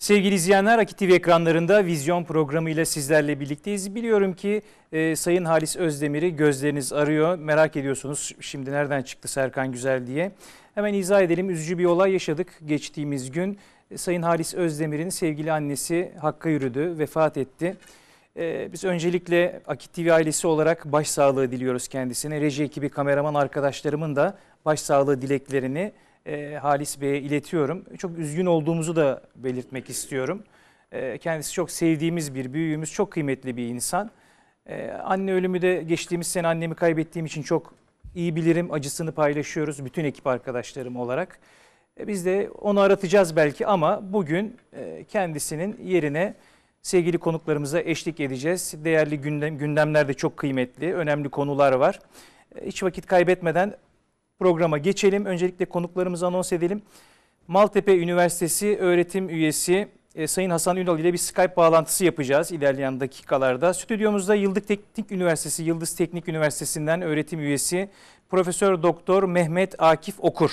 Sevgili izleyenler Akit TV ekranlarında vizyon programıyla sizlerle birlikteyiz. Biliyorum ki e, Sayın Halis Özdemir'i gözleriniz arıyor. Merak ediyorsunuz şimdi nereden çıktı Serkan Güzel diye. Hemen izah edelim. Üzücü bir olay yaşadık geçtiğimiz gün. E, Sayın Halis Özdemir'in sevgili annesi Hakk'a yürüdü, vefat etti. E, biz öncelikle Akit TV ailesi olarak başsağlığı diliyoruz kendisine. Reji ekibi kameraman arkadaşlarımın da başsağlığı dileklerini dileklerini e, Halis Bey'e iletiyorum. Çok üzgün olduğumuzu da belirtmek istiyorum. E, kendisi çok sevdiğimiz bir büyüğümüz, çok kıymetli bir insan. E, anne ölümü de geçtiğimiz sene annemi kaybettiğim için çok iyi bilirim. Acısını paylaşıyoruz bütün ekip arkadaşlarım olarak. E, biz de onu aratacağız belki ama bugün e, kendisinin yerine sevgili konuklarımıza eşlik edeceğiz. Değerli gündem, gündemler de çok kıymetli, önemli konular var. E, hiç vakit kaybetmeden programa geçelim. Öncelikle konuklarımızı anons edelim. Maltepe Üniversitesi öğretim üyesi e, Sayın Hasan Ünal ile bir Skype bağlantısı yapacağız ilerleyen dakikalarda. Stüdyomuzda Yıldız Teknik Üniversitesi, Yıldız Teknik Üniversitesi'nden öğretim üyesi Profesör Doktor Mehmet Akif Okur.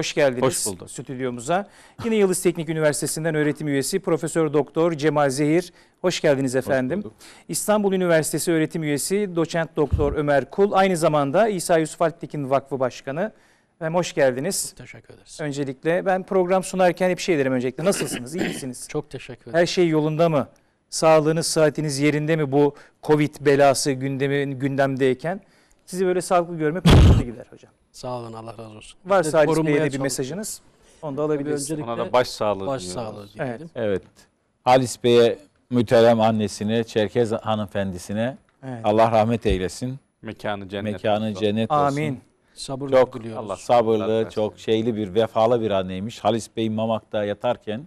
Hoş geldiniz Hoş bulduk. stüdyomuza. Yine Yıldız Teknik Üniversitesi'nden öğretim üyesi Profesör Doktor Cemal Zehir. Hoş geldiniz efendim. Hoş İstanbul Üniversitesi öğretim üyesi Doçent Doktor Ömer Kul aynı zamanda İsa Yusuf Alptekin Vakfı Başkanı. Efendim hoş geldiniz. Teşekkür ederiz. Öncelikle ben program sunarken hep şey derim öncelikle. Nasılsınız? İyi misiniz? Çok teşekkür ederim. Her şey yolunda mı? Sağlığınız, saatiniz yerinde mi bu Covid belası gündemin gündemdeyken? Sizi böyle sağlıklı görmek hoşuma gider hocam. Sağ olun Allah razı olsun. Varsa Halis Bey'e de bir mesajınız. Onu da alabiliriz. Ona da baş sağlığı baş diyoruz. sağlığı Evet. evet. Halis Bey'e müterem annesine, Çerkez hanımefendisine evet. Allah rahmet eylesin. Mekanı cennet Mekanı olsun. cennet olsun. Amin. Sabırlı çok Allah sabırlı, çok şeyli bir vefalı bir anneymiş. Halis Bey mamakta yatarken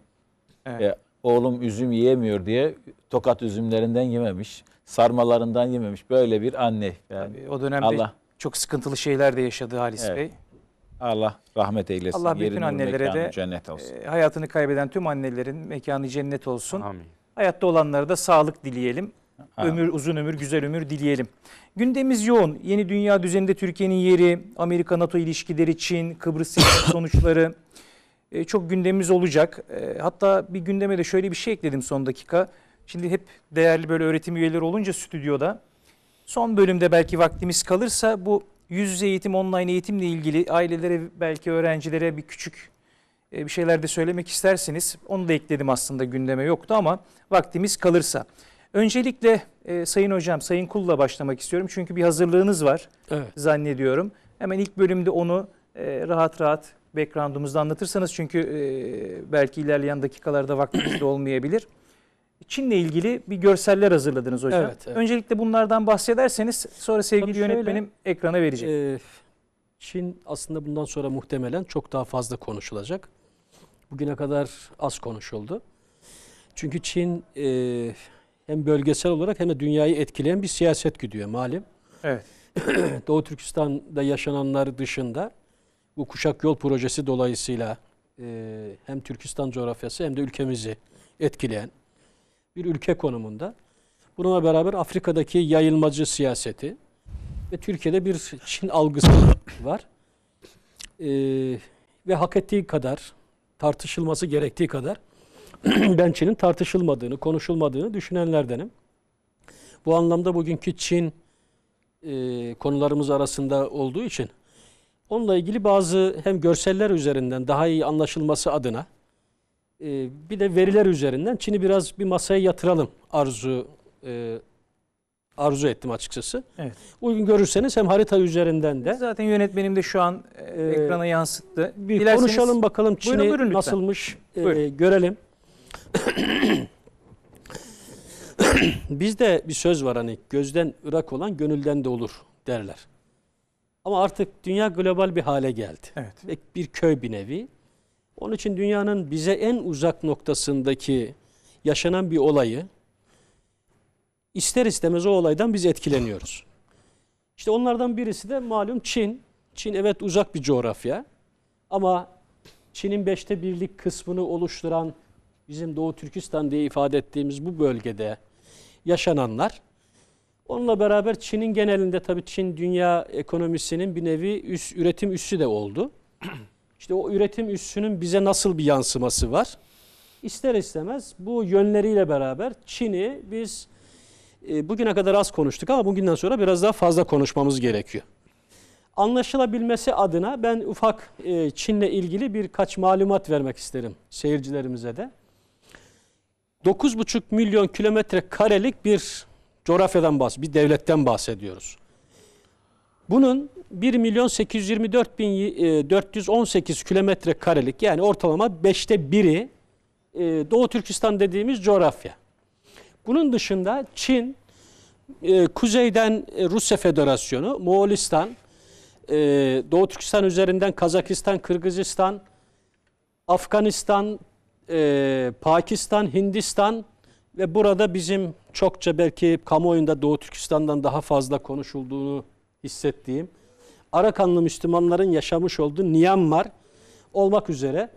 evet. e, oğlum üzüm yiyemiyor diye tokat üzümlerinden yememiş sarmalarından yememiş böyle bir anne. Yani o dönemde Allah çok sıkıntılı şeyler de yaşadı Halis evet. Bey. Allah rahmet eylesin. Allah bütün Yerinin annelere de cennet olsun. E, hayatını kaybeden tüm annelerin mekanı cennet olsun. Amin. Hayatta olanlara da sağlık dileyelim. Amin. Ömür uzun ömür güzel ömür dileyelim. Gündemimiz yoğun. Yeni dünya düzeninde Türkiye'nin yeri, Amerika NATO ilişkileri, Çin, Kıbrıs sonuçları e, çok gündemimiz olacak. E, hatta bir gündeme de şöyle bir şey ekledim son dakika. Şimdi hep değerli böyle öğretim üyeleri olunca stüdyoda Son bölümde belki vaktimiz kalırsa bu yüz yüze eğitim, online eğitimle ilgili ailelere belki öğrencilere bir küçük e, bir şeyler de söylemek istersiniz. onu da ekledim aslında gündeme yoktu ama vaktimiz kalırsa. Öncelikle e, Sayın Hocam, Sayın Kul'la başlamak istiyorum. Çünkü bir hazırlığınız var evet. zannediyorum. Hemen ilk bölümde onu e, rahat rahat background'umuzda anlatırsanız çünkü e, belki ilerleyen dakikalarda vaktimiz de olmayabilir. Çin'le ilgili bir görseller hazırladınız hocam. Evet, evet. Öncelikle bunlardan bahsederseniz sonra sevgili şöyle, yönetmenim ekrana verecek. E, Çin aslında bundan sonra muhtemelen çok daha fazla konuşulacak. Bugüne kadar az konuşuldu. Çünkü Çin e, hem bölgesel olarak hem de dünyayı etkileyen bir siyaset gidiyor malum. Evet. Doğu Türkistan'da yaşananlar dışında bu kuşak yol projesi dolayısıyla e, hem Türkistan coğrafyası hem de ülkemizi etkileyen bir ülke konumunda. Bununla beraber Afrika'daki yayılmacı siyaseti ve Türkiye'de bir Çin algısı var. Ee, ve hak ettiği kadar, tartışılması gerektiği kadar ben Çin'in tartışılmadığını, konuşulmadığını düşünenlerdenim. Bu anlamda bugünkü Çin e, konularımız arasında olduğu için onunla ilgili bazı hem görseller üzerinden daha iyi anlaşılması adına ee, bir de veriler üzerinden Çin'i biraz bir masaya yatıralım arzu e, arzu ettim açıkçası. Evet. Uygun görürseniz hem harita üzerinden de. Zaten yönetmenim de şu an e, ee, ekrana yansıttı. Bir Dilerseniz, konuşalım bakalım Çin'i nasılmış e, buyurun. e, görelim. Bizde bir söz var hani gözden ırak olan gönülden de olur derler. Ama artık dünya global bir hale geldi. Evet. Bir köy bir nevi. Onun için dünyanın bize en uzak noktasındaki yaşanan bir olayı ister istemez o olaydan biz etkileniyoruz. İşte onlardan birisi de malum Çin. Çin evet uzak bir coğrafya ama Çin'in beşte birlik kısmını oluşturan bizim Doğu Türkistan diye ifade ettiğimiz bu bölgede yaşananlar onunla beraber Çin'in genelinde tabii Çin dünya ekonomisinin bir nevi üst, üretim üssü de oldu. İşte o üretim üssünün bize nasıl bir yansıması var? İster istemez bu yönleriyle beraber Çin'i biz e, bugüne kadar az konuştuk ama bugünden sonra biraz daha fazla konuşmamız gerekiyor. Anlaşılabilmesi adına ben ufak e, Çin'le ilgili birkaç malumat vermek isterim seyircilerimize de. 9,5 milyon kilometre karelik bir coğrafyadan bahs, bir devletten bahsediyoruz. Bunun 1 milyon 824 bin 418 e, kilometre karelik yani ortalama beşte biri e, Doğu Türkistan dediğimiz coğrafya. Bunun dışında Çin, e, kuzeyden Rusya Federasyonu, Moğolistan, Doğu Türkistan üzerinden Kazakistan, Kırgızistan, Afganistan, Pakistan, Hindistan ve burada bizim çokça belki kamuoyunda Doğu Türkistan'dan daha fazla konuşulduğunu hissettiğim Arakanlı Müslümanların yaşamış olduğu Myanmar olmak üzere.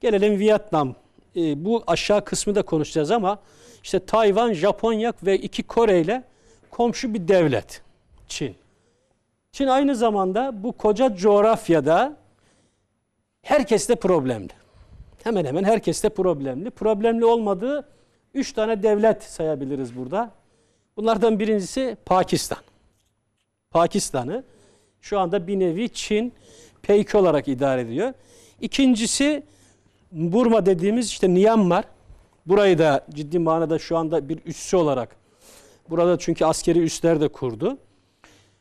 Gelelim Vietnam. E, bu aşağı kısmı da konuşacağız ama işte Tayvan, Japonya ve iki Kore ile komşu bir devlet Çin. Çin aynı zamanda bu koca coğrafyada herkeste problemli. Hemen hemen herkeste problemli. Problemli olmadığı üç tane devlet sayabiliriz burada. Bunlardan birincisi Pakistan. Pakistan'ı şu anda bir nevi Çin peyk olarak idare ediyor. İkincisi Burma dediğimiz işte Myanmar. Burayı da ciddi manada şu anda bir üssü olarak burada çünkü askeri üsler de kurdu.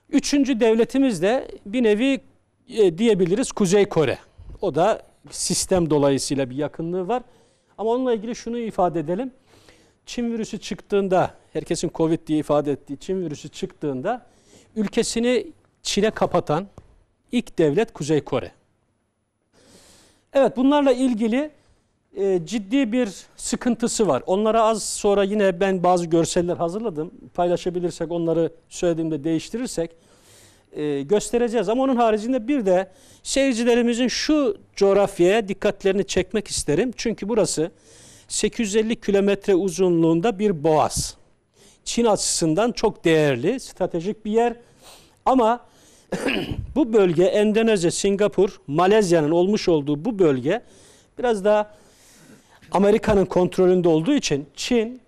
Üçüncü devletimiz de bir nevi e, diyebiliriz Kuzey Kore. O da sistem dolayısıyla bir yakınlığı var. Ama onunla ilgili şunu ifade edelim. Çin virüsü çıktığında, herkesin Covid diye ifade ettiği Çin virüsü çıktığında ülkesini Çin'e kapatan ilk devlet Kuzey Kore. Evet bunlarla ilgili e, ciddi bir sıkıntısı var. Onlara az sonra yine ben bazı görseller hazırladım. Paylaşabilirsek onları söylediğimde değiştirirsek e, göstereceğiz. Ama onun haricinde bir de seyircilerimizin şu coğrafyaya dikkatlerini çekmek isterim. Çünkü burası 850 kilometre uzunluğunda bir boğaz. Çin açısından çok değerli, stratejik bir yer. Ama bu bölge Endonezya, Singapur, Malezya'nın olmuş olduğu bu bölge biraz daha Amerika'nın kontrolünde olduğu için Çin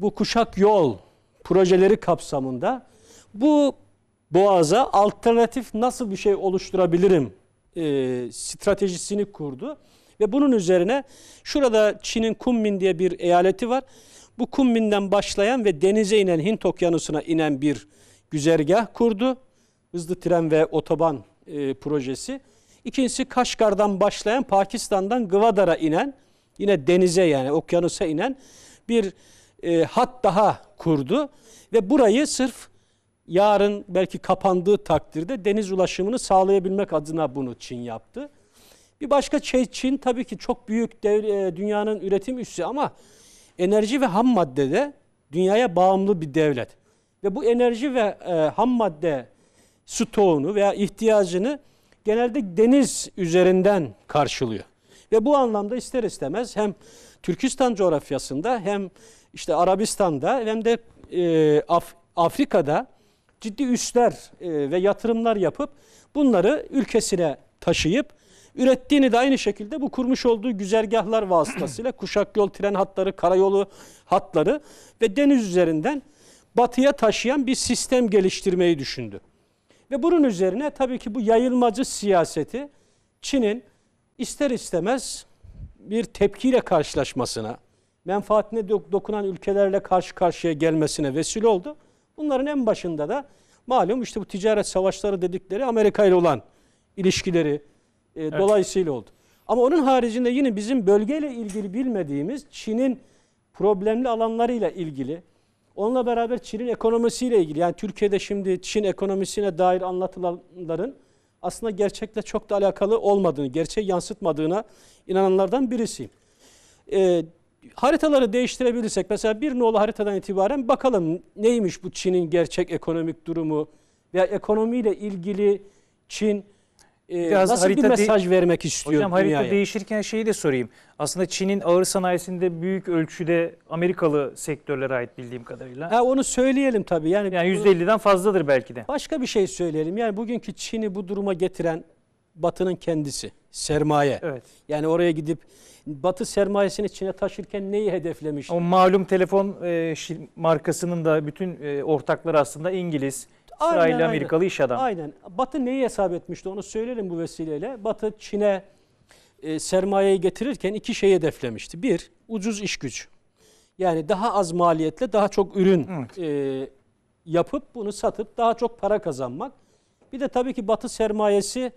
bu kuşak yol projeleri kapsamında bu boğaza alternatif nasıl bir şey oluşturabilirim e, stratejisini kurdu. Ve bunun üzerine şurada Çin'in Kunmin diye bir eyaleti var. Bu Kunmin'den başlayan ve denize inen Hint okyanusuna inen bir güzergah kurdu hızlı tren ve otoban e, projesi. İkincisi Kaşgar'dan başlayan Pakistan'dan Gwadar'a inen yine denize yani okyanusa inen bir e, hat daha kurdu. Ve burayı sırf yarın belki kapandığı takdirde deniz ulaşımını sağlayabilmek adına bunu Çin yaptı. Bir başka şey Çin tabii ki çok büyük dev, e, dünyanın üretim üssü ama enerji ve ham maddede dünyaya bağımlı bir devlet. Ve bu enerji ve e, ham madde stoğunu veya ihtiyacını genelde deniz üzerinden karşılıyor. Ve bu anlamda ister istemez hem Türkistan coğrafyasında hem işte Arabistan'da hem de e, Af Afrika'da ciddi üsler e, ve yatırımlar yapıp bunları ülkesine taşıyıp ürettiğini de aynı şekilde bu kurmuş olduğu güzergahlar vasıtasıyla kuşak yol tren hatları, karayolu hatları ve deniz üzerinden batıya taşıyan bir sistem geliştirmeyi düşündü. Ve bunun üzerine tabii ki bu yayılmacı siyaseti Çin'in ister istemez bir tepkiyle karşılaşmasına, menfaatine dokunan ülkelerle karşı karşıya gelmesine vesile oldu. Bunların en başında da malum işte bu ticaret savaşları dedikleri Amerika ile olan ilişkileri e, evet. dolayısıyla oldu. Ama onun haricinde yine bizim bölgeyle ilgili bilmediğimiz Çin'in problemli alanlarıyla ilgili Onunla beraber Çin'in ekonomisiyle ilgili yani Türkiye'de şimdi Çin ekonomisine dair anlatılanların aslında gerçekle çok da alakalı olmadığını, gerçeği yansıtmadığına inananlardan birisiyim. Ee, haritaları değiştirebilirsek mesela bir nolu haritadan itibaren bakalım neymiş bu Çin'in gerçek ekonomik durumu veya ekonomiyle ilgili Çin e, Biraz nasıl bir mesaj vermek istiyor Hocam harita değişirken şeyi de sorayım. Aslında Çin'in ağır sanayisinde büyük ölçüde Amerikalı sektörlere ait bildiğim kadarıyla. Ha, onu söyleyelim tabii. Yani, yani %50'den fazladır belki de. Başka bir şey söyleyelim. Yani bugünkü Çin'i bu duruma getiren Batı'nın kendisi, sermaye. Evet. Yani oraya gidip Batı sermayesini Çin'e taşırken neyi hedeflemiş? O malum telefon e, markasının da bütün e, ortakları aslında İngiliz, Aynen, Sırayla aynen. Amerikalı iş adam. Aynen. Batı neyi hesap etmişti onu söyleyelim bu vesileyle. Batı Çin'e e, sermayeyi getirirken iki şeyi hedeflemişti. Bir, ucuz iş gücü. Yani daha az maliyetle daha çok ürün evet. e, yapıp bunu satıp daha çok para kazanmak. Bir de tabii ki Batı sermayesi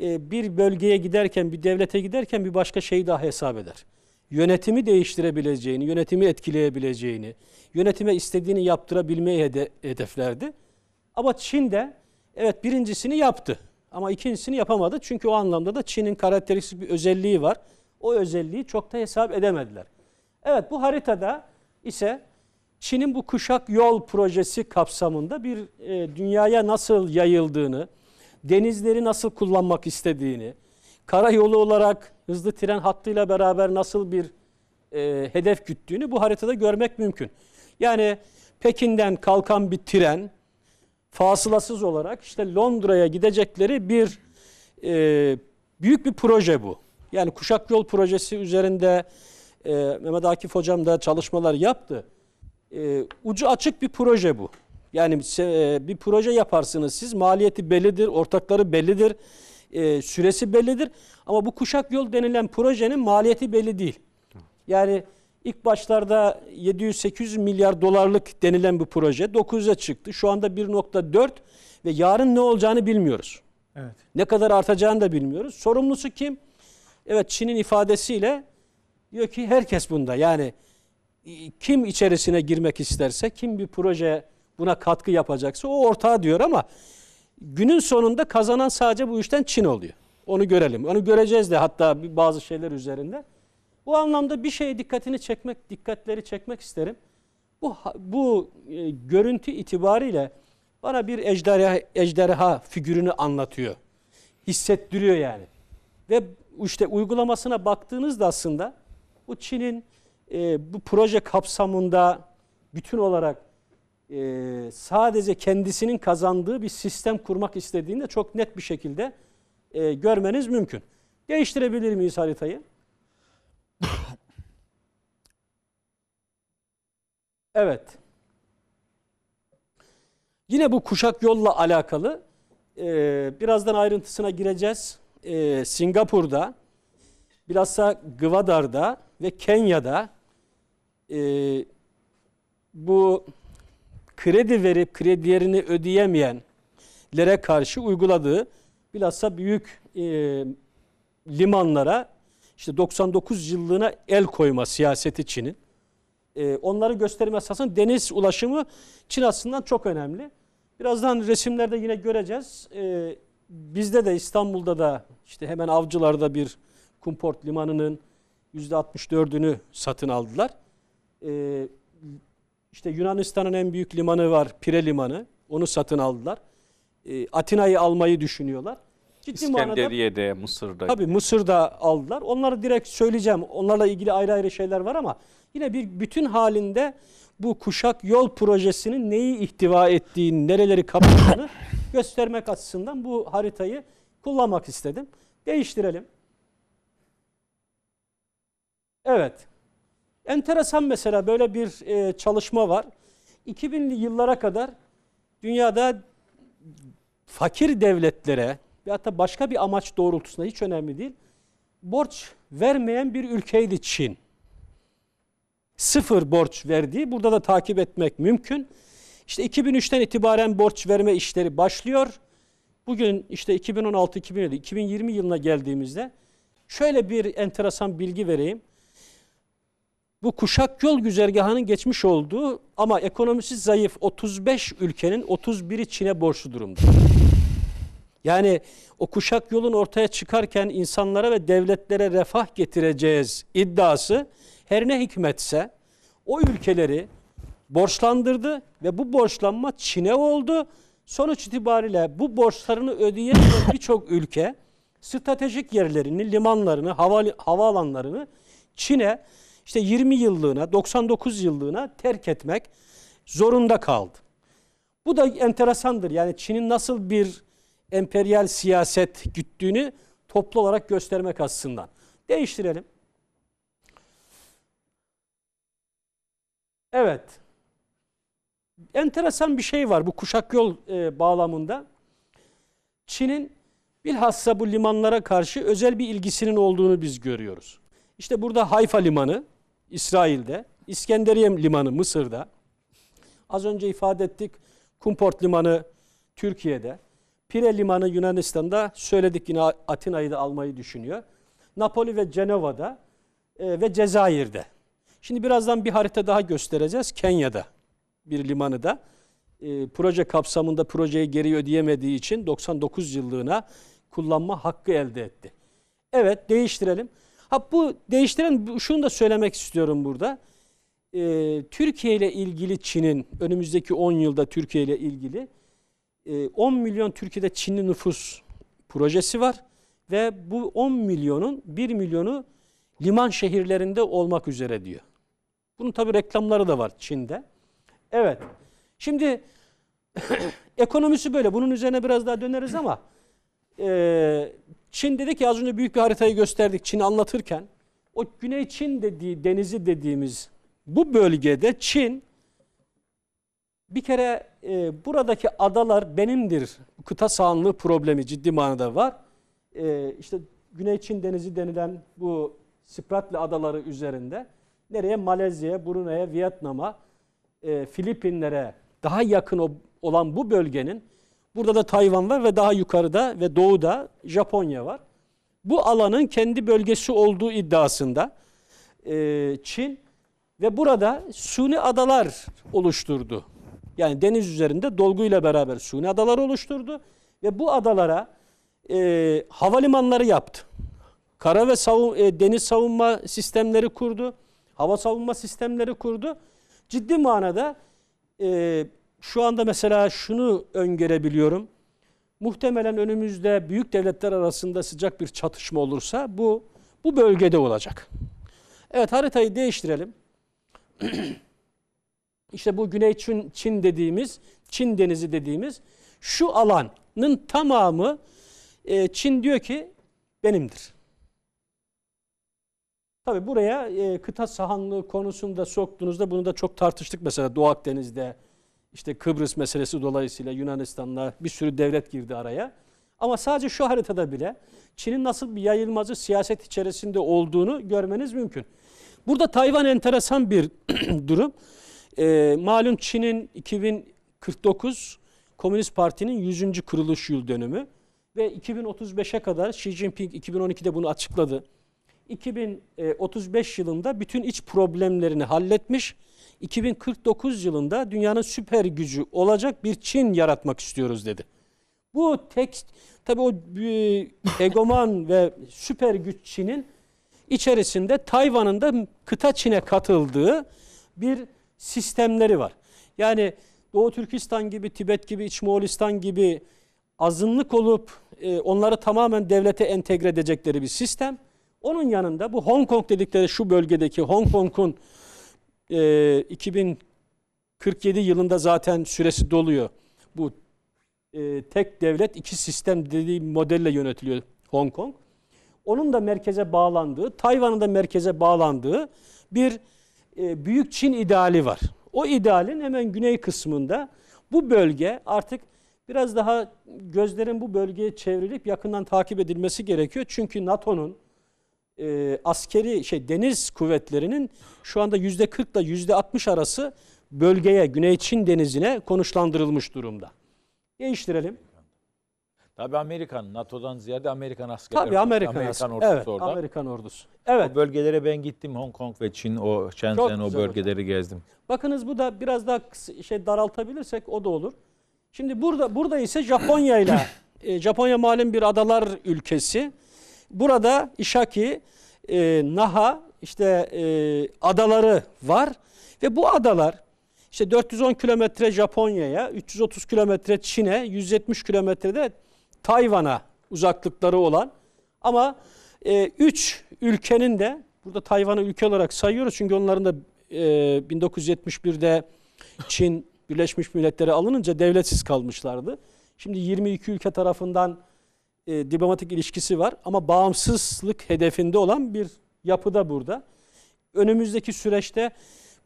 e, bir bölgeye giderken, bir devlete giderken bir başka şeyi daha hesap eder. Yönetimi değiştirebileceğini, yönetimi etkileyebileceğini, yönetime istediğini yaptırabilmeyi hede hedeflerdi. Ama Çin de evet birincisini yaptı ama ikincisini yapamadı. Çünkü o anlamda da Çin'in karakteristik bir özelliği var. O özelliği çok da hesap edemediler. Evet bu haritada ise Çin'in bu kuşak yol projesi kapsamında bir e, dünyaya nasıl yayıldığını, denizleri nasıl kullanmak istediğini, karayolu olarak hızlı tren hattıyla beraber nasıl bir e, hedef güttüğünü bu haritada görmek mümkün. Yani Pekin'den kalkan bir tren fasılasız olarak işte Londra'ya gidecekleri bir e, büyük bir proje bu. Yani Kuşak Yol Projesi üzerinde e, Mehmet Akif Hocam da çalışmalar yaptı. E, ucu açık bir proje bu. Yani e, bir proje yaparsınız siz maliyeti bellidir, ortakları bellidir, e, süresi bellidir. Ama bu Kuşak Yol denilen projenin maliyeti belli değil. Yani İlk başlarda 700-800 milyar dolarlık denilen bu proje 900'e çıktı. Şu anda 1.4 ve yarın ne olacağını bilmiyoruz. Evet. Ne kadar artacağını da bilmiyoruz. Sorumlusu kim? Evet Çin'in ifadesiyle diyor ki herkes bunda. Yani e, kim içerisine girmek isterse, kim bir proje buna katkı yapacaksa o ortağı diyor ama günün sonunda kazanan sadece bu işten Çin oluyor. Onu görelim. Onu göreceğiz de hatta bazı şeyler üzerinde. Bu anlamda bir şeye dikkatini çekmek, dikkatleri çekmek isterim. Bu, bu e, görüntü itibariyle bana bir ejderha, ejderha figürünü anlatıyor. Hissettiriyor yani. Ve işte uygulamasına baktığınızda aslında bu Çin'in e, bu proje kapsamında bütün olarak e, sadece kendisinin kazandığı bir sistem kurmak istediğini de çok net bir şekilde e, görmeniz mümkün. Değiştirebilir miyiz haritayı? Evet. Yine bu kuşak yolla alakalı e, birazdan ayrıntısına gireceğiz. E, Singapur'da, bilhassa Gwadar'da ve Kenya'da e, bu kredi verip kredilerini ödeyemeyenlere karşı uyguladığı bilhassa büyük e, limanlara işte 99 yıllığına el koyma siyaseti Çin'in e, onları gösterme esasında deniz ulaşımı Çin açısından çok önemli. Birazdan resimlerde yine göreceğiz. E, bizde de İstanbul'da da işte hemen avcılarda bir kumport limanının %64'ünü satın aldılar. E, işte Yunanistan'ın en büyük limanı var Pire Limanı. Onu satın aldılar. E, Atina'yı almayı düşünüyorlar. Ciddi İskenderiye'de, manada, Mısır'da. Tabii Mısır'da aldılar. Onları direkt söyleyeceğim. Onlarla ilgili ayrı ayrı şeyler var ama Yine bir bütün halinde bu kuşak yol projesinin neyi ihtiva ettiğini, nereleri kapsadığını göstermek açısından bu haritayı kullanmak istedim. Değiştirelim. Evet. Enteresan mesela böyle bir e, çalışma var. 2000'li yıllara kadar dünyada fakir devletlere ve hatta başka bir amaç doğrultusunda hiç önemli değil. Borç vermeyen bir ülkeydi Çin sıfır borç verdiği burada da takip etmek mümkün. İşte 2003'ten itibaren borç verme işleri başlıyor. Bugün işte 2016, 2017, 2020 yılına geldiğimizde şöyle bir enteresan bilgi vereyim. Bu kuşak yol güzergahının geçmiş olduğu ama ekonomisi zayıf 35 ülkenin 31'i Çin'e borçlu durumda. Yani o kuşak yolun ortaya çıkarken insanlara ve devletlere refah getireceğiz iddiası her ne hikmetse o ülkeleri borçlandırdı ve bu borçlanma Çin'e oldu. Sonuç itibariyle bu borçlarını ödeyemeyen birçok ülke stratejik yerlerini, limanlarını, hava, havaalanlarını Çin'e işte 20 yıllığına, 99 yıllığına terk etmek zorunda kaldı. Bu da enteresandır. Yani Çin'in nasıl bir emperyal siyaset güttüğünü toplu olarak göstermek açısından. Değiştirelim. Evet. Enteresan bir şey var bu kuşak yol e, bağlamında. Çin'in bilhassa bu limanlara karşı özel bir ilgisinin olduğunu biz görüyoruz. İşte burada Hayfa Limanı İsrail'de, İskenderiye Limanı Mısır'da. Az önce ifade ettik Kumport Limanı Türkiye'de. Pire Limanı Yunanistan'da söyledik yine Atina'yı da almayı düşünüyor. Napoli ve Cenova'da e, ve Cezayir'de. Şimdi birazdan bir harita daha göstereceğiz. Kenya'da bir limanı da e, proje kapsamında projeyi geri ödeyemediği için 99 yıllığına kullanma hakkı elde etti. Evet değiştirelim. Ha bu değiştiren şunu da söylemek istiyorum burada. E, Türkiye ile ilgili Çin'in önümüzdeki 10 yılda Türkiye ile ilgili e, 10 milyon Türkiye'de Çinli nüfus projesi var ve bu 10 milyonun 1 milyonu liman şehirlerinde olmak üzere diyor. Bunun tabi reklamları da var Çin'de. Evet. Şimdi ekonomisi böyle. Bunun üzerine biraz daha döneriz ama e, Çin dedi ki az önce büyük bir haritayı gösterdik Çin'i anlatırken. O Güney Çin dediği denizi dediğimiz bu bölgede Çin bir kere e, buradaki adalar benimdir. Kıta sahanlığı problemi ciddi manada var. E, işte Güney Çin Denizi denilen bu Spratly adaları üzerinde Nereye? Malezya'ya, Brunei'ye, Vietnam'a, e, Filipinlere daha yakın o, olan bu bölgenin burada da Tayvan var ve daha yukarıda ve doğuda Japonya var. Bu alanın kendi bölgesi olduğu iddiasında e, Çin ve burada suni adalar oluşturdu. Yani deniz üzerinde dolguyla beraber suni adalar oluşturdu ve bu adalara e, havalimanları yaptı. Kara ve savun, e, deniz savunma sistemleri kurdu hava savunma sistemleri kurdu. Ciddi manada e, şu anda mesela şunu öngörebiliyorum. Muhtemelen önümüzde büyük devletler arasında sıcak bir çatışma olursa bu bu bölgede olacak. Evet haritayı değiştirelim. İşte bu Güney Çin, Çin dediğimiz, Çin denizi dediğimiz şu alanın tamamı e, Çin diyor ki benimdir. Tabi buraya e, kıta sahanlığı konusunda soktuğunuzda bunu da çok tartıştık mesela Doğu Akdeniz'de. işte Kıbrıs meselesi dolayısıyla Yunanistan'la bir sürü devlet girdi araya. Ama sadece şu haritada bile Çin'in nasıl bir yayılmazı siyaset içerisinde olduğunu görmeniz mümkün. Burada Tayvan enteresan bir durum. E, malum Çin'in 2049 Komünist Parti'nin 100. kuruluş yıl dönümü ve 2035'e kadar Xi Jinping 2012'de bunu açıkladı. 2035 yılında bütün iç problemlerini halletmiş, 2049 yılında dünyanın süper gücü olacak bir Çin yaratmak istiyoruz dedi. Bu tekst tabi o e, egoman ve süper güç Çin'in içerisinde Tayvan'ın da kıta Çin'e katıldığı bir sistemleri var. Yani Doğu Türkistan gibi, Tibet gibi, İç Moğolistan gibi azınlık olup e, onları tamamen devlete entegre edecekleri bir sistem. Onun yanında bu Hong Kong dedikleri şu bölgedeki Hong Kong'un e, 2047 yılında zaten süresi doluyor. Bu e, tek devlet iki sistem dediği modelle yönetiliyor Hong Kong. Onun da merkeze bağlandığı, Tayvan'ın da merkeze bağlandığı bir e, büyük Çin ideali var. O idealin hemen güney kısmında bu bölge artık biraz daha gözlerin bu bölgeye çevrilip yakından takip edilmesi gerekiyor. Çünkü NATO'nun e, askeri şey deniz kuvvetlerinin şu anda yüzde 40 ile yüzde 60 arası bölgeye Güney Çin denizine konuşlandırılmış durumda. Değiştirelim. Tabii Amerikan, NATO'dan ziyade Amerikan askerleri. Tabii Amerikan, Amerikan ordusu evet, orada. Amerikan ordusu. Evet. O bölgelere ben gittim. Hong Kong ve Çin o Shenzhen o bölgeleri hocam. gezdim. Bakınız bu da biraz daha şey daraltabilirsek o da olur. Şimdi burada burada ise Japonya ile e, Japonya malum bir adalar ülkesi. Burada İşaki, e, Naha, işte e, adaları var ve bu adalar işte 410 kilometre Japonya'ya, 330 kilometre Çin'e, 170 kilometre de Tayvan'a uzaklıkları olan ama e, üç ülkenin de burada Tayvan'ı ülke olarak sayıyoruz çünkü onların da e, 1971'de Çin Birleşmiş Milletleri alınınca devletsiz kalmışlardı. Şimdi 22 ülke tarafından e, diplomatik ilişkisi var ama bağımsızlık hedefinde olan bir yapı da burada. Önümüzdeki süreçte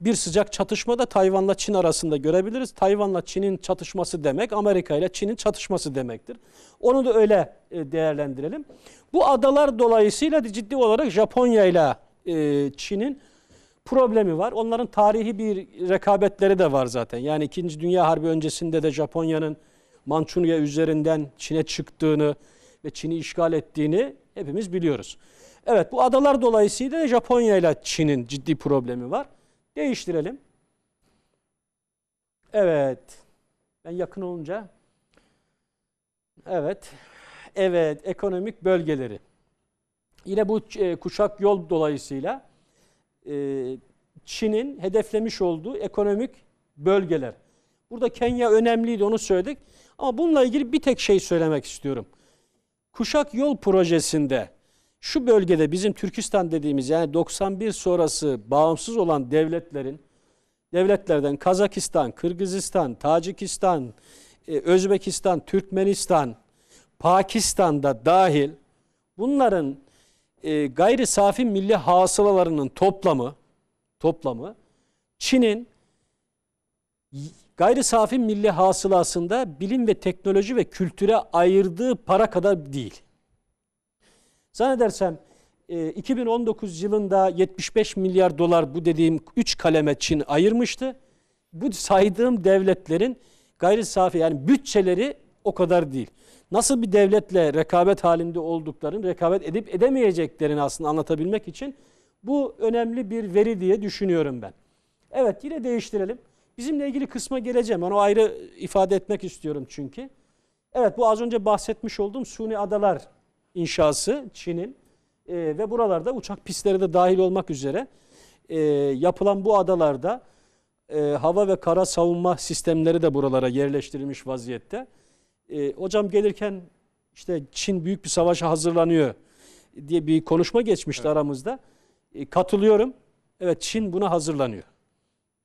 bir sıcak çatışma da Tayvan'la Çin arasında görebiliriz. Tayvan'la Çin'in çatışması demek Amerika ile Çin'in çatışması demektir. Onu da öyle e, değerlendirelim. Bu adalar dolayısıyla ciddi olarak Japonya ile e, Çin'in problemi var. Onların tarihi bir rekabetleri de var zaten. Yani 2. Dünya Harbi öncesinde de Japonya'nın Mançurya üzerinden Çin'e çıktığını, ve Çin'i işgal ettiğini hepimiz biliyoruz. Evet bu adalar dolayısıyla Japonya ile Çin'in ciddi problemi var. Değiştirelim. Evet. Ben yakın olunca. Evet. Evet ekonomik bölgeleri. Yine bu e, kuşak yol dolayısıyla e, Çin'in hedeflemiş olduğu ekonomik bölgeler. Burada Kenya önemliydi onu söyledik. Ama bununla ilgili bir tek şey söylemek istiyorum. Kuşak Yol Projesi'nde şu bölgede bizim Türkistan dediğimiz yani 91 sonrası bağımsız olan devletlerin devletlerden Kazakistan, Kırgızistan, Tacikistan, e, Özbekistan, Türkmenistan, Pakistan'da dahil bunların e, gayri safi milli hasılalarının toplamı toplamı Çin'in gayri safi milli hasılasında bilim ve teknoloji ve kültüre ayırdığı para kadar değil. Zannedersem 2019 e, yılında 75 milyar dolar bu dediğim 3 kaleme Çin ayırmıştı. Bu saydığım devletlerin gayri safi yani bütçeleri o kadar değil. Nasıl bir devletle rekabet halinde olduklarını, rekabet edip edemeyeceklerini aslında anlatabilmek için bu önemli bir veri diye düşünüyorum ben. Evet yine değiştirelim. Bizimle ilgili kısma geleceğim. Onu ayrı ifade etmek istiyorum çünkü. Evet bu az önce bahsetmiş olduğum Suni Adalar inşası Çin'in e, ve buralarda uçak pistleri de dahil olmak üzere e, yapılan bu adalarda e, hava ve kara savunma sistemleri de buralara yerleştirilmiş vaziyette. E, hocam gelirken işte Çin büyük bir savaşa hazırlanıyor diye bir konuşma geçmişti evet. aramızda. E, katılıyorum. Evet Çin buna hazırlanıyor.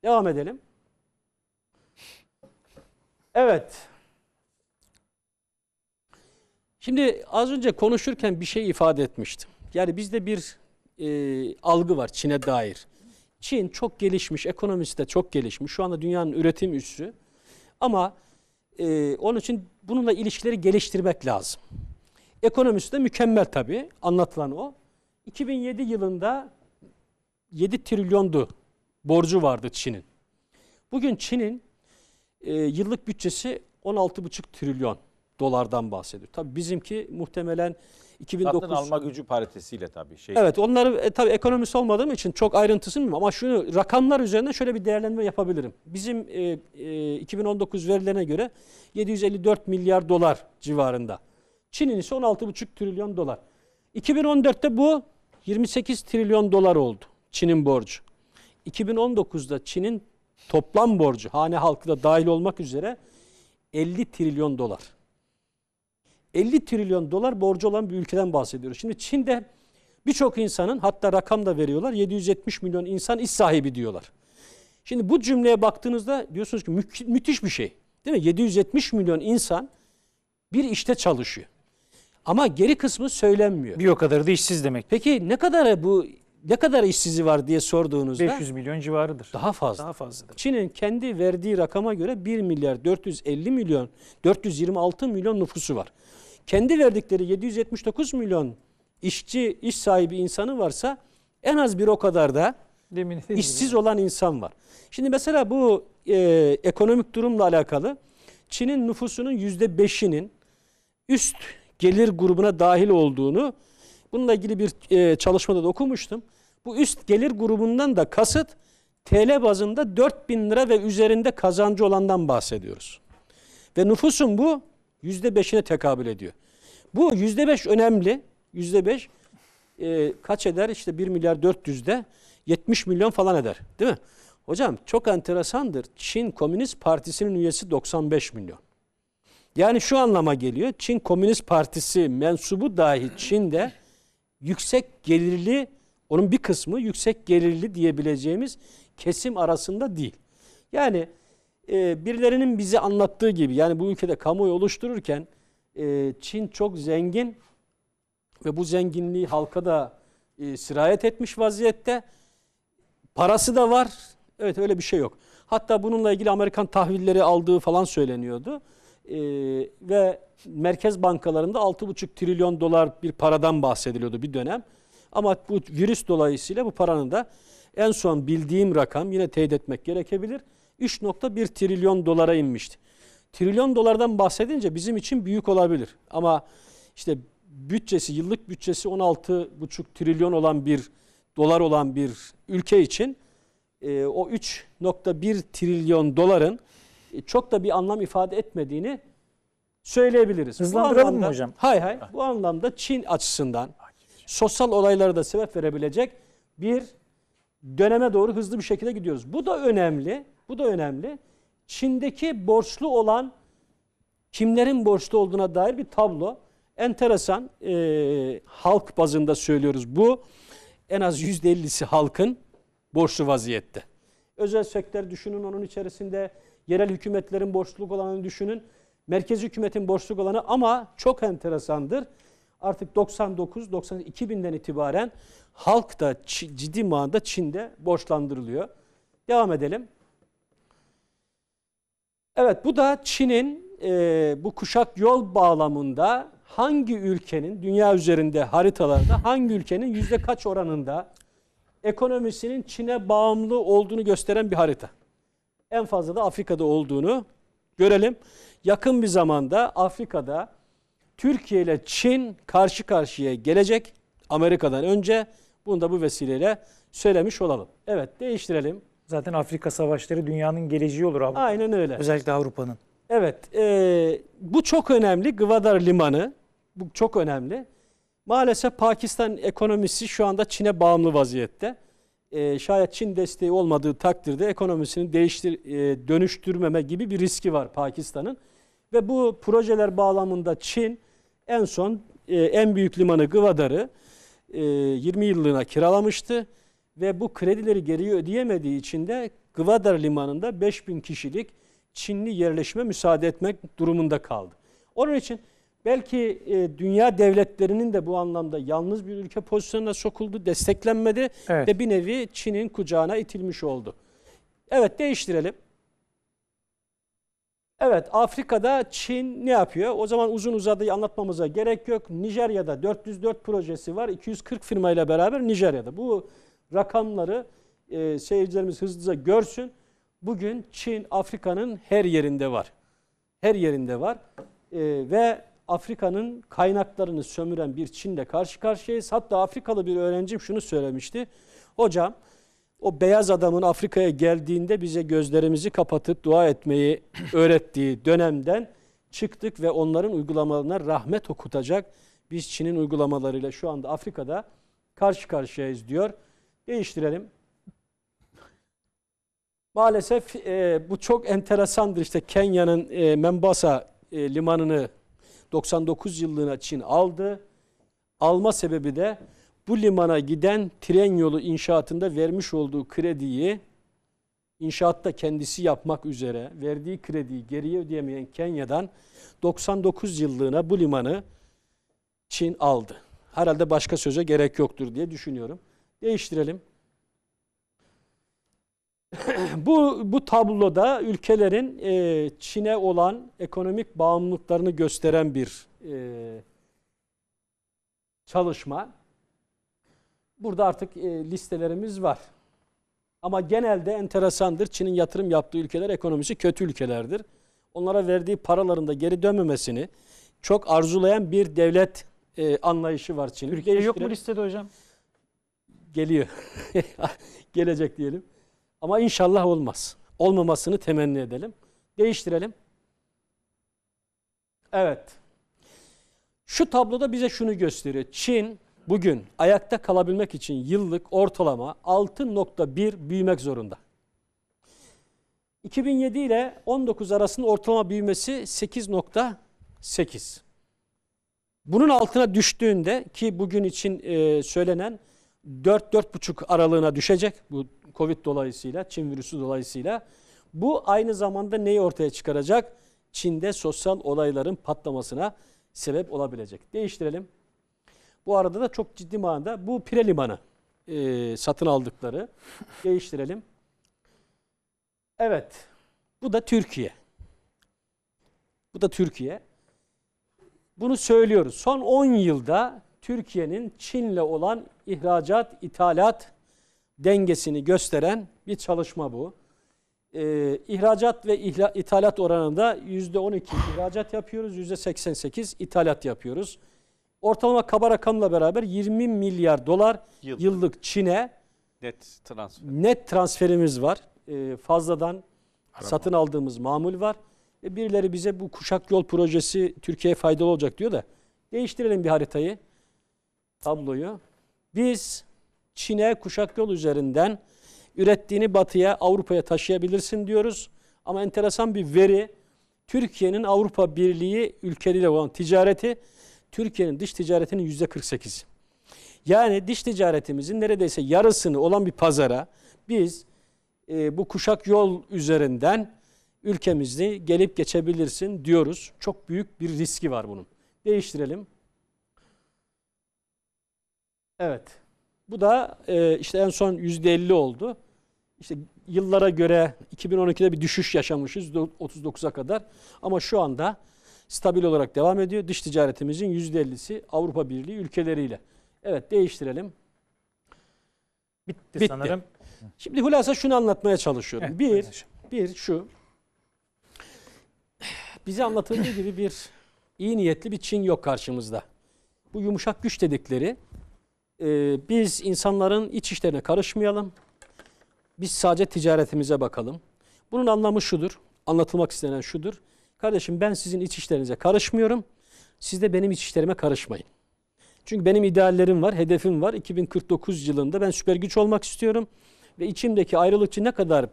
Devam edelim. Evet. Şimdi az önce konuşurken bir şey ifade etmiştim. Yani bizde bir e, algı var Çin'e dair. Çin çok gelişmiş, ekonomisi de çok gelişmiş. Şu anda dünyanın üretim üssü. Ama e, onun için bununla ilişkileri geliştirmek lazım. Ekonomisi de mükemmel tabii. Anlatılan o. 2007 yılında 7 trilyondu borcu vardı Çin'in. Bugün Çin'in e, yıllık bütçesi 16,5 trilyon dolardan bahsediyor. Tabi bizimki muhtemelen 2009 Satın alma gücü paritesiyle tabii şey. Evet onları e, tabii ekonomist olmadığım için çok ayrıntısı mı ama şunu rakamlar üzerinde şöyle bir değerlendirme yapabilirim. Bizim e, e, 2019 verilerine göre 754 milyar dolar civarında. Çin'in ise 16,5 trilyon dolar. 2014'te bu 28 trilyon dolar oldu Çin'in borcu. 2019'da Çin'in toplam borcu hane halkı da dahil olmak üzere 50 trilyon dolar. 50 trilyon dolar borcu olan bir ülkeden bahsediyoruz. Şimdi Çin'de birçok insanın hatta rakam da veriyorlar 770 milyon insan iş sahibi diyorlar. Şimdi bu cümleye baktığınızda diyorsunuz ki mü müthiş bir şey. Değil mi? 770 milyon insan bir işte çalışıyor. Ama geri kısmı söylenmiyor. Bir o kadar da işsiz demek. Peki ne kadar bu ne kadar işsizi var diye sorduğunuzda 500 milyon civarıdır. Daha fazla. Daha fazladır. Çin'in kendi verdiği rakama göre 1 milyar 450 milyon 426 milyon nüfusu var. Kendi verdikleri 779 milyon işçi, iş sahibi insanı varsa en az bir o kadar da Demin işsiz gibi. olan insan var. Şimdi mesela bu e, ekonomik durumla alakalı Çin'in nüfusunun %5'inin üst gelir grubuna dahil olduğunu bununla ilgili bir e, çalışmada da okumuştum. Bu üst gelir grubundan da kasıt TL bazında 4 bin lira ve üzerinde kazancı olandan bahsediyoruz. Ve nüfusun bu %5'ine tekabül ediyor. Bu %5 önemli. %5 e, kaç eder? İşte 1 milyar 400'de 70 milyon falan eder. Değil mi? Hocam çok enteresandır. Çin Komünist Partisi'nin üyesi 95 milyon. Yani şu anlama geliyor. Çin Komünist Partisi mensubu dahi Çin'de yüksek gelirli onun bir kısmı yüksek gelirli diyebileceğimiz kesim arasında değil. Yani e, birilerinin bize anlattığı gibi yani bu ülkede kamuoyu oluştururken e, Çin çok zengin ve bu zenginliği halka da e, sirayet etmiş vaziyette. Parası da var. Evet öyle bir şey yok. Hatta bununla ilgili Amerikan tahvilleri aldığı falan söyleniyordu. E, ve merkez bankalarında 6,5 trilyon dolar bir paradan bahsediliyordu bir dönem. Ama bu virüs dolayısıyla bu paranın da en son bildiğim rakam yine teyit etmek gerekebilir. 3.1 trilyon dolara inmişti. Trilyon dolardan bahsedince bizim için büyük olabilir. Ama işte bütçesi, yıllık bütçesi 16,5 trilyon olan bir dolar olan bir ülke için e, o 3.1 trilyon doların e, çok da bir anlam ifade etmediğini söyleyebiliriz. Hızlandıralım anlamda, mı hocam? Hay hay. Bu anlamda Çin açısından sosyal olaylara da sebep verebilecek bir döneme doğru hızlı bir şekilde gidiyoruz. Bu da önemli. Bu da önemli. Çin'deki borçlu olan kimlerin borçlu olduğuna dair bir tablo. Enteresan e, halk bazında söylüyoruz bu. En az %50'si halkın borçlu vaziyette. Özel sektör düşünün onun içerisinde yerel hükümetlerin borçluluk olanını düşünün. Merkezi hükümetin borçluluk olanı ama çok enteresandır artık 99, 90, 2000'den itibaren halk da ciddi manada Çin'de borçlandırılıyor. Devam edelim. Evet bu da Çin'in e, bu kuşak yol bağlamında hangi ülkenin dünya üzerinde haritalarda hangi ülkenin yüzde kaç oranında ekonomisinin Çin'e bağımlı olduğunu gösteren bir harita. En fazla da Afrika'da olduğunu görelim. Yakın bir zamanda Afrika'da Türkiye ile Çin karşı karşıya gelecek Amerika'dan önce. Bunu da bu vesileyle söylemiş olalım. Evet değiştirelim. Zaten Afrika savaşları dünyanın geleceği olur Avrupa. Aynen öyle. Özellikle Avrupa'nın. Evet e, bu çok önemli Gwadar Limanı. Bu çok önemli. Maalesef Pakistan ekonomisi şu anda Çin'e bağımlı vaziyette. E, şayet Çin desteği olmadığı takdirde ekonomisini değiştir, e, dönüştürmeme gibi bir riski var Pakistan'ın. Ve bu projeler bağlamında Çin en son e, en büyük limanı Gıvadar'ı e, 20 yıllığına kiralamıştı ve bu kredileri geri ödeyemediği için de Gıvadar limanında 5000 kişilik Çinli yerleşme müsaade etmek durumunda kaldı. Onun için belki e, dünya devletlerinin de bu anlamda yalnız bir ülke pozisyonuna sokuldu, desteklenmedi evet. ve bir nevi Çin'in kucağına itilmiş oldu. Evet değiştirelim. Evet Afrika'da Çin ne yapıyor? O zaman uzun uzadığı anlatmamıza gerek yok. Nijerya'da 404 projesi var. 240 firmayla beraber Nijerya'da. Bu rakamları e, seyircilerimiz hızlıca görsün. Bugün Çin Afrika'nın her yerinde var. Her yerinde var. E, ve Afrika'nın kaynaklarını sömüren bir Çin'le karşı karşıyayız. Hatta Afrikalı bir öğrencim şunu söylemişti. Hocam o beyaz adamın Afrika'ya geldiğinde bize gözlerimizi kapatıp dua etmeyi öğrettiği dönemden çıktık ve onların uygulamalarına rahmet okutacak biz Çin'in uygulamalarıyla şu anda Afrika'da karşı karşıyayız diyor. Değiştirelim. Maalesef e, bu çok enteresandır. işte Kenya'nın e, Membasa e, limanını 99 yıllığına Çin aldı. Alma sebebi de bu limana giden tren yolu inşaatında vermiş olduğu krediyi inşaatta kendisi yapmak üzere verdiği krediyi geriye ödeyemeyen Kenya'dan 99 yıllığına bu limanı Çin aldı. Herhalde başka söze gerek yoktur diye düşünüyorum. Değiştirelim. bu, bu tabloda ülkelerin e, Çin'e olan ekonomik bağımlılıklarını gösteren bir e, çalışma. Burada artık e, listelerimiz var. Ama genelde enteresandır Çin'in yatırım yaptığı ülkeler ekonomisi kötü ülkelerdir. Onlara verdiği paraların da geri dönmemesini çok arzulayan bir devlet e, anlayışı var Çin. Türkiye yok mu listede hocam? Geliyor. Gelecek diyelim. Ama inşallah olmaz. Olmamasını temenni edelim. Değiştirelim. Evet. Şu tabloda bize şunu gösteriyor. Çin bugün ayakta kalabilmek için yıllık ortalama 6.1 büyümek zorunda. 2007 ile 19 arasının ortalama büyümesi 8.8. Bunun altına düştüğünde ki bugün için e, söylenen 4-4,5 aralığına düşecek bu Covid dolayısıyla, Çin virüsü dolayısıyla. Bu aynı zamanda neyi ortaya çıkaracak? Çin'de sosyal olayların patlamasına sebep olabilecek. Değiştirelim. Bu arada da çok ciddi manada bu Pire Limanı e, satın aldıkları. Değiştirelim. Evet. Bu da Türkiye. Bu da Türkiye. Bunu söylüyoruz. Son 10 yılda Türkiye'nin Çin'le olan ihracat, ithalat dengesini gösteren bir çalışma bu. Ee, ihracat ve ihla, ithalat oranında %12 ihracat yapıyoruz, %88 ithalat yapıyoruz. Ortalama kaba rakamla beraber 20 milyar dolar yıllık, yıllık Çin'e net, transfer. net transferimiz var. E, fazladan Arama. satın aldığımız mamul var. E, birileri bize bu kuşak yol projesi Türkiye'ye faydalı olacak diyor da değiştirelim bir haritayı, tabloyu. Biz Çin'e kuşak yol üzerinden ürettiğini batıya, Avrupa'ya taşıyabilirsin diyoruz. Ama enteresan bir veri Türkiye'nin Avrupa Birliği ülkeleriyle olan ticareti Türkiye'nin dış ticaretinin yüzde 48. Yani dış ticaretimizin neredeyse yarısını olan bir pazara biz e, bu kuşak yol üzerinden ülkemizi gelip geçebilirsin diyoruz. Çok büyük bir riski var bunun. Değiştirelim. Evet. Bu da e, işte en son yüzde %50 oldu. İşte yıllara göre 2012'de bir düşüş yaşamışız 39'a kadar. Ama şu anda stabil olarak devam ediyor. Dış ticaretimizin %50'si Avrupa Birliği ülkeleriyle. Evet değiştirelim. Bitti, Bitti. sanırım. Şimdi hulasa şunu anlatmaya çalışıyorum. Evet, bir, bir şu. Bize anlatıldığı gibi bir iyi niyetli bir Çin yok karşımızda. Bu yumuşak güç dedikleri e, biz insanların iç işlerine karışmayalım. Biz sadece ticaretimize bakalım. Bunun anlamı şudur. Anlatılmak istenen şudur. Kardeşim ben sizin iç işlerinize karışmıyorum. Siz de benim iç işlerime karışmayın. Çünkü benim ideallerim var, hedefim var. 2049 yılında ben süper güç olmak istiyorum. Ve içimdeki ayrılıkçı ne kadar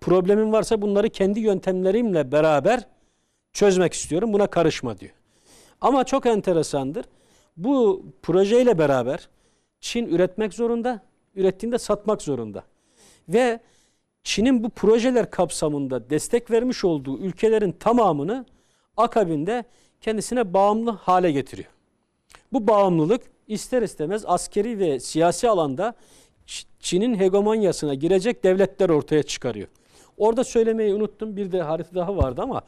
problemim varsa bunları kendi yöntemlerimle beraber çözmek istiyorum. Buna karışma diyor. Ama çok enteresandır. Bu projeyle beraber Çin üretmek zorunda, ürettiğinde satmak zorunda. Ve Çin'in bu projeler kapsamında destek vermiş olduğu ülkelerin tamamını akabinde kendisine bağımlı hale getiriyor. Bu bağımlılık ister istemez askeri ve siyasi alanda Çin'in hegemonyasına girecek devletler ortaya çıkarıyor. Orada söylemeyi unuttum bir de harita daha vardı ama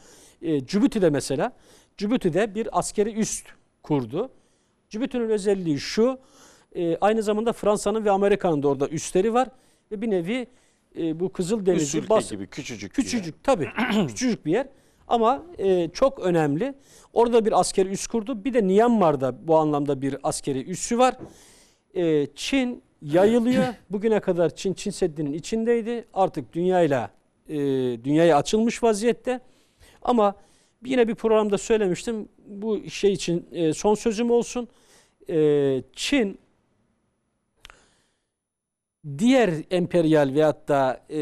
e, Cübütü'de mesela Cübütü'de bir askeri üst kurdu. Cübüti'nin özelliği şu e, aynı zamanda Fransa'nın ve Amerika'nın da orada üstleri var ve bir nevi e, bu Kızıldeniz'i basıp gibi küçücük küçücük tabi küçücük bir yer ama e, çok önemli. Orada bir askeri üs kurdu. Bir de Myanmar'da bu anlamda bir askeri üssü var. E, Çin yayılıyor. Bugüne kadar Çin Çin Seddi'nin içindeydi. Artık dünyayla e, dünyaya açılmış vaziyette. Ama yine bir programda söylemiştim. Bu şey için e, son sözüm olsun. E, Çin diğer emperyal veyahut da e,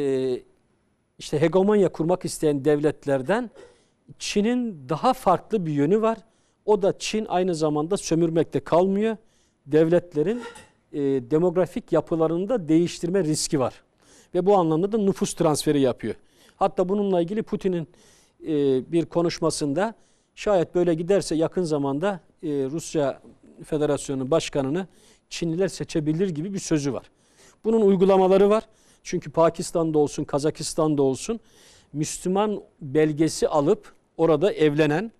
işte hegemonya kurmak isteyen devletlerden Çin'in daha farklı bir yönü var. O da Çin aynı zamanda sömürmekte kalmıyor. Devletlerin e, demografik yapılarını da değiştirme riski var. Ve bu anlamda da nüfus transferi yapıyor. Hatta bununla ilgili Putin'in e, bir konuşmasında şayet böyle giderse yakın zamanda e, Rusya Federasyonu Başkanı'nı Çinliler seçebilir gibi bir sözü var. Bunun uygulamaları var. Çünkü Pakistan'da olsun, Kazakistan'da olsun Müslüman belgesi alıp orada evlenen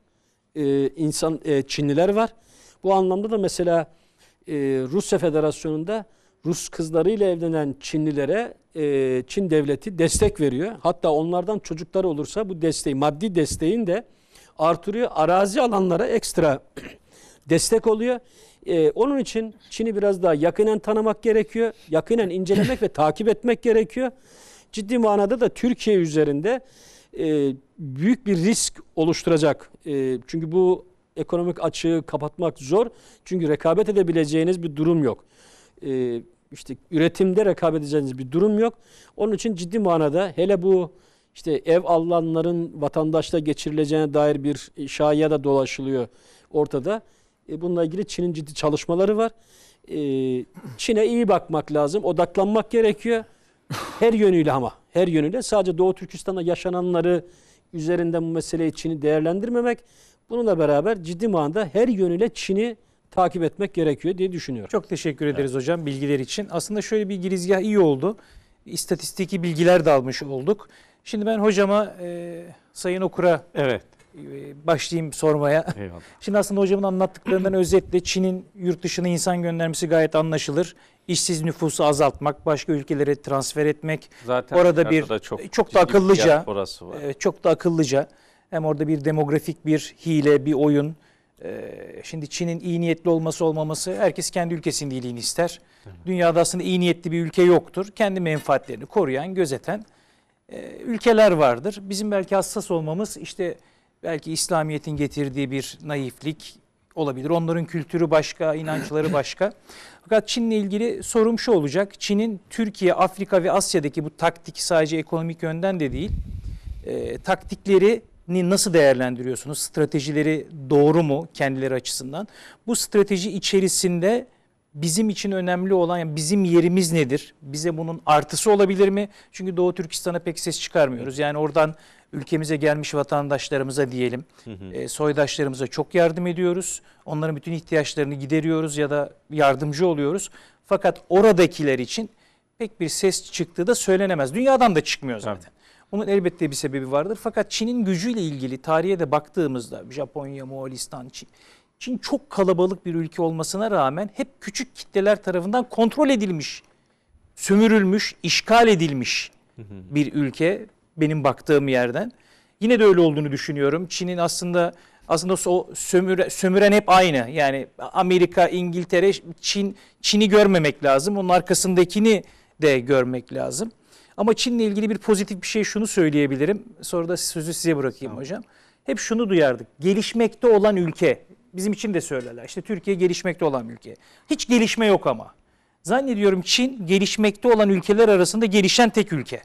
e, insan e, Çinliler var. Bu anlamda da mesela e, Rusya Federasyonu'nda Rus kızlarıyla evlenen Çinlilere e, Çin devleti destek veriyor. Hatta onlardan çocukları olursa bu desteği, maddi desteğin de artırıyor. Arazi alanlara ekstra destek oluyor. Ee, onun için Çin'i biraz daha yakinen tanımak gerekiyor. Yakinen incelemek ve takip etmek gerekiyor. Ciddi manada da Türkiye üzerinde e, büyük bir risk oluşturacak. E, çünkü bu ekonomik açığı kapatmak zor. Çünkü rekabet edebileceğiniz bir durum yok. E, işte üretimde rekabet edeceğiniz bir durum yok. Onun için ciddi manada hele bu işte ev alanların vatandaşla geçirileceğine dair bir şaya da dolaşılıyor ortada. E, bununla ilgili Çin'in ciddi çalışmaları var. E, Çin'e iyi bakmak lazım. Odaklanmak gerekiyor. Her yönüyle ama. Her yönüyle. Sadece Doğu Türkistan'da yaşananları üzerinden bu meseleyi Çin'i değerlendirmemek. Bununla beraber ciddi manada her yönüyle Çin'i takip etmek gerekiyor diye düşünüyorum. Çok teşekkür ederiz evet. hocam bilgiler için. Aslında şöyle bir girizgah iyi oldu. İstatistiki bilgiler de almış olduk. Şimdi ben hocama e, Sayın Okur'a evet. Ee, başlayayım sormaya. Eyvallah. Şimdi aslında hocamın anlattıklarından özetle Çin'in yurt dışına insan göndermesi gayet anlaşılır. İşsiz nüfusu azaltmak, başka ülkelere transfer etmek. Zaten orada bir çok, çok da akıllıca orası var. çok da akıllıca hem orada bir demografik bir hile, bir oyun. Ee, şimdi Çin'in iyi niyetli olması olmaması herkes kendi ülkesinin iyiliğini ister. Dünyada aslında iyi niyetli bir ülke yoktur. Kendi menfaatlerini koruyan, gözeten e, ülkeler vardır. Bizim belki hassas olmamız işte belki İslamiyet'in getirdiği bir naiflik olabilir. Onların kültürü başka, inançları başka. Fakat Çin'le ilgili sorum şu olacak. Çin'in Türkiye, Afrika ve Asya'daki bu taktik sadece ekonomik yönden de değil, e, taktikleri nasıl değerlendiriyorsunuz? Stratejileri doğru mu kendileri açısından? Bu strateji içerisinde bizim için önemli olan yani bizim yerimiz nedir? Bize bunun artısı olabilir mi? Çünkü Doğu Türkistan'a pek ses çıkarmıyoruz. Yani oradan ülkemize gelmiş vatandaşlarımıza diyelim, hı hı. Ee, soydaşlarımıza çok yardım ediyoruz. Onların bütün ihtiyaçlarını gideriyoruz ya da yardımcı oluyoruz. Fakat oradakiler için pek bir ses çıktığı da söylenemez. Dünyadan da çıkmıyor zaten. Tabii. Bunun elbette bir sebebi vardır. Fakat Çin'in gücüyle ilgili tarihe de baktığımızda Japonya, Moğolistan, Çin. Çin çok kalabalık bir ülke olmasına rağmen hep küçük kitleler tarafından kontrol edilmiş, sömürülmüş, işgal edilmiş bir ülke benim baktığım yerden. Yine de öyle olduğunu düşünüyorum. Çin'in aslında aslında o sömüre, sömüren hep aynı. Yani Amerika, İngiltere, Çin, Çin'i görmemek lazım. Onun arkasındakini de görmek lazım. Ama Çin'le ilgili bir pozitif bir şey şunu söyleyebilirim. Sonra da sözü size bırakayım tamam. hocam. Hep şunu duyardık. Gelişmekte olan ülke. Bizim için de söylerler. İşte Türkiye gelişmekte olan ülke. Hiç gelişme yok ama. Zannediyorum Çin gelişmekte olan ülkeler arasında gelişen tek ülke.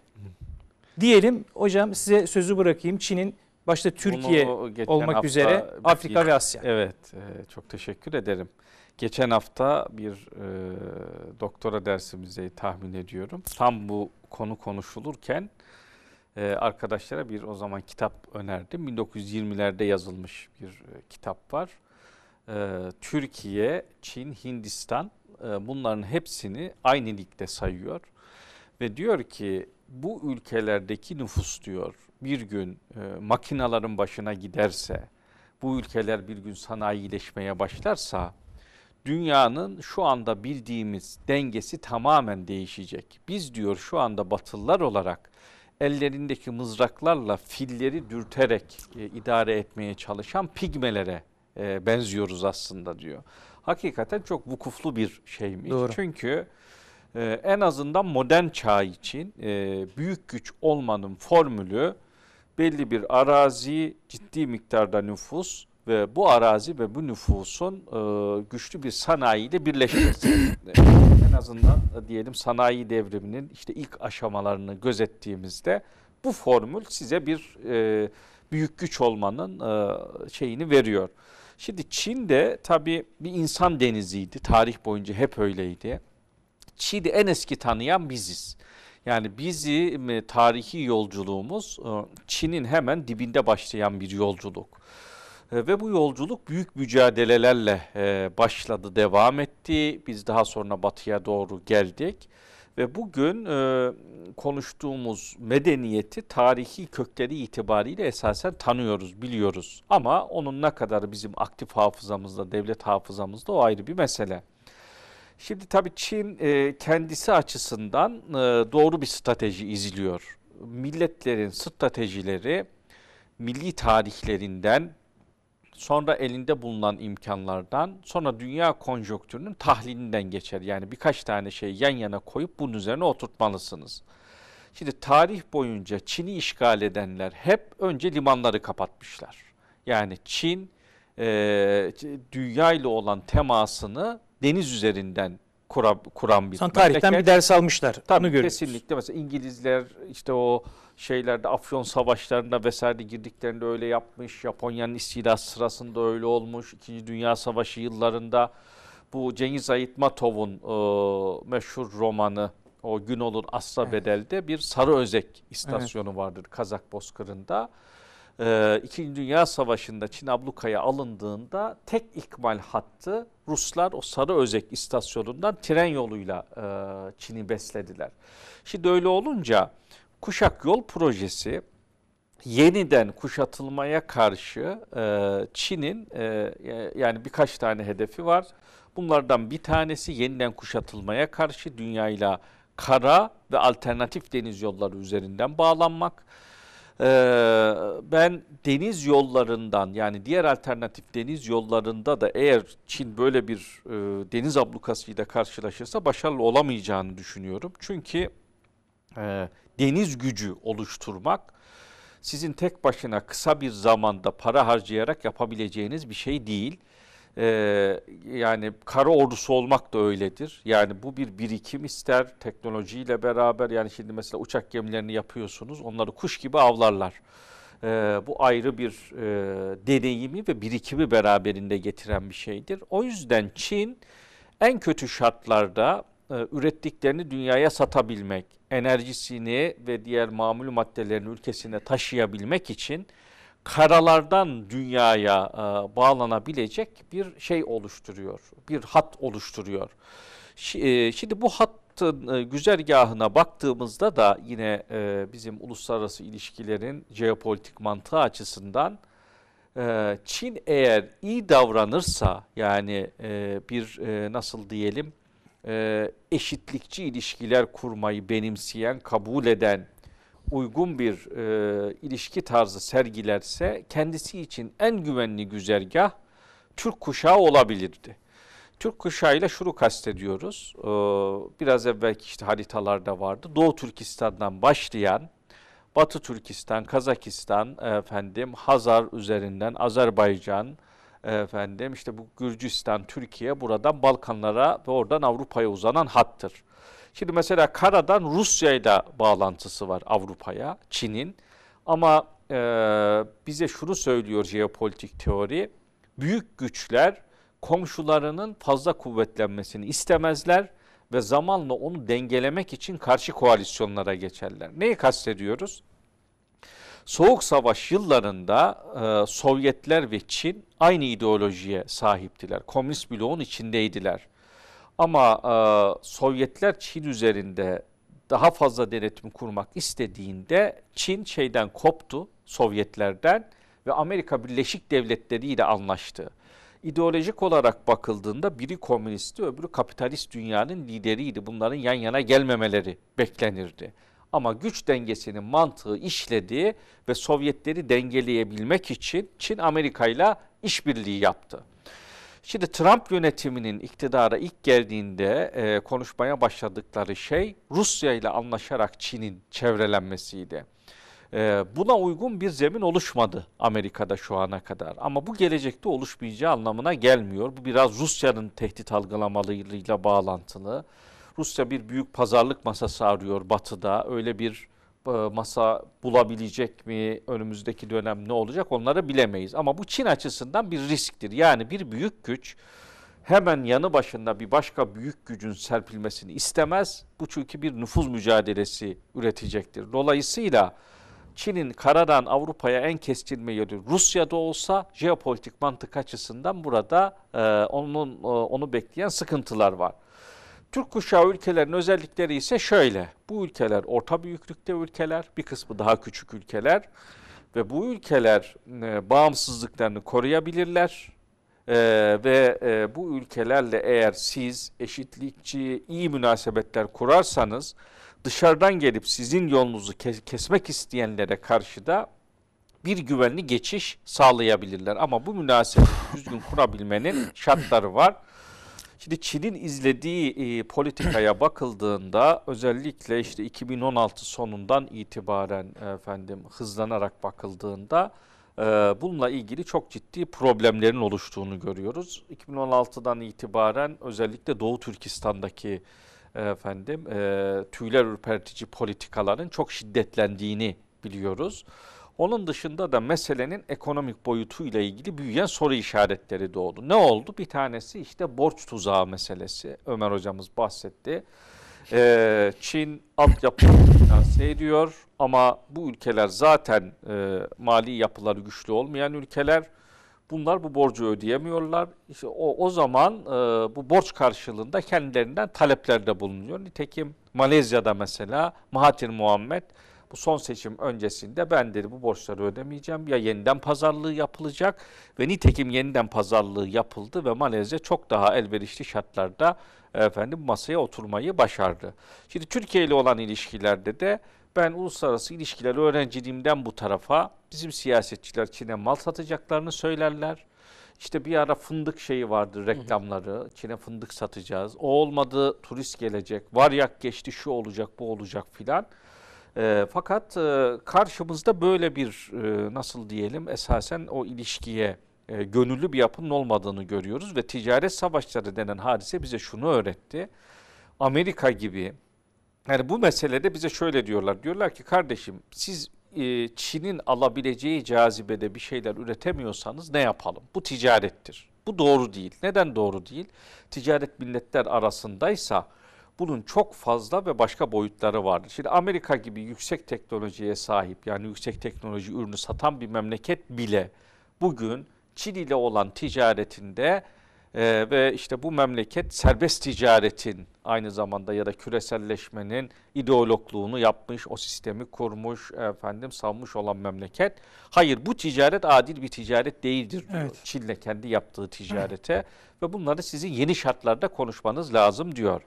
Diyelim hocam size sözü bırakayım. Çin'in başta Türkiye olmak hafta, üzere Afrika ve Asya. Evet e, çok teşekkür ederim. Geçen hafta bir e, doktora dersimizi tahmin ediyorum. Tam bu konu konuşulurken e, arkadaşlara bir o zaman kitap önerdim. 1920'lerde yazılmış bir e, kitap var. E, Türkiye, Çin, Hindistan e, bunların hepsini aynı ligde sayıyor. Ve diyor ki bu ülkelerdeki nüfus diyor bir gün e, makinaların başına giderse, bu ülkeler bir gün sanayileşmeye başlarsa dünyanın şu anda bildiğimiz dengesi tamamen değişecek. Biz diyor şu anda batılılar olarak ellerindeki mızraklarla filleri dürterek e, idare etmeye çalışan pigmelere e, benziyoruz aslında diyor. Hakikaten çok vukuflu bir şeymiş. Doğru. Çünkü e, en azından modern çağ için e, büyük güç olmanın formülü belli bir arazi, ciddi miktarda nüfus ve bu arazi ve bu nüfusun e, güçlü bir sanayiyle birleşmesi. en azından e, diyelim sanayi devriminin işte ilk aşamalarını gözettiğimizde bu formül size bir e, büyük güç olmanın e, şeyini veriyor. Şimdi Çin de tabii bir insan deniziydi. Tarih boyunca hep öyleydi. Çin'i en eski tanıyan biziz. Yani bizi tarihi yolculuğumuz e, Çin'in hemen dibinde başlayan bir yolculuk. E, ve bu yolculuk büyük mücadelelerle e, başladı, devam etti. Biz daha sonra batıya doğru geldik. Ve bugün konuştuğumuz medeniyeti tarihi kökleri itibariyle esasen tanıyoruz, biliyoruz. Ama onun ne kadar bizim aktif hafızamızda, devlet hafızamızda o ayrı bir mesele. Şimdi tabii Çin e, kendisi açısından e, doğru bir strateji izliyor. Milletlerin stratejileri milli tarihlerinden sonra elinde bulunan imkanlardan sonra dünya konjonktürünün tahlilinden geçer. Yani birkaç tane şey yan yana koyup bunun üzerine oturtmalısınız. Şimdi tarih boyunca Çin'i işgal edenler hep önce limanları kapatmışlar. Yani Çin e, dünya ile olan temasını deniz üzerinden kuran, kuran bir Son tarihten memleket. bir ders almışlar. Tabii Onu görüyoruz. Kesinlikle mesela İngilizler işte o şeylerde Afyon savaşlarında vesaire girdiklerinde öyle yapmış. Japonya'nın istilası sırasında öyle olmuş. İkinci Dünya Savaşı yıllarında bu Cengiz Aytmatov'un e, meşhur romanı o gün olur asla evet. bedelde bir Sarı Özek istasyonu evet. vardır Kazak Bozkırı'nda e, İkinci Dünya Savaşı'nda Çin ablukaya alındığında tek ikmal hattı Ruslar o Sarı Özek istasyonundan tren yoluyla e, Çin'i beslediler. Şimdi öyle olunca Kuşak Yol Projesi yeniden kuşatılmaya karşı e, Çin'in e, e yani birkaç tane hedefi var. Bunlardan bir tanesi yeniden kuşatılmaya karşı dünyayla kara ve alternatif deniz yolları üzerinden bağlanmak. Ee, ben deniz yollarından yani diğer alternatif deniz yollarında da eğer Çin böyle bir e, deniz ablukasıyla karşılaşırsa başarılı olamayacağını düşünüyorum. Çünkü e, deniz gücü oluşturmak sizin tek başına kısa bir zamanda para harcayarak yapabileceğiniz bir şey değil. Ee, yani kara ordusu olmak da öyledir. Yani bu bir birikim ister teknolojiyle beraber. Yani şimdi mesela uçak gemilerini yapıyorsunuz. Onları kuş gibi avlarlar. Ee, bu ayrı bir e, deneyimi ve birikimi beraberinde getiren bir şeydir. O yüzden Çin en kötü şartlarda e, ürettiklerini dünyaya satabilmek, enerjisini ve diğer mamul maddelerini ülkesine taşıyabilmek için karalardan dünyaya e, bağlanabilecek bir şey oluşturuyor, bir hat oluşturuyor. E, şimdi bu hattın e, güzergahına baktığımızda da yine bizim uluslararası ilişkilerin jeopolitik mantığı açısından Çin eğer iyi davranırsa yani bir nasıl diyelim eşitlikçi ilişkiler kurmayı benimseyen, kabul eden uygun bir e, ilişki tarzı sergilerse kendisi için en güvenli güzergah Türk kuşağı olabilirdi. Türk kuşağıyla şunu kastediyoruz. Ee, biraz evvelki işte haritalarda vardı. Doğu Türkistan'dan başlayan Batı Türkistan, Kazakistan, efendim Hazar üzerinden Azerbaycan, efendim işte bu Gürcistan, Türkiye buradan Balkanlara ve oradan Avrupa'ya uzanan hattır. Şimdi mesela karadan Rusya'yla da bağlantısı var Avrupa'ya, Çin'in. Ama e, bize şunu söylüyor jeopolitik teori. Büyük güçler komşularının fazla kuvvetlenmesini istemezler ve zamanla onu dengelemek için karşı koalisyonlara geçerler. Neyi kastediyoruz? Soğuk Savaş yıllarında e, Sovyetler ve Çin aynı ideolojiye sahiptiler. Komünist bloğun içindeydiler. Ama e, Sovyetler Çin üzerinde daha fazla denetim kurmak istediğinde Çin şeyden koptu Sovyetlerden ve Amerika Birleşik Devletleri ile anlaştı. İdeolojik olarak bakıldığında biri komünisti öbürü kapitalist dünyanın lideriydi. Bunların yan yana gelmemeleri beklenirdi. Ama güç dengesinin mantığı işlediği ve Sovyetleri dengeleyebilmek için Çin Amerika ile işbirliği yaptı. Şimdi Trump yönetiminin iktidara ilk geldiğinde e, konuşmaya başladıkları şey Rusya ile anlaşarak Çin'in çevrelenmesiydi. E, buna uygun bir zemin oluşmadı Amerika'da şu ana kadar. Ama bu gelecekte oluşmayacağı anlamına gelmiyor. Bu biraz Rusya'nın tehdit algılamalığıyla bağlantılı. Rusya bir büyük pazarlık masası arıyor batıda. Öyle bir e, masa bulabilecek mi, önümüzdeki dönem ne olacak onları bilemeyiz. Ama bu Çin açısından bir risktir. Yani bir büyük güç hemen yanı başında bir başka büyük gücün serpilmesini istemez. Bu çünkü bir nüfuz mücadelesi üretecektir. Dolayısıyla Çin'in karadan Avrupa'ya en kestirme yolu Rusya'da olsa jeopolitik mantık açısından burada e, onun e, onu bekleyen sıkıntılar var. Türk kuşağı ülkelerin özellikleri ise şöyle. Bu ülkeler orta büyüklükte ülkeler, bir kısmı daha küçük ülkeler ve bu ülkeler e, bağımsızlıklarını koruyabilirler. E, ve e, bu ülkelerle eğer siz eşitlikçi, iyi münasebetler kurarsanız dışarıdan gelip sizin yolunuzu kes kesmek isteyenlere karşı da bir güvenli geçiş sağlayabilirler. Ama bu münasebeti düzgün kurabilmenin şartları var. Şimdi Çin'in izlediği e, politikaya bakıldığında özellikle işte 2016 sonundan itibaren efendim hızlanarak bakıldığında e, bununla ilgili çok ciddi problemlerin oluştuğunu görüyoruz. 2016'dan itibaren özellikle Doğu Türkistan'daki efendim e, tüyler ürpertici politikaların çok şiddetlendiğini biliyoruz. Onun dışında da meselenin ekonomik boyutuyla ilgili büyüyen soru işaretleri doğdu. Ne oldu? Bir tanesi işte borç tuzağı meselesi. Ömer hocamız bahsetti. Ee, Çin altyapıyı finanse ediyor ama bu ülkeler zaten e, mali yapıları güçlü olmayan ülkeler. Bunlar bu borcu ödeyemiyorlar. İşte o, o zaman e, bu borç karşılığında kendilerinden taleplerde bulunuyor. Nitekim Malezya'da mesela Mahathir Muhammed bu son seçim öncesinde ben dedi bu borçları ödemeyeceğim ya yeniden pazarlığı yapılacak ve nitekim yeniden pazarlığı yapıldı ve Malezya çok daha elverişli şartlarda efendim masaya oturmayı başardı. Şimdi Türkiye ile olan ilişkilerde de ben uluslararası ilişkileri öğrenciliğimden bu tarafa bizim siyasetçiler Çin'e mal satacaklarını söylerler. İşte bir ara fındık şeyi vardı reklamları. Çin'e fındık satacağız. O olmadı turist gelecek. Varyak geçti şu olacak bu olacak filan. E, fakat e, karşımızda böyle bir e, nasıl diyelim esasen o ilişkiye e, gönüllü bir yapının olmadığını görüyoruz ve ticaret savaşları denen hadise bize şunu öğretti. Amerika gibi yani bu meselede bize şöyle diyorlar. Diyorlar ki kardeşim siz e, Çin'in alabileceği cazibede bir şeyler üretemiyorsanız ne yapalım? Bu ticarettir. Bu doğru değil. Neden doğru değil? Ticaret milletler arasındaysa bunun çok fazla ve başka boyutları vardır. Şimdi Amerika gibi yüksek teknolojiye sahip yani yüksek teknoloji ürünü satan bir memleket bile bugün Çin ile olan ticaretinde e, ve işte bu memleket serbest ticaretin aynı zamanda ya da küreselleşmenin ideologluğunu yapmış, o sistemi kurmuş, efendim savmuş olan memleket. Hayır bu ticaret adil bir ticaret değildir diyor. Evet. Çin'le kendi yaptığı ticarete evet. ve bunları sizin yeni şartlarda konuşmanız lazım diyor.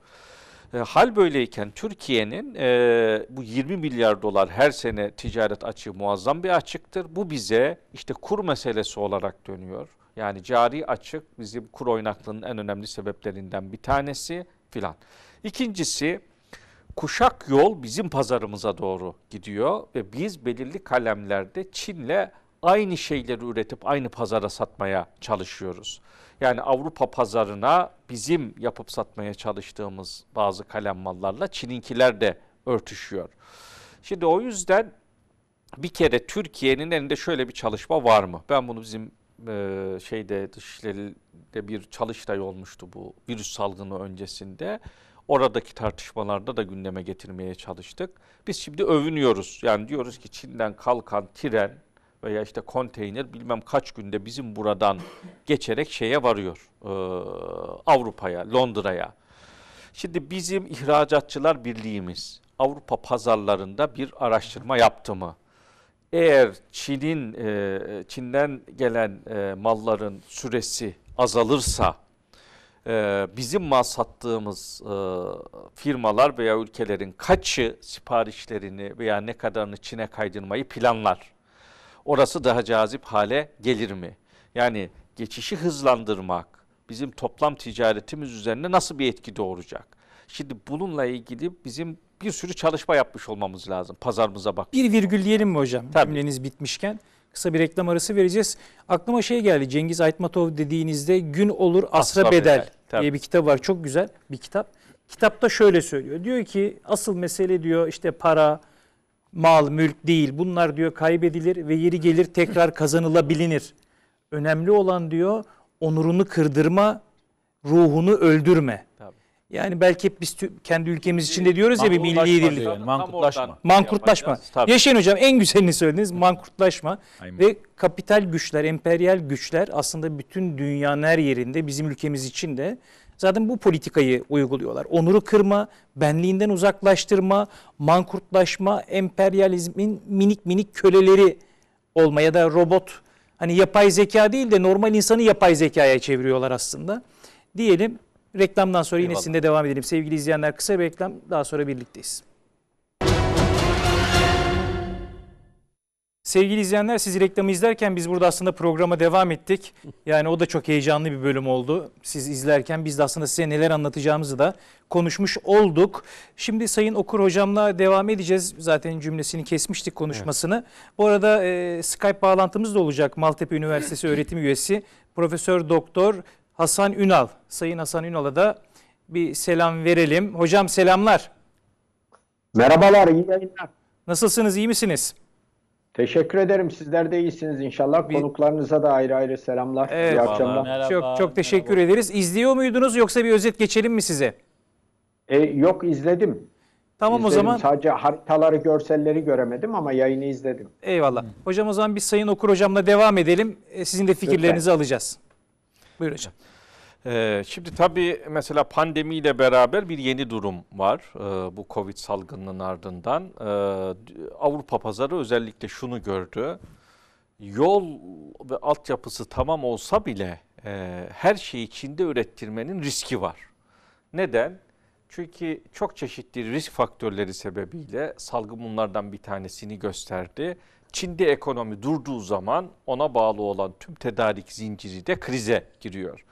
E, hal böyleyken Türkiye'nin e, bu 20 milyar dolar her sene ticaret açığı muazzam bir açıktır. Bu bize işte kur meselesi olarak dönüyor. Yani cari açık bizim kur oynaklığının en önemli sebeplerinden bir tanesi filan. İkincisi kuşak yol bizim pazarımıza doğru gidiyor ve biz belirli kalemlerde Çin'le aynı şeyleri üretip aynı pazara satmaya çalışıyoruz. Yani Avrupa pazarına bizim yapıp satmaya çalıştığımız bazı kalem mallarla Çin'inkiler de örtüşüyor. Şimdi o yüzden bir kere Türkiye'nin elinde şöyle bir çalışma var mı? Ben bunu bizim e, şeyde dışişlerinde bir çalıştay olmuştu bu virüs salgını öncesinde. Oradaki tartışmalarda da gündeme getirmeye çalıştık. Biz şimdi övünüyoruz. Yani diyoruz ki Çin'den kalkan tren veya işte konteyner bilmem kaç günde bizim buradan geçerek şeye varıyor e, Avrupa'ya, Londra'ya. Şimdi bizim ihracatçılar birliğimiz Avrupa pazarlarında bir araştırma yaptı mı? Eğer Çin'in e, Çin'den gelen e, malların süresi azalırsa e, bizim mal sattığımız e, firmalar veya ülkelerin kaçı siparişlerini veya ne kadarını Çin'e kaydırmayı planlar? orası daha cazip hale gelir mi? Yani geçişi hızlandırmak bizim toplam ticaretimiz üzerine nasıl bir etki doğuracak? Şimdi bununla ilgili bizim bir sürü çalışma yapmış olmamız lazım pazarımıza bak. Bir virgül diyelim mi hocam Tabii. cümleniz bitmişken? Kısa bir reklam arası vereceğiz. Aklıma şey geldi Cengiz Aytmatov dediğinizde Gün Olur Asra, Asra Bedel, bedel. Tabii. diye bir kitap var. Çok güzel bir kitap. Kitapta şöyle söylüyor. Diyor ki asıl mesele diyor işte para, mal, mülk değil. Bunlar diyor kaybedilir ve yeri gelir tekrar kazanılabilinir. Önemli olan diyor onurunu kırdırma, ruhunu öldürme. Tabii. Yani belki hep biz kendi ülkemiz için de diyoruz ya bir milli dirlik. Yani, mankutlaşma. Şey mankutlaşma. Yaşayın hocam en güzelini söylediniz. mankurtlaşma ve kapital güçler, emperyal güçler aslında bütün dünyanın her yerinde bizim ülkemiz için de zaten bu politikayı uyguluyorlar. Onuru kırma, benliğinden uzaklaştırma, mankurtlaşma, emperyalizmin minik minik köleleri olma ya da robot hani yapay zeka değil de normal insanı yapay zekaya çeviriyorlar aslında. Diyelim reklamdan sonra yine sizinle devam edelim. Sevgili izleyenler kısa bir reklam daha sonra birlikteyiz. Sevgili izleyenler siz reklamı izlerken biz burada aslında programa devam ettik. Yani o da çok heyecanlı bir bölüm oldu. Siz izlerken biz de aslında size neler anlatacağımızı da konuşmuş olduk. Şimdi Sayın Okur Hocam'la devam edeceğiz. Zaten cümlesini kesmiştik konuşmasını. Evet. Bu arada e, Skype bağlantımız da olacak. Maltepe Üniversitesi öğretim üyesi Profesör Doktor Hasan Ünal. Sayın Hasan Ünal'a da bir selam verelim. Hocam selamlar. Merhabalar, iyi yayınlar. Nasılsınız, iyi misiniz? Teşekkür ederim. Sizler de iyisiniz inşallah. Bir- Konuklarınıza da ayrı ayrı selamlar. Evet. İyi akşamlar. Merhaba, çok çok teşekkür ederiz. İzliyor muydunuz yoksa bir özet geçelim mi size? E, yok izledim. Tamam o zaman Sadece haritaları, görselleri göremedim ama yayını izledim. eyvallah. Hocam o zaman biz Sayın Okur Hocam'la devam edelim. E, sizin de fikirlerinizi alacağız. Buyur hocam. Ee, şimdi tabii mesela pandemiyle beraber bir yeni durum var ee, bu Covid salgınının ardından. Ee, Avrupa pazarı özellikle şunu gördü. Yol ve altyapısı tamam olsa bile e, her şeyi Çin'de ürettirmenin riski var. Neden? Çünkü çok çeşitli risk faktörleri sebebiyle salgın bunlardan bir tanesini gösterdi. Çin'de ekonomi durduğu zaman ona bağlı olan tüm tedarik zinciri de krize giriyor.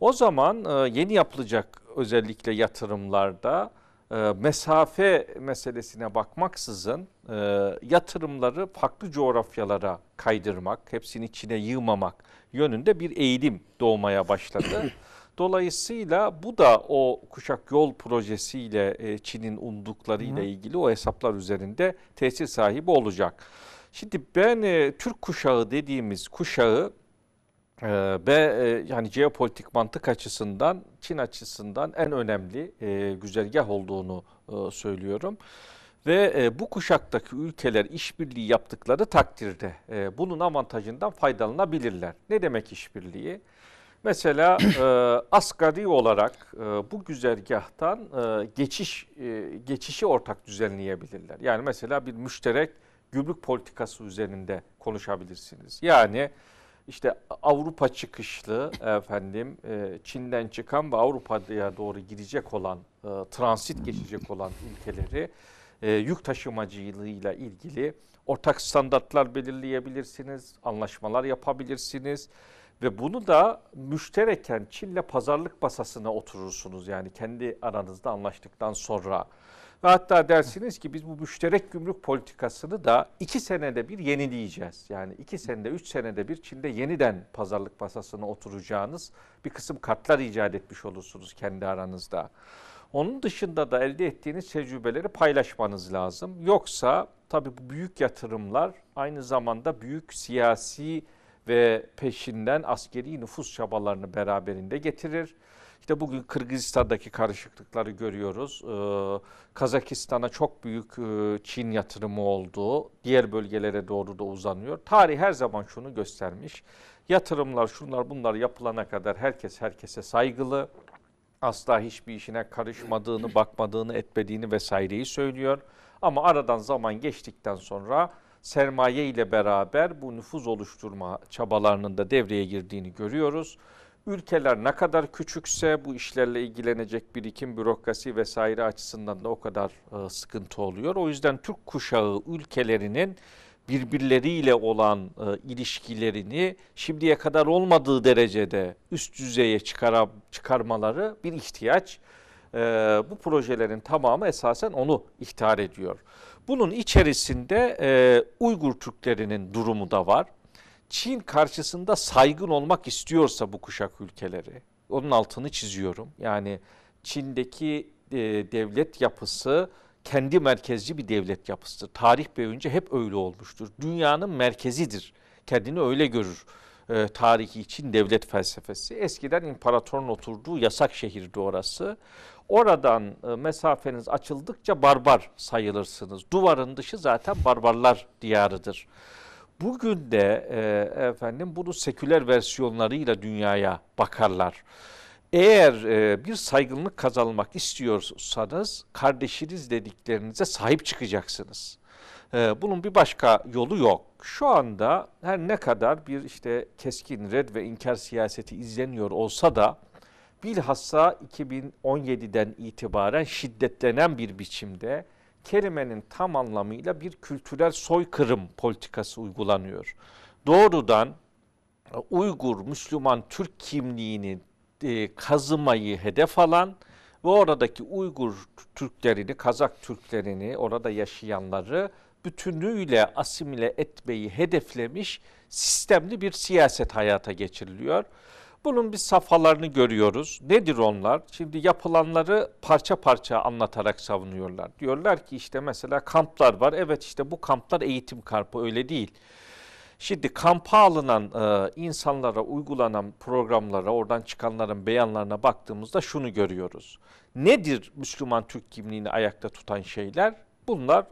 O zaman e, yeni yapılacak özellikle yatırımlarda e, mesafe meselesine bakmaksızın e, yatırımları farklı coğrafyalara kaydırmak, hepsini içine yığmamak yönünde bir eğilim doğmaya başladı. Dolayısıyla bu da o kuşak yol projesiyle Çin'in umduklarıyla Hı. ilgili o hesaplar üzerinde tesir sahibi olacak. Şimdi ben Türk kuşağı dediğimiz kuşağı ee, ve e, yani jeopolitik mantık açısından Çin açısından en önemli e, güzergah olduğunu e, söylüyorum. Ve e, bu kuşaktaki ülkeler işbirliği yaptıkları takdirde e, bunun avantajından faydalanabilirler. Ne demek işbirliği? Mesela e, asgari olarak e, bu güzergahtan e, geçiş e, geçişi ortak düzenleyebilirler. Yani mesela bir müşterek gümrük politikası üzerinde konuşabilirsiniz. Yani işte Avrupa çıkışlı efendim e, Çin'den çıkan ve Avrupa'ya doğru girecek olan e, transit geçecek olan ülkeleri e, yük taşımacılığıyla ilgili ortak standartlar belirleyebilirsiniz, anlaşmalar yapabilirsiniz ve bunu da müştereken Çin'le pazarlık masasına oturursunuz yani kendi aranızda anlaştıktan sonra. Ve hatta dersiniz ki biz bu müşterek gümrük politikasını da iki senede bir yenileyeceğiz. Yani iki senede, üç senede bir Çin'de yeniden pazarlık masasına oturacağınız bir kısım kartlar icat etmiş olursunuz kendi aranızda. Onun dışında da elde ettiğiniz tecrübeleri paylaşmanız lazım. Yoksa tabii bu büyük yatırımlar aynı zamanda büyük siyasi ve peşinden askeri nüfus çabalarını beraberinde getirir. İşte bugün Kırgızistan'daki karışıklıkları görüyoruz. Ee, Kazakistan'a çok büyük e, Çin yatırımı olduğu, Diğer bölgelere doğru da uzanıyor. Tarih her zaman şunu göstermiş. Yatırımlar şunlar bunlar yapılana kadar herkes herkese saygılı. Asla hiçbir işine karışmadığını, bakmadığını, etmediğini vesaireyi söylüyor. Ama aradan zaman geçtikten sonra sermaye ile beraber bu nüfuz oluşturma çabalarının da devreye girdiğini görüyoruz. Ülkeler ne kadar küçükse bu işlerle ilgilenecek birikim, bürokrasi vesaire açısından da o kadar e, sıkıntı oluyor. O yüzden Türk kuşağı ülkelerinin birbirleriyle olan e, ilişkilerini şimdiye kadar olmadığı derecede üst düzeye çıkara, çıkarmaları bir ihtiyaç. E, bu projelerin tamamı esasen onu ihtar ediyor. Bunun içerisinde e, Uygur Türklerinin durumu da var. Çin karşısında saygın olmak istiyorsa bu kuşak ülkeleri, onun altını çiziyorum. Yani Çin'deki e, devlet yapısı kendi merkezci bir devlet yapısıdır. Tarih boyunca hep öyle olmuştur. Dünyanın merkezidir. Kendini öyle görür e, tarihi için devlet felsefesi. Eskiden imparatorun oturduğu yasak şehirdi orası. Oradan e, mesafeniz açıldıkça barbar sayılırsınız. Duvarın dışı zaten barbarlar diyarıdır. Bugün de e, efendim bunu seküler versiyonlarıyla dünyaya bakarlar. Eğer e, bir saygınlık kazanmak istiyorsanız kardeşiniz dediklerinize sahip çıkacaksınız. E, bunun bir başka yolu yok. Şu anda her ne kadar bir işte keskin red ve inkar siyaseti izleniyor olsa da bilhassa 2017'den itibaren şiddetlenen bir biçimde kelimenin tam anlamıyla bir kültürel soykırım politikası uygulanıyor. Doğrudan e, Uygur, Müslüman, Türk kimliğini e, kazımayı hedef alan ve oradaki Uygur Türklerini, Kazak Türklerini, orada yaşayanları bütünüyle asimile etmeyi hedeflemiş sistemli bir siyaset hayata geçiriliyor. Bunun bir safhalarını görüyoruz. Nedir onlar? Şimdi yapılanları parça parça anlatarak savunuyorlar. Diyorlar ki işte mesela kamplar var. Evet işte bu kamplar eğitim kampı öyle değil. Şimdi kampa alınan e, insanlara uygulanan programlara, oradan çıkanların beyanlarına baktığımızda şunu görüyoruz. Nedir Müslüman Türk kimliğini ayakta tutan şeyler? Bunlar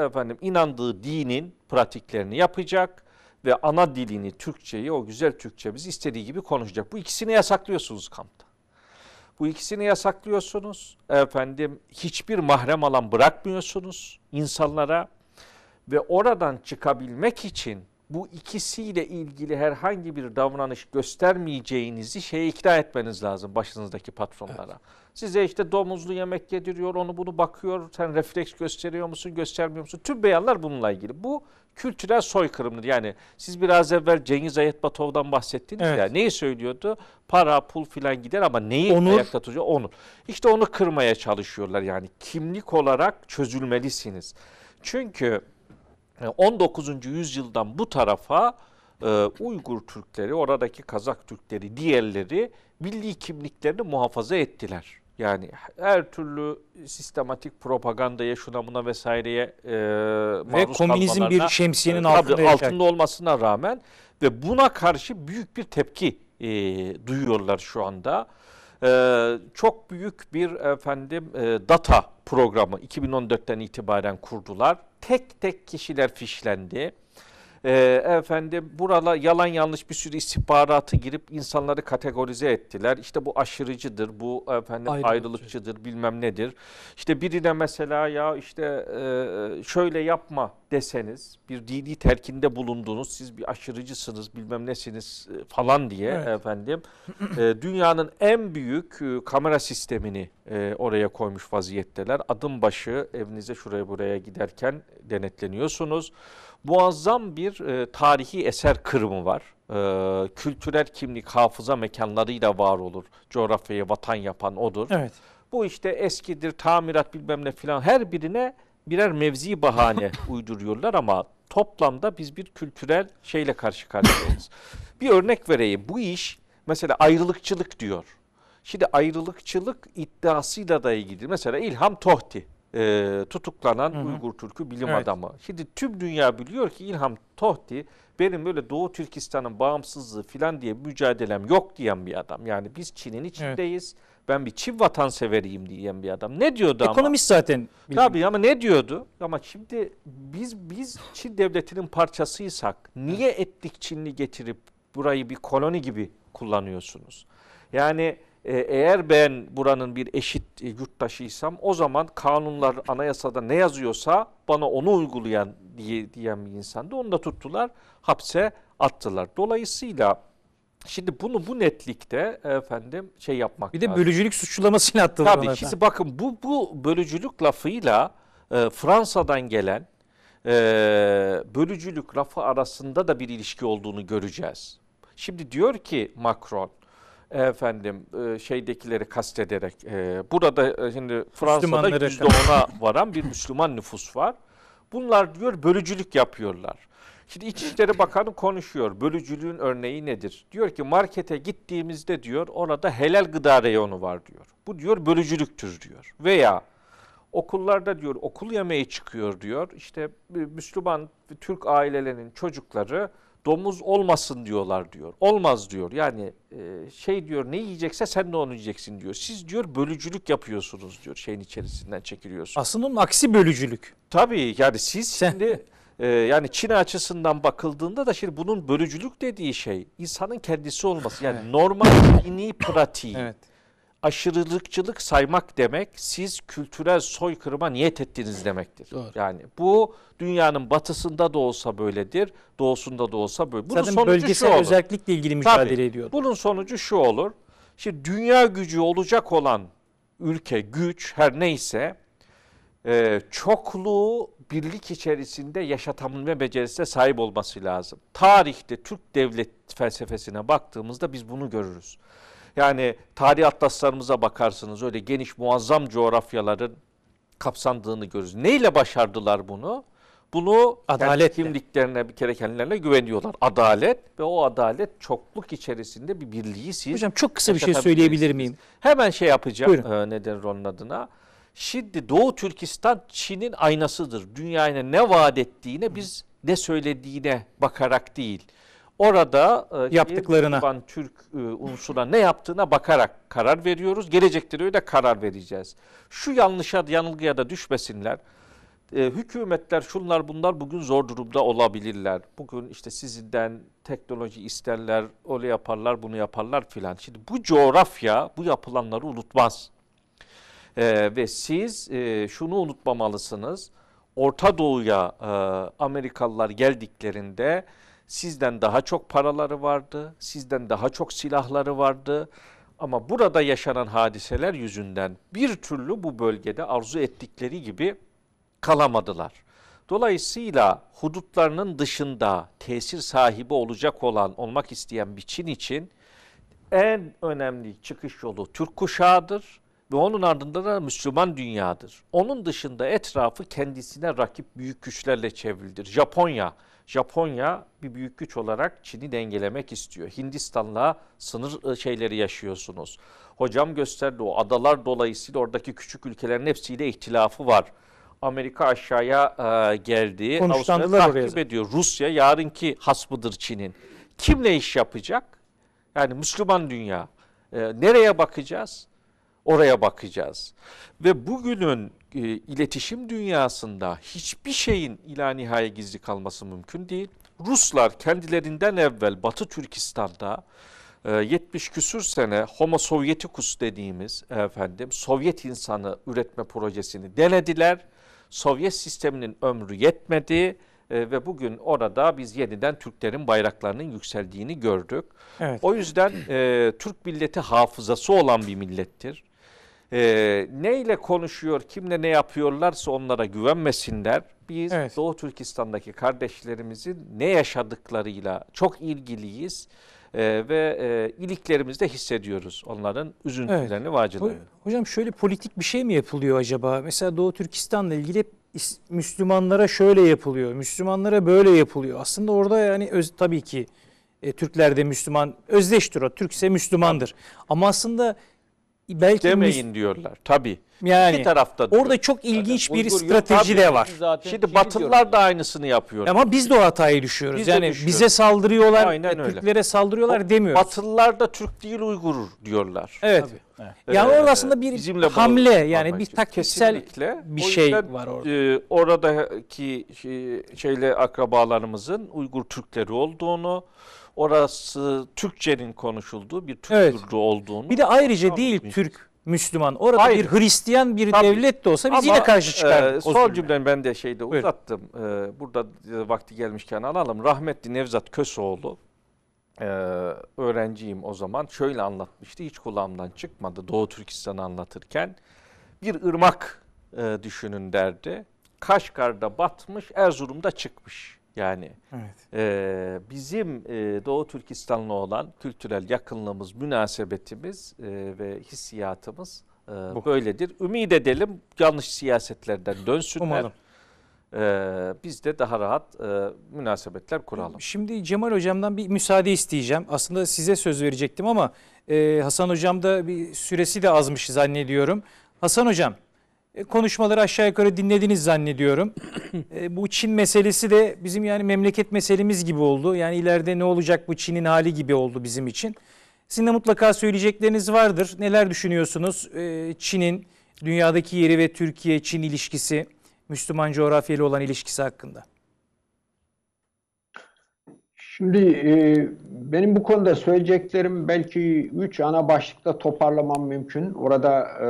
e, efendim inandığı dinin pratiklerini yapacak ve ana dilini Türkçeyi o güzel Türkçemizi istediği gibi konuşacak. Bu ikisini yasaklıyorsunuz kampta. Bu ikisini yasaklıyorsunuz. Efendim hiçbir mahrem alan bırakmıyorsunuz insanlara ve oradan çıkabilmek için bu ikisiyle ilgili herhangi bir davranış göstermeyeceğinizi şeye ikna etmeniz lazım başınızdaki patronlara. Evet. Size işte domuzlu yemek yediriyor, onu bunu bakıyor. Sen refleks gösteriyor musun, göstermiyor musun? Tüm beyanlar bununla ilgili. Bu kültürel soykırımdır. Yani siz biraz evvel Cengiz Ayet bahsettiniz evet. ya. Neyi söylüyordu? Para, pul filan gider ama neyi onur. ayakta tutuyor? Onur. İşte onu kırmaya çalışıyorlar yani. Kimlik olarak çözülmelisiniz. Çünkü 19. E, yüzyıldan bu tarafa e, Uygur Türkleri, oradaki Kazak Türkleri, diğerleri milli kimliklerini muhafaza ettiler. Yani her türlü sistematik propagandaya, şuna buna vesaireye e, Ve komünizm bir şemsiyenin e, altında, altında olmasına rağmen ve buna karşı büyük bir tepki e, duyuyorlar şu anda. E, çok büyük bir efendim e, data programı 2014'ten itibaren kurdular. Tek tek kişiler fişlendi e, efendim burala yalan yanlış bir sürü istihbaratı girip insanları kategorize ettiler. İşte bu aşırıcıdır, bu efendim Ayrılıkçı. ayrılıkçıdır, bilmem nedir. İşte birine mesela ya işte e, şöyle yapma deseniz, bir dini terkinde bulundunuz, siz bir aşırıcısınız, bilmem nesiniz e, falan diye evet. efendim. E, dünyanın en büyük e, kamera sistemini oraya koymuş vaziyetteler. Adım başı evinize şuraya buraya giderken denetleniyorsunuz muazzam bir e, tarihi eser kırımı var. E, kültürel kimlik, hafıza mekanlarıyla var olur. Coğrafyaya vatan yapan odur. Evet. Bu işte eskidir, tamirat bilmem ne filan her birine birer mevzi bahane uyduruyorlar ama toplamda biz bir kültürel şeyle karşı karşıyayız. bir örnek vereyim. Bu iş mesela ayrılıkçılık diyor. Şimdi ayrılıkçılık iddiasıyla da ilgili. Mesela İlham Tohti e, tutuklanan hı hı. Uygur Türk'ü bilim evet. adamı. Şimdi tüm dünya biliyor ki İlham Tohti benim böyle Doğu Türkistan'ın bağımsızlığı filan diye mücadelem yok diyen bir adam. Yani biz Çin'in içindeyiz. Evet. Ben bir Çin vatanseveriyim diyen bir adam. Ne diyordu Ekonomist ama? Ekonomist zaten. Bilim. Tabii ama ne diyordu? Ama şimdi biz biz Çin devletinin parçasıysak niye ettik Çinli getirip burayı bir koloni gibi kullanıyorsunuz? Yani e, eğer ben buranın bir eşit e, yurttaşıysam o zaman kanunlar anayasada ne yazıyorsa bana onu uygulayan diye diyen bir insandı. Onu da tuttular hapse attılar. Dolayısıyla Şimdi bunu bu netlikte efendim şey yapmak Bir de lazım. bölücülük suçlamasıyla attılar. Tabii şimdi efendim. bakın bu, bu bölücülük lafıyla e, Fransa'dan gelen e, bölücülük lafı arasında da bir ilişki olduğunu göreceğiz. Şimdi diyor ki Macron efendim e, şeydekileri kastederek e, burada e, şimdi Fransa'da %10'a varan bir Müslüman nüfus var. Bunlar diyor bölücülük yapıyorlar. Şimdi İçişleri Bakanı konuşuyor. Bölücülüğün örneği nedir? Diyor ki markete gittiğimizde diyor orada helal gıda reyonu var diyor. Bu diyor bölücülüktür diyor. Veya okullarda diyor okul yemeği çıkıyor diyor. İşte Müslüman Türk ailelerinin çocukları domuz olmasın diyorlar diyor. Olmaz diyor. Yani e, şey diyor ne yiyecekse sen de onu yiyeceksin diyor. Siz diyor bölücülük yapıyorsunuz diyor şeyin içerisinden çekiliyorsunuz. Aslında onun aksi bölücülük. Tabii yani siz şimdi e, yani Çin açısından bakıldığında da şimdi bunun bölücülük dediği şey insanın kendisi olması. Yani normal dini pratiği. Evet aşırılıkçılık saymak demek siz kültürel soykırıma niyet ettiniz demektir. Doğru. Yani bu dünyanın batısında da olsa böyledir, doğusunda da olsa böyle. Bunun Zaten sonucu bölgesel şu olur. özellikle ilgili mücadele Tabii, ediyor. Bunun sonucu şu olur. Şimdi dünya gücü olacak olan ülke, güç her neyse e, çokluğu birlik içerisinde yaşatabilme becerisine sahip olması lazım. Tarihte Türk devlet felsefesine baktığımızda biz bunu görürüz. Yani tarih atlaslarımıza bakarsınız öyle geniş muazzam coğrafyaların kapsandığını görürüz. Neyle başardılar bunu? Bunu adalet kimliklerine bir kere kendilerine güveniyorlar. Adalet ve o adalet çokluk içerisinde bir birliği siz. Hocam çok kısa bir şey söyleyebilir miyim? Hemen şey yapacağım Buyurun. e, neden onun adına. Şimdi Doğu Türkistan Çin'in aynasıdır. Dünyaya ne vaat ettiğine biz ne söylediğine bakarak değil. Orada e, yaptıklarına Van Türk e, unsura ne yaptığına bakarak karar veriyoruz. Gelecekte de öyle karar vereceğiz. Şu yanlışa, yanılgıya da düşmesinler. E, hükümetler şunlar bunlar bugün zor durumda olabilirler. Bugün işte sizden teknoloji isterler, öyle yaparlar, bunu yaparlar filan. Şimdi bu coğrafya bu yapılanları unutmaz. E, ve siz e, şunu unutmamalısınız. Orta Doğu'ya e, Amerikalılar geldiklerinde Sizden daha çok paraları vardı, sizden daha çok silahları vardı. Ama burada yaşanan hadiseler yüzünden bir türlü bu bölgede arzu ettikleri gibi kalamadılar. Dolayısıyla hudutlarının dışında tesir sahibi olacak olan, olmak isteyen bir Çin için en önemli çıkış yolu Türk kuşağıdır ve onun ardında da Müslüman dünyadır. Onun dışında etrafı kendisine rakip büyük güçlerle çevrildir. Japonya, Japonya bir büyük güç olarak Çin'i dengelemek istiyor. Hindistan'la sınır e, şeyleri yaşıyorsunuz. Hocam gösterdi o adalar dolayısıyla oradaki küçük ülkelerin hepsiyle ihtilafı var. Amerika aşağıya e, geldi. Avustralya takip ediyor. Rusya yarınki hasmıdır Çin'in. Kimle iş yapacak? Yani Müslüman dünya. E, nereye bakacağız? Oraya bakacağız. Ve bugünün e, iletişim dünyasında hiçbir şeyin ila nihaya gizli kalması mümkün değil. Ruslar kendilerinden evvel Batı Türkistan'da 70 e, küsür sene Homo Sovyeticus dediğimiz efendim Sovyet insanı üretme projesini denediler. Sovyet sisteminin ömrü yetmedi e, ve bugün orada biz yeniden Türklerin bayraklarının yükseldiğini gördük. Evet. O yüzden e, Türk milleti hafızası olan bir millettir e, neyle konuşuyor, kimle ne yapıyorlarsa onlara güvenmesinler. Biz evet. Doğu Türkistan'daki kardeşlerimizin ne yaşadıklarıyla çok ilgiliyiz e, ve e, iliklerimizde hissediyoruz onların üzüntülerini evet. ve Hocam şöyle politik bir şey mi yapılıyor acaba? Mesela Doğu Türkistan'la ilgili Müslümanlara şöyle yapılıyor, Müslümanlara böyle yapılıyor. Aslında orada yani öz, tabii ki e, Türkler de Müslüman, özdeştir o. Türkse Müslümandır. Ama aslında belki demeyin diyorlar. Tabii. Yani İki tarafta diyor. orada çok ilginç yani, bir Uygur, strateji de var. Zaten Şimdi Batılılar da aynısını yapıyor. Ama biz de o hatayı düşüyoruz. Biz yani düşüyoruz. bize saldırıyorlar, Aynen öyle. Türklere saldırıyorlar o, demiyoruz. Batılılar da Türk değil Uygur diyorlar. Evet. Tabii. Evet. Yani orada aslında bir Bizimle hamle yani bir taktiksel bir şey var orada. E, oradaki şey, şeyle akrabalarımızın Uygur Türkleri olduğunu, orası Türkçenin konuşulduğu bir Türk evet. yurdu olduğunu. Bir de ayrıca değil mi? Türk Müslüman. Orada Hayır. bir Hristiyan bir Tabii. devlet de olsa biz Ama, yine karşı çıkardık. E, son cümlemi ben de şeyde Buyurun. uzattım. E, burada e, vakti gelmişken alalım. Rahmetli Nevzat Kösoğlu e, öğrenciyim o zaman. Şöyle anlatmıştı. Hiç kulağımdan çıkmadı Doğu Türkistan'ı anlatırken. Bir ırmak e, düşünün derdi. Kaşgar'da batmış, Erzurum'da çıkmış. Yani evet. e, bizim e, Doğu Türkistan'la olan kültürel yakınlığımız, münasebetimiz e, ve hissiyatımız e, Bu. böyledir. Ümit edelim yanlış siyasetlerden dönsünler. Umarım. E, biz de daha rahat e, münasebetler kuralım. Şimdi Cemal Hocam'dan bir müsaade isteyeceğim. Aslında size söz verecektim ama e, Hasan Hocam da bir süresi de azmış zannediyorum. Hasan Hocam e, konuşmaları aşağı yukarı dinlediniz zannediyorum. E, bu Çin meselesi de bizim yani memleket meselemiz gibi oldu. Yani ileride ne olacak bu Çin'in hali gibi oldu bizim için. Sizin de mutlaka söyleyecekleriniz vardır. Neler düşünüyorsunuz e, Çin'in dünyadaki yeri ve Türkiye-Çin ilişkisi, Müslüman coğrafyayla olan ilişkisi hakkında? Şimdi e, benim bu konuda söyleyeceklerim belki üç ana başlıkta toparlamam mümkün. Orada e,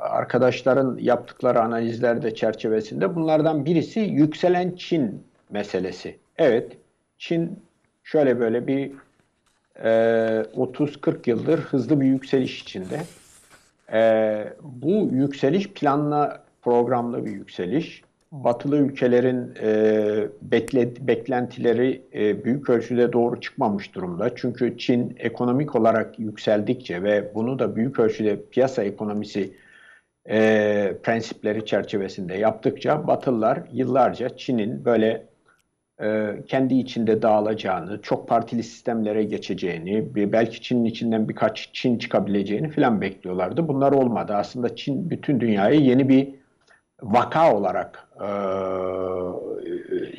arkadaşların yaptıkları analizler de çerçevesinde. Bunlardan birisi yükselen Çin meselesi. Evet, Çin şöyle böyle bir e, 30-40 yıldır hızlı bir yükseliş içinde. E, bu yükseliş planla programlı bir yükseliş batılı ülkelerin e, bekle, beklentileri e, büyük ölçüde doğru çıkmamış durumda. Çünkü Çin ekonomik olarak yükseldikçe ve bunu da büyük ölçüde piyasa ekonomisi e, prensipleri çerçevesinde yaptıkça Batılılar yıllarca Çin'in böyle e, kendi içinde dağılacağını, çok partili sistemlere geçeceğini, bir, belki Çin'in içinden birkaç Çin çıkabileceğini filan bekliyorlardı. Bunlar olmadı. Aslında Çin bütün dünyayı yeni bir vaka olarak e, e,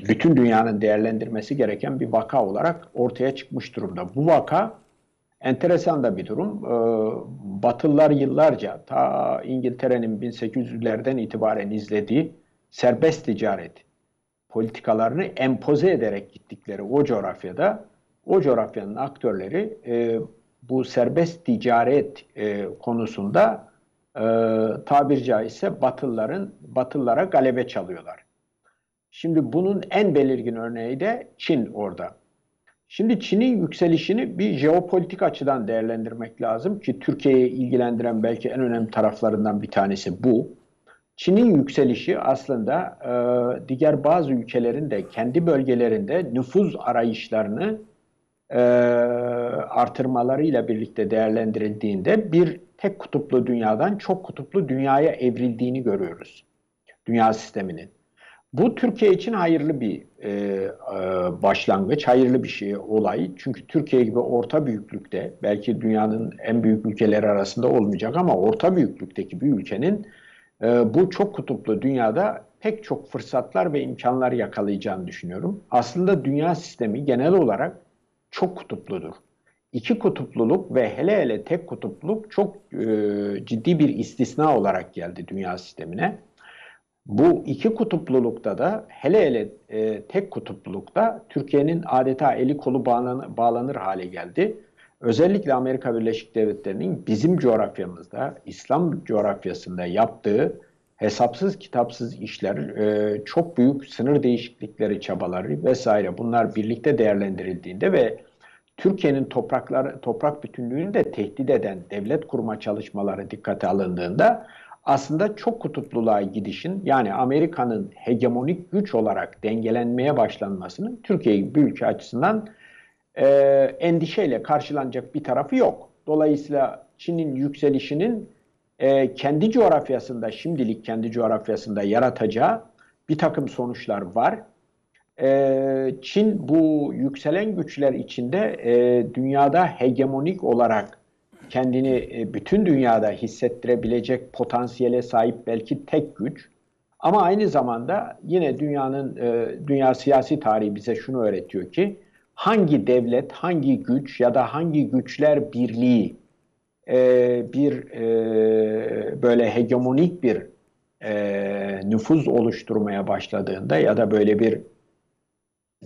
bütün dünyanın değerlendirmesi gereken bir vaka olarak ortaya çıkmış durumda. Bu vaka enteresan da bir durum. E, Batılılar yıllarca ta İngiltere'nin 1800'lerden itibaren izlediği serbest ticaret politikalarını empoze ederek gittikleri o coğrafyada o coğrafyanın aktörleri bu serbest ticaret konusunda e, ee, tabir caizse Batılıların Batılılara galebe çalıyorlar. Şimdi bunun en belirgin örneği de Çin orada. Şimdi Çin'in yükselişini bir jeopolitik açıdan değerlendirmek lazım ki Türkiye'yi ilgilendiren belki en önemli taraflarından bir tanesi bu. Çin'in yükselişi aslında e, diğer bazı ülkelerin de kendi bölgelerinde nüfuz arayışlarını e, artırmalarıyla birlikte değerlendirildiğinde bir tek kutuplu dünyadan çok kutuplu dünyaya evrildiğini görüyoruz. Dünya sisteminin. Bu Türkiye için hayırlı bir e, e, başlangıç, hayırlı bir şey, olay. Çünkü Türkiye gibi orta büyüklükte, belki dünyanın en büyük ülkeleri arasında olmayacak ama orta büyüklükteki bir ülkenin e, bu çok kutuplu dünyada pek çok fırsatlar ve imkanlar yakalayacağını düşünüyorum. Aslında dünya sistemi genel olarak çok kutupludur. İki kutupluluk ve hele hele tek kutupluluk çok e, ciddi bir istisna olarak geldi dünya sistemine. Bu iki kutuplulukta da hele hele e, tek kutuplulukta Türkiye'nin adeta eli kolu bağlanır, bağlanır hale geldi. Özellikle Amerika Birleşik Devletleri'nin bizim coğrafyamızda, İslam coğrafyasında yaptığı hesapsız kitapsız işler, e, çok büyük sınır değişiklikleri çabaları vesaire bunlar birlikte değerlendirildiğinde ve Türkiye'nin topraklar toprak bütünlüğünü de tehdit eden devlet kurma çalışmaları dikkate alındığında aslında çok kutupluluğa gidişin yani Amerika'nın hegemonik güç olarak dengelenmeye başlanmasının Türkiye bir ülke açısından e, endişeyle karşılanacak bir tarafı yok. Dolayısıyla Çin'in yükselişinin e, kendi coğrafyasında, şimdilik kendi coğrafyasında yaratacağı bir takım sonuçlar var. E, Çin bu yükselen güçler içinde e, dünyada hegemonik olarak kendini e, bütün dünyada hissettirebilecek potansiyele sahip belki tek güç. Ama aynı zamanda yine dünyanın e, dünya siyasi tarihi bize şunu öğretiyor ki hangi devlet, hangi güç ya da hangi güçler birliği e, bir e, böyle hegemonik bir e, nüfuz oluşturmaya başladığında ya da böyle bir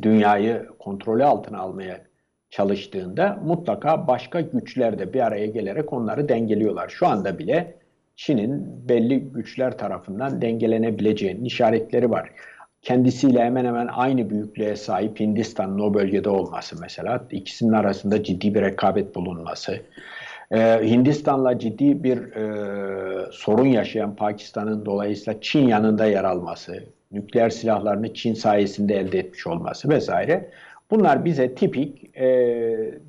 dünyayı kontrolü altına almaya çalıştığında mutlaka başka güçler de bir araya gelerek onları dengeliyorlar. Şu anda bile Çin'in belli güçler tarafından dengelenebileceği işaretleri var. Kendisiyle hemen hemen aynı büyüklüğe sahip Hindistan'ın o bölgede olması mesela ikisinin arasında ciddi bir rekabet bulunması. Ee, Hindistan'la ciddi bir e, sorun yaşayan Pakistan'ın dolayısıyla Çin yanında yer alması, nükleer silahlarını Çin sayesinde elde etmiş olması vesaire. Bunlar bize tipik e,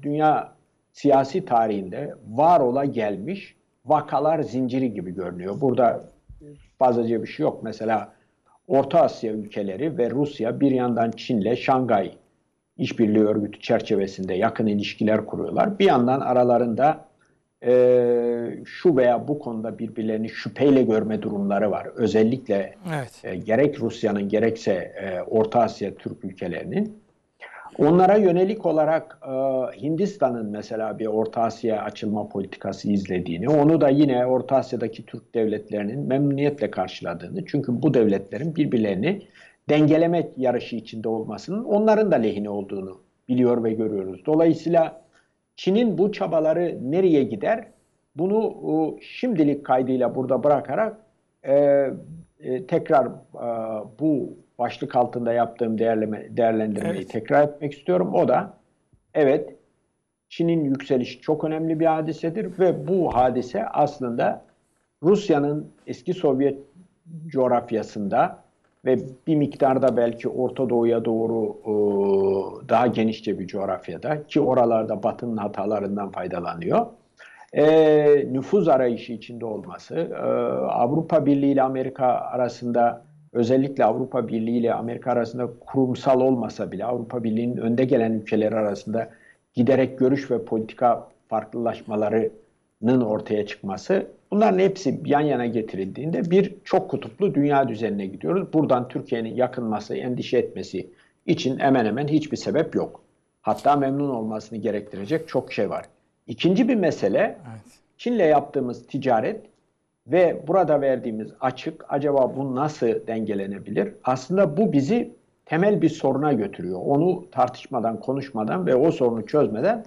dünya siyasi tarihinde var ola gelmiş vakalar zinciri gibi görünüyor. Burada fazlaca bir şey yok. Mesela Orta Asya ülkeleri ve Rusya bir yandan Çin'le Şangay İşbirliği Örgütü çerçevesinde yakın ilişkiler kuruyorlar. Bir yandan aralarında e, şu veya bu konuda birbirlerini şüpheyle görme durumları var. Özellikle evet. e, gerek Rusya'nın gerekse e, Orta Asya Türk ülkelerinin. Onlara yönelik olarak e, Hindistan'ın mesela bir Orta Asya açılma politikası izlediğini, onu da yine Orta Asya'daki Türk devletlerinin memnuniyetle karşıladığını, çünkü bu devletlerin birbirlerini dengeleme yarışı içinde olmasının onların da lehine olduğunu biliyor ve görüyoruz. Dolayısıyla Çin'in bu çabaları nereye gider? Bunu e, şimdilik kaydıyla burada bırakarak e, e, tekrar bu başlık altında yaptığım değerleme, değerlendirmeyi evet. tekrar etmek istiyorum. O da evet Çin'in yükselişi çok önemli bir hadisedir ve bu hadise aslında Rusya'nın eski Sovyet coğrafyasında ve bir miktarda belki Orta Doğu'ya doğru e, daha genişçe bir coğrafyada ki oralarda Batı'nın hatalarından faydalanıyor. E, nüfuz arayışı içinde olması, e, Avrupa Birliği ile Amerika arasında özellikle Avrupa Birliği ile Amerika arasında kurumsal olmasa bile Avrupa Birliği'nin önde gelen ülkeleri arasında giderek görüş ve politika farklılaşmaları nın ortaya çıkması bunların hepsi yan yana getirildiğinde bir çok kutuplu dünya düzenine gidiyoruz. Buradan Türkiye'nin yakınması, endişe etmesi için hemen hemen hiçbir sebep yok. Hatta memnun olmasını gerektirecek çok şey var. İkinci bir mesele evet. Çin'le yaptığımız ticaret ve burada verdiğimiz açık acaba bu nasıl dengelenebilir? Aslında bu bizi temel bir soruna götürüyor. Onu tartışmadan, konuşmadan ve o sorunu çözmeden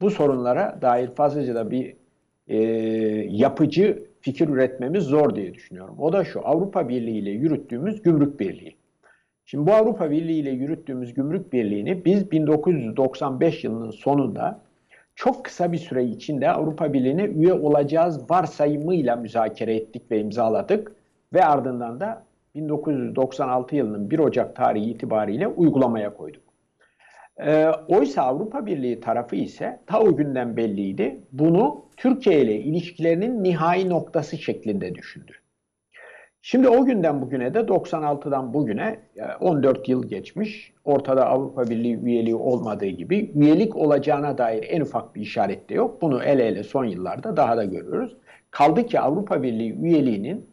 bu sorunlara dair fazlaca da bir e, yapıcı fikir üretmemiz zor diye düşünüyorum. O da şu Avrupa Birliği ile yürüttüğümüz gümrük birliği. Şimdi bu Avrupa Birliği ile yürüttüğümüz gümrük birliğini biz 1995 yılının sonunda çok kısa bir süre içinde Avrupa Birliği'ne üye olacağız varsayımıyla müzakere ettik ve imzaladık ve ardından da 1996 yılının 1 Ocak tarihi itibariyle uygulamaya koyduk. E, oysa Avrupa Birliği tarafı ise ta o günden belliydi. Bunu Türkiye ile ilişkilerinin nihai noktası şeklinde düşündü. Şimdi o günden bugüne de 96'dan bugüne 14 e, yıl geçmiş. Ortada Avrupa Birliği üyeliği olmadığı gibi üyelik olacağına dair en ufak bir işaret de yok. Bunu ele ele son yıllarda daha da görüyoruz. Kaldı ki Avrupa Birliği üyeliğinin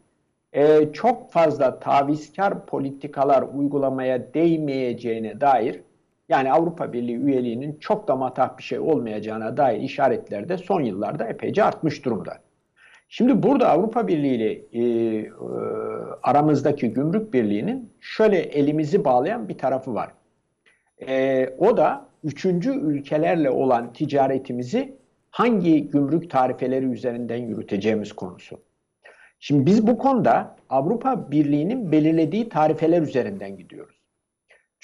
e, çok fazla tavizkar politikalar uygulamaya değmeyeceğine dair yani Avrupa Birliği üyeliğinin çok da matah bir şey olmayacağına dair işaretler de son yıllarda epeyce artmış durumda. Şimdi burada Avrupa Birliği ile e, e, aramızdaki gümrük birliğinin şöyle elimizi bağlayan bir tarafı var. E, o da üçüncü ülkelerle olan ticaretimizi hangi gümrük tarifeleri üzerinden yürüteceğimiz konusu. Şimdi biz bu konuda Avrupa Birliği'nin belirlediği tarifeler üzerinden gidiyoruz.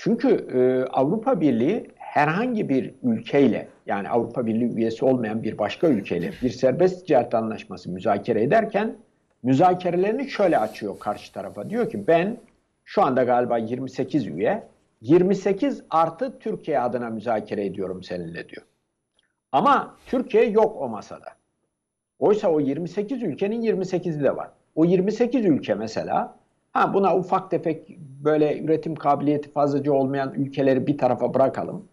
Çünkü e, Avrupa Birliği herhangi bir ülkeyle yani Avrupa Birliği üyesi olmayan bir başka ülkeyle bir serbest ticaret anlaşması müzakere ederken müzakerelerini şöyle açıyor karşı tarafa. Diyor ki ben şu anda galiba 28 üye 28 artı Türkiye adına müzakere ediyorum seninle diyor. Ama Türkiye yok o masada. Oysa o 28 ülkenin 28'i de var. O 28 ülke mesela Ha buna ufak tefek böyle üretim kabiliyeti fazlaca olmayan ülkeleri bir tarafa bırakalım.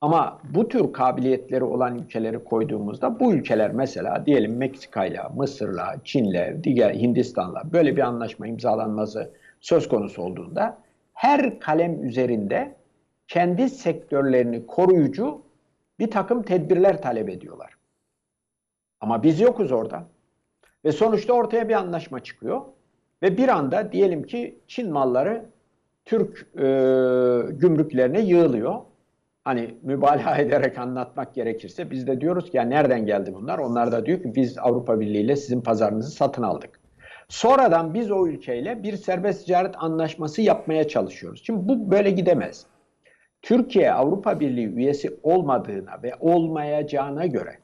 Ama bu tür kabiliyetleri olan ülkeleri koyduğumuzda bu ülkeler mesela diyelim Meksika'yla, Mısır'la, Çin'le, diğer Hindistan'la böyle bir anlaşma imzalanması söz konusu olduğunda her kalem üzerinde kendi sektörlerini koruyucu bir takım tedbirler talep ediyorlar. Ama biz yokuz orada. Ve sonuçta ortaya bir anlaşma çıkıyor. Ve bir anda diyelim ki Çin malları Türk e, gümrüklerine yığılıyor. Hani mübalağa ederek anlatmak gerekirse biz de diyoruz ki ya nereden geldi bunlar? Onlar da diyor ki biz Avrupa Birliği ile sizin pazarınızı satın aldık. Sonradan biz o ülkeyle bir serbest ticaret anlaşması yapmaya çalışıyoruz. Şimdi bu böyle gidemez. Türkiye Avrupa Birliği üyesi olmadığına ve olmayacağına göre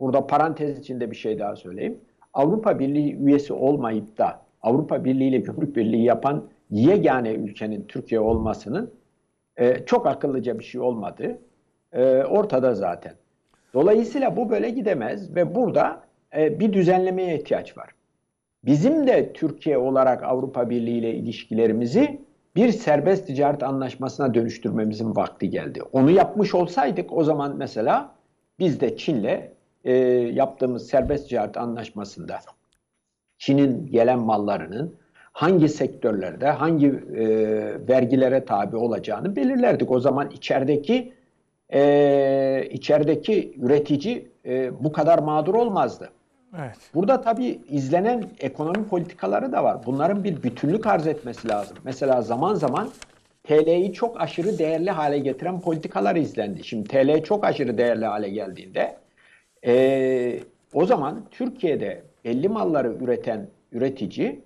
burada parantez içinde bir şey daha söyleyeyim. Avrupa Birliği üyesi olmayıp da Avrupa Birliği ile gümrük birliği yapan yegane ülkenin Türkiye olmasının e, çok akıllıca bir şey olmadığı e, ortada zaten. Dolayısıyla bu böyle gidemez ve burada e, bir düzenlemeye ihtiyaç var. Bizim de Türkiye olarak Avrupa Birliği ile ilişkilerimizi bir serbest ticaret anlaşmasına dönüştürmemizin vakti geldi. Onu yapmış olsaydık o zaman mesela biz de Çin'le e, yaptığımız serbest ticaret anlaşmasında Çin'in gelen mallarının hangi sektörlerde hangi e, vergilere tabi olacağını belirlerdik. O zaman içerideki e, içerideki üretici e, bu kadar mağdur olmazdı. Evet. Burada tabii izlenen ekonomi politikaları da var. Bunların bir bütünlük arz etmesi lazım. Mesela zaman zaman TL'yi çok aşırı değerli hale getiren politikalar izlendi. Şimdi TL çok aşırı değerli hale geldiğinde e, o zaman Türkiye'de 50 malları üreten üretici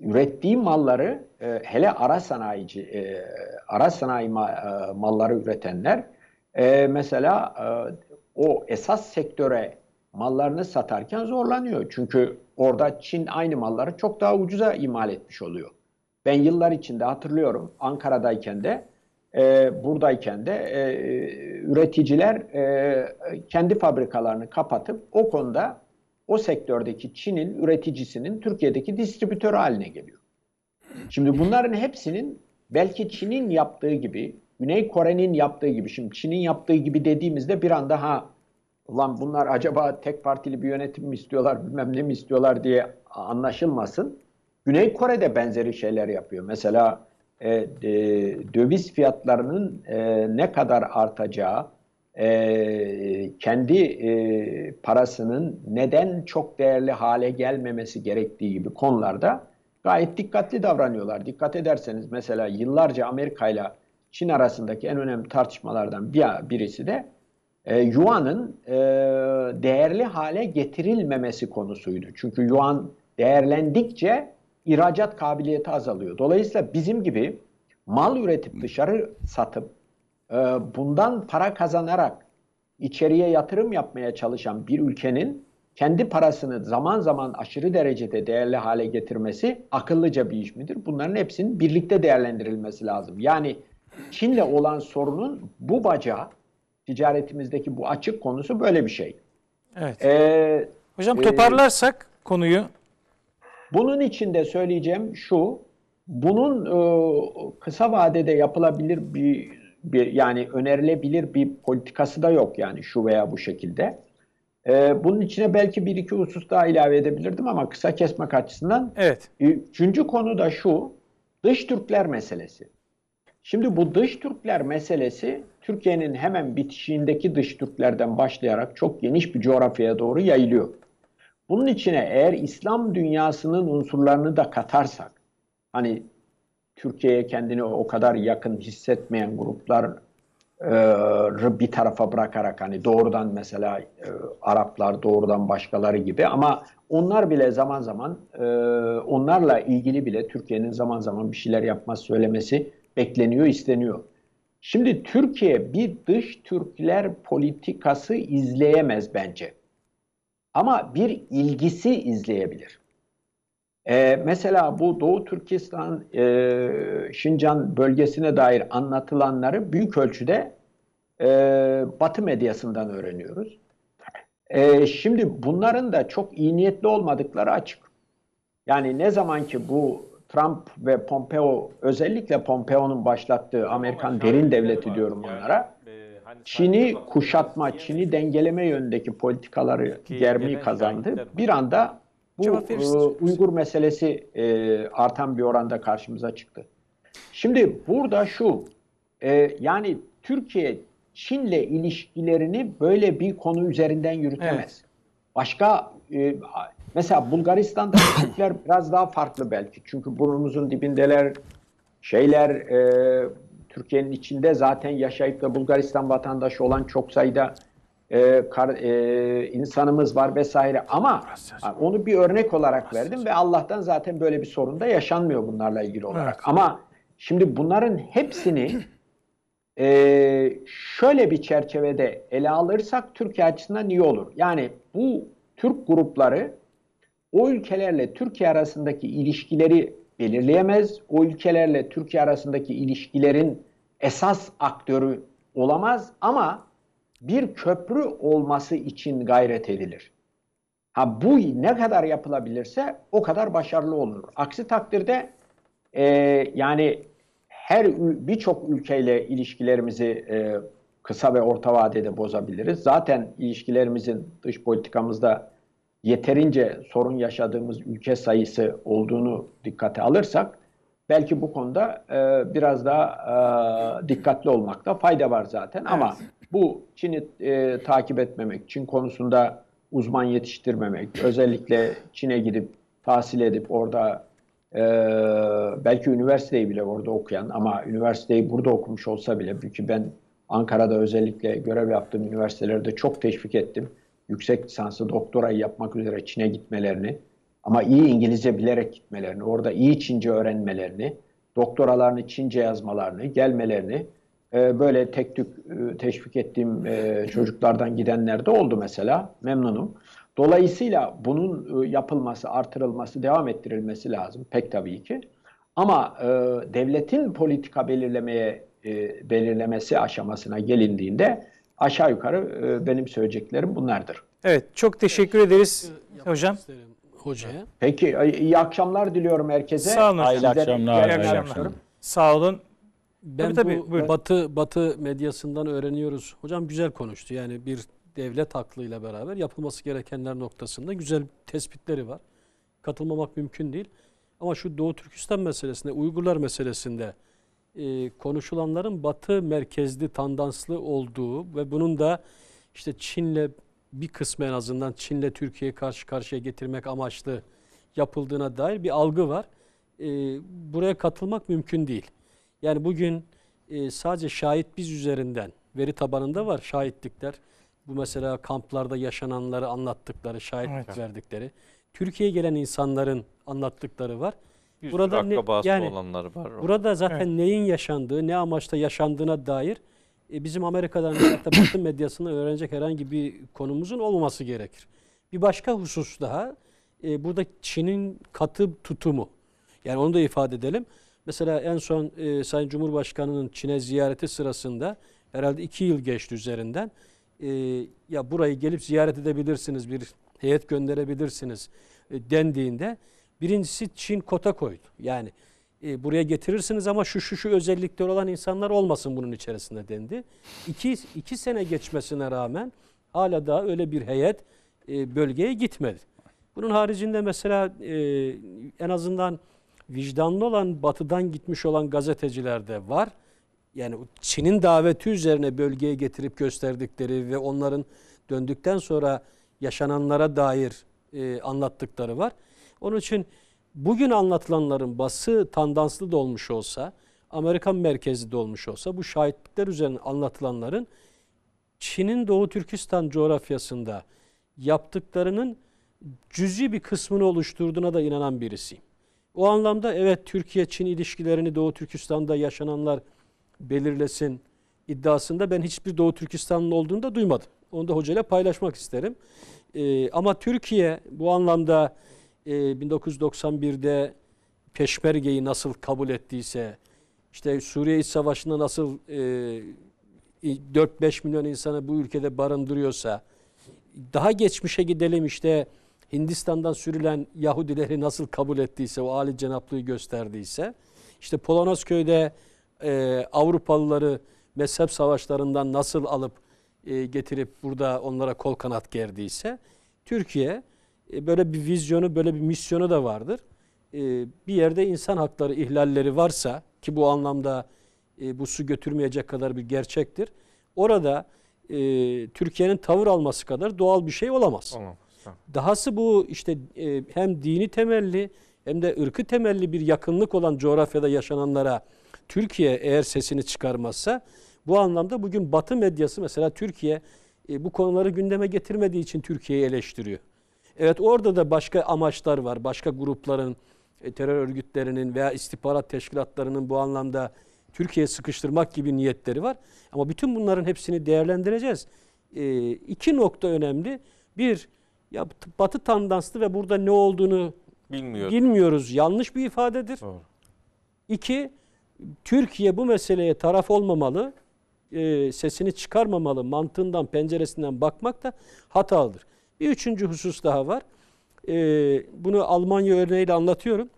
ürettiği malları e, hele ara sanayici e, ara sanayi ma, e, malları üretenler e, mesela e, o esas sektöre mallarını satarken zorlanıyor. Çünkü orada Çin aynı malları çok daha ucuza imal etmiş oluyor. Ben yıllar içinde hatırlıyorum Ankara'dayken de e, buradayken de e, üreticiler e, kendi fabrikalarını kapatıp o konuda o sektördeki Çin'in üreticisinin Türkiye'deki distribütörü haline geliyor. Şimdi bunların hepsinin belki Çin'in yaptığı gibi, Güney Kore'nin yaptığı gibi, şimdi Çin'in yaptığı gibi dediğimizde bir anda ha ulan bunlar acaba tek partili bir yönetim mi istiyorlar, bilmem ne mi istiyorlar diye anlaşılmasın. Güney Kore'de benzeri şeyler yapıyor. Mesela e, e, döviz fiyatlarının e, ne kadar artacağı, e, kendi e, parasının neden çok değerli hale gelmemesi gerektiği gibi konularda gayet dikkatli davranıyorlar. Dikkat ederseniz mesela yıllarca Amerika ile Çin arasındaki en önemli tartışmalardan bir, birisi de e, Yuan'ın e, değerli hale getirilmemesi konusuydu. Çünkü Yuan değerlendikçe ihracat kabiliyeti azalıyor. Dolayısıyla bizim gibi mal üretip dışarı satıp e, bundan para kazanarak içeriye yatırım yapmaya çalışan bir ülkenin kendi parasını zaman zaman aşırı derecede değerli hale getirmesi akıllıca bir iş midir? Bunların hepsinin birlikte değerlendirilmesi lazım. Yani Çin'le olan sorunun bu bacağı, ticaretimizdeki bu açık konusu böyle bir şey. Evet. Ee, Hocam e, toparlarsak e, konuyu bunun içinde söyleyeceğim şu, bunun e, kısa vadede yapılabilir bir, bir yani önerilebilir bir politikası da yok yani şu veya bu şekilde. E, bunun içine belki bir iki husus daha ilave edebilirdim ama kısa kesmek açısından. Evet. E, üçüncü konu da şu, dış Türkler meselesi. Şimdi bu dış Türkler meselesi Türkiye'nin hemen bitişiğindeki dış Türklerden başlayarak çok geniş bir coğrafyaya doğru yayılıyor. Bunun içine eğer İslam dünyasının unsurlarını da katarsak, hani Türkiye'ye kendini o kadar yakın hissetmeyen grupları e, bir tarafa bırakarak hani doğrudan mesela e, Araplar doğrudan başkaları gibi ama onlar bile zaman zaman e, onlarla ilgili bile Türkiye'nin zaman zaman bir şeyler yapması söylemesi bekleniyor, isteniyor. Şimdi Türkiye bir dış Türkler politikası izleyemez bence. Ama bir ilgisi izleyebilir. Ee, mesela bu Doğu Türkistan, e, Şincan bölgesine dair anlatılanları büyük ölçüde e, Batı medyasından öğreniyoruz. E, şimdi bunların da çok iyi niyetli olmadıkları açık. Yani ne zaman ki bu Trump ve Pompeo özellikle Pompeo'nun başlattığı Amerikan derin devleti şey diyorum onlara. Çin'i kuşatma, Çin'i dengeleme yönündeki politikaları germeyi kazandı. Bir anda bu e, Uygur meselesi e, artan bir oranda karşımıza çıktı. Şimdi burada şu, e, yani Türkiye Çin'le ilişkilerini böyle bir konu üzerinden yürütemez. Evet. Başka e, mesela Bulgaristan'da Türkler biraz daha farklı belki. Çünkü burnumuzun dibindeler, şeyler e, Türkiye'nin içinde zaten yaşayıp da Bulgaristan vatandaşı olan çok sayıda e, kar, e, insanımız var vesaire ama onu bir örnek olarak verdim ve Allah'tan zaten böyle bir sorun da yaşanmıyor bunlarla ilgili olarak. Evet. Ama şimdi bunların hepsini e, şöyle bir çerçevede ele alırsak Türkiye açısından iyi olur. Yani bu Türk grupları o ülkelerle Türkiye arasındaki ilişkileri belirleyemez. O ülkelerle Türkiye arasındaki ilişkilerin esas aktörü olamaz ama bir köprü olması için gayret edilir. Ha bu ne kadar yapılabilirse o kadar başarılı olur. Aksi takdirde e, yani her birçok ülkeyle ilişkilerimizi e, kısa ve orta vadede bozabiliriz. Zaten ilişkilerimizin dış politikamızda yeterince sorun yaşadığımız ülke sayısı olduğunu dikkate alırsak belki bu konuda e, biraz daha e, dikkatli olmakta fayda var zaten ama bu Çin'i e, takip etmemek, Çin konusunda uzman yetiştirmemek, özellikle Çin'e gidip tahsil edip orada e, belki üniversiteyi bile orada okuyan ama üniversiteyi burada okumuş olsa bile çünkü ben Ankara'da özellikle görev yaptığım üniversitelerde çok teşvik ettim yüksek lisansı doktorayı yapmak üzere Çin'e gitmelerini ama iyi İngilizce bilerek gitmelerini, orada iyi Çince öğrenmelerini, doktoralarını Çince yazmalarını, gelmelerini e, böyle tek tük e, teşvik ettiğim e, çocuklardan gidenler de oldu mesela. Memnunum. Dolayısıyla bunun e, yapılması, artırılması, devam ettirilmesi lazım. Pek tabii ki. Ama e, devletin politika belirlemeye e, belirlemesi aşamasına gelindiğinde Aşağı yukarı e, benim söyleyeceklerim bunlardır. Evet, çok teşekkür evet, ederiz hocam. Hocaya. Peki, iyi akşamlar diliyorum herkese. Sağ olun. Hayırlı akşamlar. İyi akşamlar. akşamlar. Sağ olun. Ben tabii, bu tabii, Batı Batı medyasından öğreniyoruz. Hocam güzel konuştu. Yani bir devlet aklıyla beraber yapılması gerekenler noktasında güzel tespitleri var. Katılmamak mümkün değil. Ama şu Doğu Türkistan meselesinde, Uygurlar meselesinde e, konuşulanların batı merkezli tandanslı olduğu ve bunun da işte Çin'le bir kısmı en azından Çin'le Türkiye'yi karşı karşıya getirmek amaçlı yapıldığına dair bir algı var. E, buraya katılmak mümkün değil. Yani bugün e, sadece şahit biz üzerinden veri tabanında var şahitlikler. Bu mesela kamplarda yaşananları anlattıkları, şahitlik evet. verdikleri. Türkiye'ye gelen insanların anlattıkları var burada ne, yani, olanlar var. Burada zaten evet. neyin yaşandığı, ne amaçla yaşandığına dair e, bizim Amerika'dan hatta Batı medyasını öğrenecek herhangi bir konumuzun olması gerekir. Bir başka husus daha e, burada Çin'in katı tutumu. Yani onu da ifade edelim. Mesela en son e, Sayın Cumhurbaşkanı'nın Çin'e ziyareti sırasında herhalde iki yıl geçti üzerinden. E, ya burayı gelip ziyaret edebilirsiniz, bir heyet gönderebilirsiniz e, dendiğinde Birincisi Çin kota koydu. Yani e, buraya getirirsiniz ama şu şu şu özellikleri olan insanlar olmasın bunun içerisinde dendi. İki, iki sene geçmesine rağmen hala daha öyle bir heyet e, bölgeye gitmedi. Bunun haricinde mesela e, en azından vicdanlı olan batıdan gitmiş olan gazeteciler de var. Yani Çin'in daveti üzerine bölgeye getirip gösterdikleri ve onların döndükten sonra yaşananlara dair e, anlattıkları var. Onun için bugün anlatılanların bası tandanslı da olmuş olsa, Amerikan merkezli de olmuş olsa bu şahitlikler üzerine anlatılanların Çin'in Doğu Türkistan coğrafyasında yaptıklarının cüzi bir kısmını oluşturduğuna da inanan birisiyim. O anlamda evet Türkiye-Çin ilişkilerini Doğu Türkistan'da yaşananlar belirlesin iddiasında ben hiçbir Doğu Türkistanlı olduğunu da duymadım. Onu da hocayla paylaşmak isterim. Ee, ama Türkiye bu anlamda 1991'de e, Peşmerge'yi nasıl kabul ettiyse, işte Suriye İç Savaşı'nda nasıl 4-5 e, milyon insanı bu ülkede barındırıyorsa, daha geçmişe gidelim işte Hindistan'dan sürülen Yahudileri nasıl kabul ettiyse, o Ali Cenaplığı gösterdiyse, işte Polonezköy'de e, Avrupalıları mezhep savaşlarından nasıl alıp getirip burada onlara kol kanat gerdiyse, Türkiye e, böyle bir vizyonu, böyle bir misyonu da vardır. E, bir yerde insan hakları ihlalleri varsa ki bu anlamda e, bu su götürmeyecek kadar bir gerçektir. Orada Türkiye'nin tavır alması kadar doğal bir şey olamaz. Dahası bu işte hem dini temelli hem de ırkı temelli bir yakınlık olan coğrafyada yaşananlara Türkiye eğer sesini çıkarmazsa bu anlamda bugün Batı medyası mesela Türkiye bu konuları gündeme getirmediği için Türkiye'yi eleştiriyor. Evet orada da başka amaçlar var. Başka grupların, e, terör örgütlerinin veya istihbarat teşkilatlarının bu anlamda Türkiye'ye sıkıştırmak gibi niyetleri var. Ama bütün bunların hepsini değerlendireceğiz. E, iki nokta önemli. Bir, ya batı tandanslı ve burada ne olduğunu Bilmiyorum. bilmiyoruz. Yanlış bir ifadedir. Doğru. İki, Türkiye bu meseleye taraf olmamalı, e, sesini çıkarmamalı mantığından, penceresinden bakmak da hatalıdır. Bir üçüncü husus daha var. Ee, bunu Almanya örneğiyle anlatıyorum.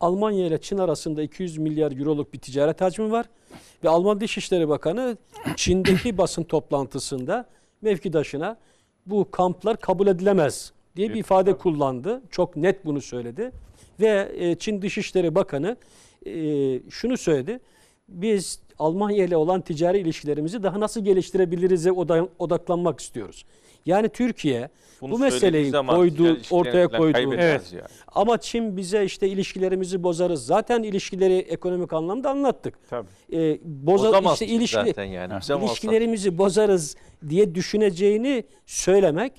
Almanya ile Çin arasında 200 milyar euroluk bir ticaret hacmi var. Ve Alman Dışişleri Bakanı Çin'deki basın toplantısında mevkidaşına bu kamplar kabul edilemez diye bir ifade kullandı. Çok net bunu söyledi. Ve e, Çin Dışişleri Bakanı e, şunu söyledi. Biz Almanya ile olan ticari ilişkilerimizi daha nasıl geliştirebilirize odaklanmak istiyoruz. Yani Türkiye Bunu bu meseleyi koydu, ortaya koydu. Evet. Yani. Ama Çin bize işte ilişkilerimizi bozarız. Zaten ilişkileri ekonomik anlamda anlattık. Tabii. Ee, boza, işte ilişki, zaten yani. İlişkilerimizi olsa. bozarız diye düşüneceğini söylemek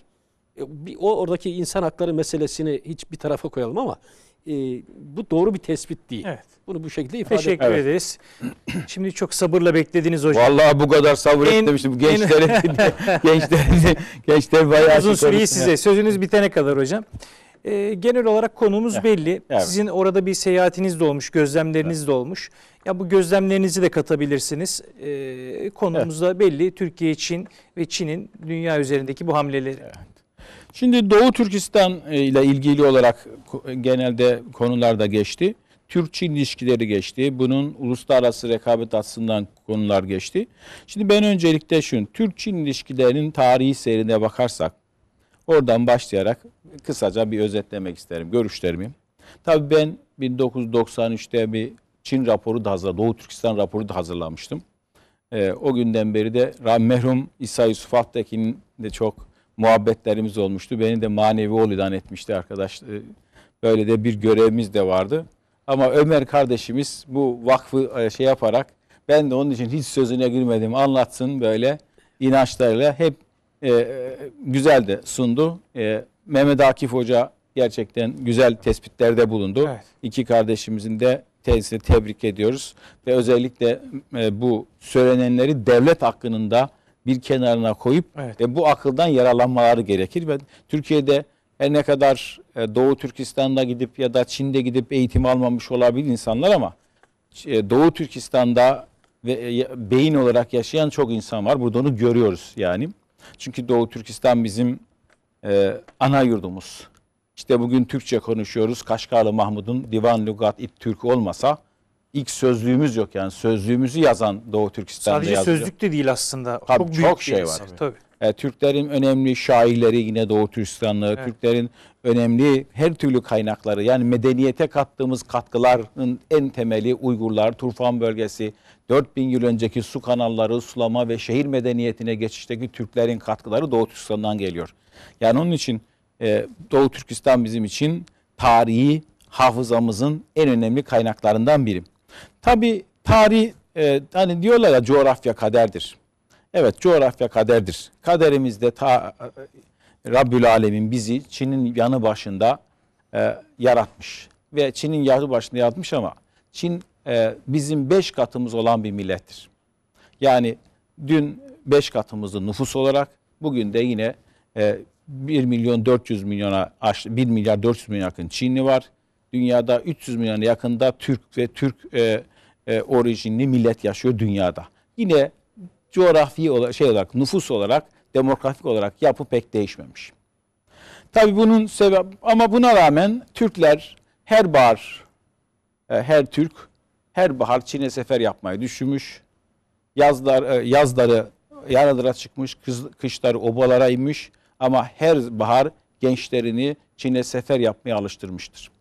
e, o oradaki insan hakları meselesini hiç bir tarafa koyalım ama e, bu doğru bir tespit değil. Evet. Bunu bu şekilde ifade Teşekkür evet. ederiz. Şimdi çok sabırla beklediniz hocam. Vallahi bu kadar sabır en, etmemiştim. Gençlere, en... gençlere, gençler bayağı Uzun süreyi size. Sözünüz bitene kadar hocam. E, genel olarak konumuz belli. Evet. Sizin orada bir seyahatiniz de olmuş, gözlemleriniz evet. de olmuş. Ya bu gözlemlerinizi de katabilirsiniz. E, konumuz evet. da belli. Türkiye, için ve Çin'in dünya üzerindeki bu hamleleri. Evet. Şimdi Doğu Türkistan e, ile ilgili olarak genelde konularda geçti. Türk-Çin ilişkileri geçti. Bunun uluslararası rekabet açısından konular geçti. Şimdi ben öncelikle şu, Türk-Çin ilişkilerinin tarihi seyrine bakarsak, oradan başlayarak kısaca bir özetlemek isterim görüşlerimi. Tabii ben 1993'te bir Çin raporu da hazırladım, Doğu Türkistan raporu da hazırlamıştım. Ee, o günden beri de merhum İsa Yusuf Alptekin'in de çok muhabbetlerimiz olmuştu. Beni de manevi olidan etmişti arkadaş. Ee, böyle de bir görevimiz de vardı. Ama Ömer kardeşimiz bu vakfı e, şey yaparak ben de onun için hiç sözüne girmedim anlatsın böyle inançlarıyla hep e, e, güzel de sundu. E, Mehmet Akif Hoca gerçekten güzel tespitlerde bulundu. Evet. İki kardeşimizin de tezini tebrik ediyoruz. Ve özellikle e, bu söylenenleri devlet hakkının da bir kenarına koyup evet. ve bu akıldan yaralanmaları gerekir. ve Türkiye'de her ne kadar e, Doğu Türkistan'da gidip ya da Çin'de gidip eğitim almamış olabilir insanlar ama e, Doğu Türkistan'da ve e, beyin olarak yaşayan çok insan var. Burada onu görüyoruz yani. Çünkü Doğu Türkistan bizim e, ana yurdumuz. İşte bugün Türkçe konuşuyoruz. Kaşgarlı Mahmud'un Divan Lugat İt Türk olmasa ilk sözlüğümüz yok yani sözlüğümüzü yazan Doğu Türkistan'da yazıyor. Sadece yazıyor. sözlük de değil aslında. Tabii, çok, büyük çok şey, şey var. Tabii. tabii. E, Türklerin önemli şairleri yine Doğu Türkistanlı, evet. Türklerin önemli her türlü kaynakları yani medeniyete kattığımız katkıların en temeli Uygurlar, Turfan bölgesi, 4000 yıl önceki su kanalları, sulama ve şehir medeniyetine geçişteki Türklerin katkıları Doğu Türkistan'dan geliyor. Yani onun için e, Doğu Türkistan bizim için tarihi hafızamızın en önemli kaynaklarından biri. Tabi tarih e, hani diyorlar ya coğrafya kaderdir. Evet coğrafya kaderdir. Kaderimizde ta, e, Rabbül Alemin bizi Çin'in yanı başında e, yaratmış. Ve Çin'in yanı başında yaratmış ama Çin e, bizim beş katımız olan bir millettir. Yani dün beş katımızı nüfus olarak bugün de yine e, 1 milyon 400 milyona 1 milyar 400 milyon yakın Çinli var. Dünyada 300 milyona yakında Türk ve Türk e, e, orijinli millet yaşıyor dünyada. Yine coğrafi olarak, şey olarak, nüfus olarak, demografik olarak yapı pek değişmemiş. Tabii bunun sebep ama buna rağmen Türkler her bahar, e, her Türk her bahar Çin'e sefer yapmayı düşünmüş. Yazlar, e, yazları yaralara çıkmış, kız, kışları obalara inmiş ama her bahar gençlerini Çin'e sefer yapmaya alıştırmıştır.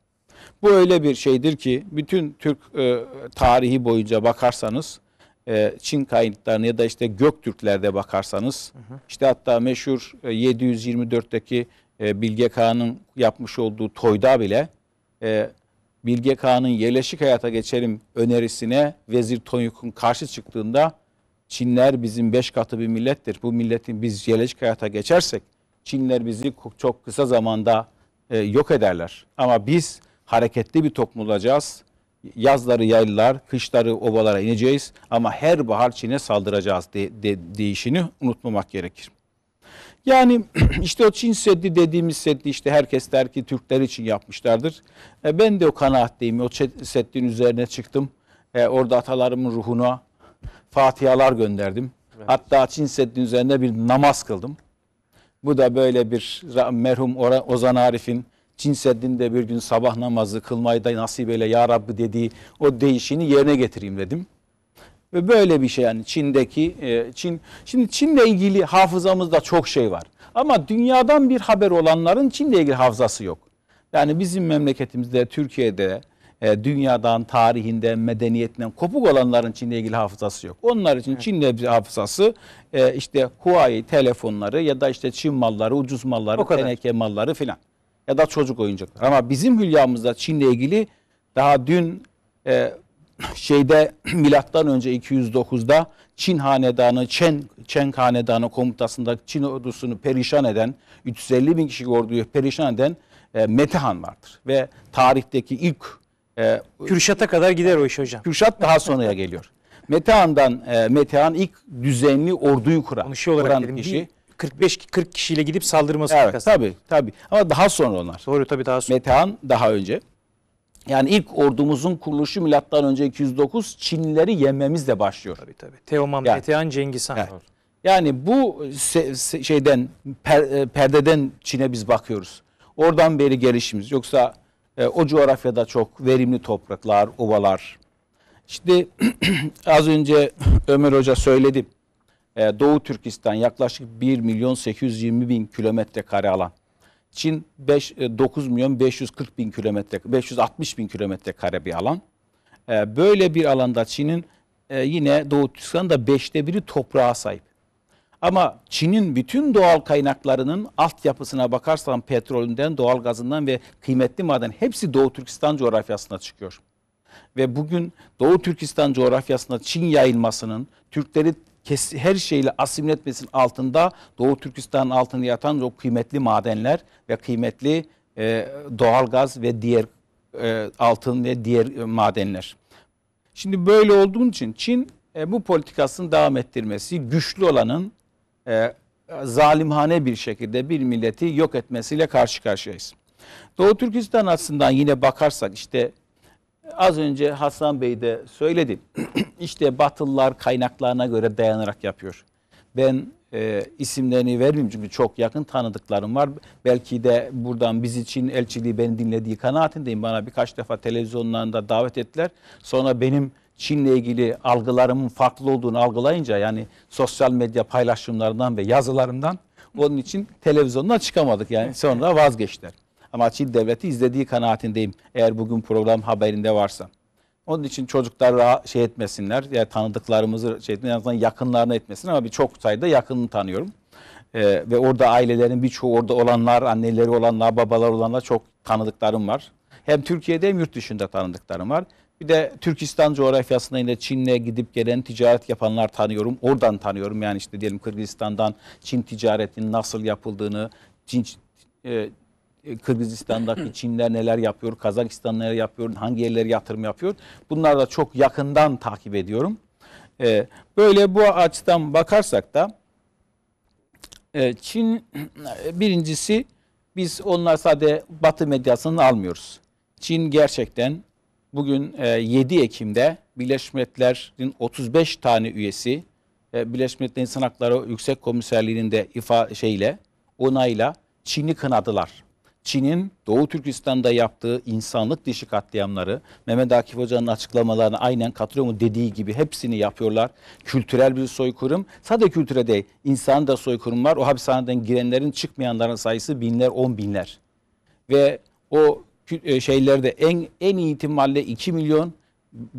Bu öyle bir şeydir ki bütün Türk e, tarihi boyunca bakarsanız e, Çin kaynaklarına ya da işte Göktürklerde bakarsanız hı hı. işte hatta meşhur e, 724'teki e, Bilge Kağan'ın yapmış olduğu toyda bile e, Bilge Kağan'ın yerleşik hayata geçelim önerisine Vezir Tonyuk'un karşı çıktığında Çinler bizim beş katı bir millettir. Bu milletin biz yerleşik hayata geçersek Çinler bizi çok kısa zamanda e, yok ederler. Ama biz hareketli bir toplum olacağız. Yazları yaylılar, kışları ovalara ineceğiz ama her bahar Çin'e saldıracağız de, de, deyişini unutmamak gerekir. Yani işte o Çin Seddi dediğimiz Seddi işte herkes der ki Türkler için yapmışlardır. E ben de o kanaatteyim. O Seddi'nin üzerine çıktım. E orada atalarımın ruhuna fatihalar gönderdim. Evet. Hatta Çin Seddi'nin üzerine bir namaz kıldım. Bu da böyle bir merhum Ozan Arif'in Cin Seddi'nde bir gün sabah namazı kılmayı da nasip eyle ya Rabbi dediği o değişini yerine getireyim dedim. Ve böyle bir şey yani Çin'deki e, Çin. Şimdi Çin'le ilgili hafızamızda çok şey var. Ama dünyadan bir haber olanların Çin'le ilgili hafızası yok. Yani bizim memleketimizde, Türkiye'de, e, dünyadan, tarihinde medeniyetinden kopuk olanların Çin'le ilgili hafızası yok. Onlar için evet. Çin'le bir hafızası e, işte Huawei telefonları ya da işte Çin malları, ucuz malları, teneke malları filan ya da çocuk oyuncaklar. Ama bizim hülyamızda Çin'le ilgili daha dün e, şeyde milattan önce 209'da Çin hanedanı Chen Chen hanedanı komutasında Çin ordusunu perişan eden 350 bin kişi orduyu perişan eden e, Metehan vardır. Ve tarihteki ilk e, Kürşat'a kadar gider o iş hocam. Kürşat daha sonraya geliyor. Metehan'dan e, Metehan ilk düzenli orduyu kuran, Onu kuran kişi. Değil. 45 40 kişiyle gidip saldırması evet, arkasında. Tabii tabii. Ama daha sonra onlar. Doğru tabii daha sonra. Metehan daha önce. Yani ilk ordumuzun kuruluşu milattan önce 209 Çinlileri yenmemizle başlıyor. Tabii tabii. Teoman, yani, Metehan, Cengiz Han. Evet. Yani bu şeyden per, e, perdeden Çin'e biz bakıyoruz. Oradan beri gelişimiz. Yoksa e, o coğrafyada çok verimli topraklar, ovalar. İşte az önce Ömer Hoca söyledi e, Doğu Türkistan yaklaşık 1 milyon 820 bin kilometre kare alan. Çin 5, 9 e, milyon 540 bin kilometre, 560 bin kilometre kare bir alan. E, böyle bir alanda Çin'in e, yine Doğu Türkistan'ın da beşte biri toprağa sahip. Ama Çin'in bütün doğal kaynaklarının altyapısına bakarsan petrolünden, doğal gazından ve kıymetli maden hepsi Doğu Türkistan coğrafyasına çıkıyor. Ve bugün Doğu Türkistan coğrafyasında Çin yayılmasının, Türkleri kes, her şeyle asimile etmesinin altında Doğu Türkistan'ın altında yatan o kıymetli madenler ve kıymetli e, doğal gaz ve diğer e, altın ve diğer e, madenler. Şimdi böyle olduğun için Çin e, bu politikasını devam ettirmesi, güçlü olanın e, zalimhane bir şekilde bir milleti yok etmesiyle karşı karşıyayız. Doğu Türkistan açısından yine bakarsak işte az önce Hasan Bey de söyledi. İşte Batılılar kaynaklarına göre dayanarak yapıyor. Ben e, isimlerini vermeyeyim çünkü çok yakın tanıdıklarım var. Belki de buradan biz için elçiliği beni dinlediği kanaatindeyim. Bana birkaç defa televizyonlarında davet ettiler. Sonra benim Çin'le ilgili algılarımın farklı olduğunu algılayınca yani sosyal medya paylaşımlarından ve yazılarımdan onun için televizyondan çıkamadık yani sonra vazgeçtiler. Ama Çin devleti izlediği kanaatindeyim. Eğer bugün program haberinde varsa. Onun için çocuklar rahat şey etmesinler. Yani tanıdıklarımızı şey etmesinler. En azından yakınlarını etmesin ama bir çok sayıda yakınını tanıyorum. Ee, ve orada ailelerin birçoğu orada olanlar, anneleri olanlar, babalar olanlar çok tanıdıklarım var. Hem Türkiye'de hem yurt dışında tanıdıklarım var. Bir de Türkistan coğrafyasında yine Çin'le gidip gelen ticaret yapanlar tanıyorum. Oradan tanıyorum yani işte diyelim Kırgızistan'dan Çin ticaretinin nasıl yapıldığını, Çin, e, e, Kırgızistan'daki Çinler neler yapıyor, Kazakistan neler yapıyor, hangi yerlere yatırım yapıyor. Bunları da çok yakından takip ediyorum. E, böyle bu açıdan bakarsak da e, Çin birincisi biz onlar sadece Batı medyasını almıyoruz. Çin gerçekten bugün 7 Ekim'de Birleşmiş Milletler'in 35 tane üyesi Birleşmiş Milletler İnsan Hakları Yüksek Komiserliği'nin de ifa şeyle onayla Çin'i kınadılar. Çin'in Doğu Türkistan'da yaptığı insanlık dişi katliamları, Mehmet Akif Hoca'nın açıklamalarını aynen katılıyor dediği gibi hepsini yapıyorlar. Kültürel bir soykırım. Sadece kültüre değil, insan da soykırım var. O hapishaneden girenlerin çıkmayanların sayısı binler, on binler. Ve o e, şeylerde en en ihtimalle 2 milyon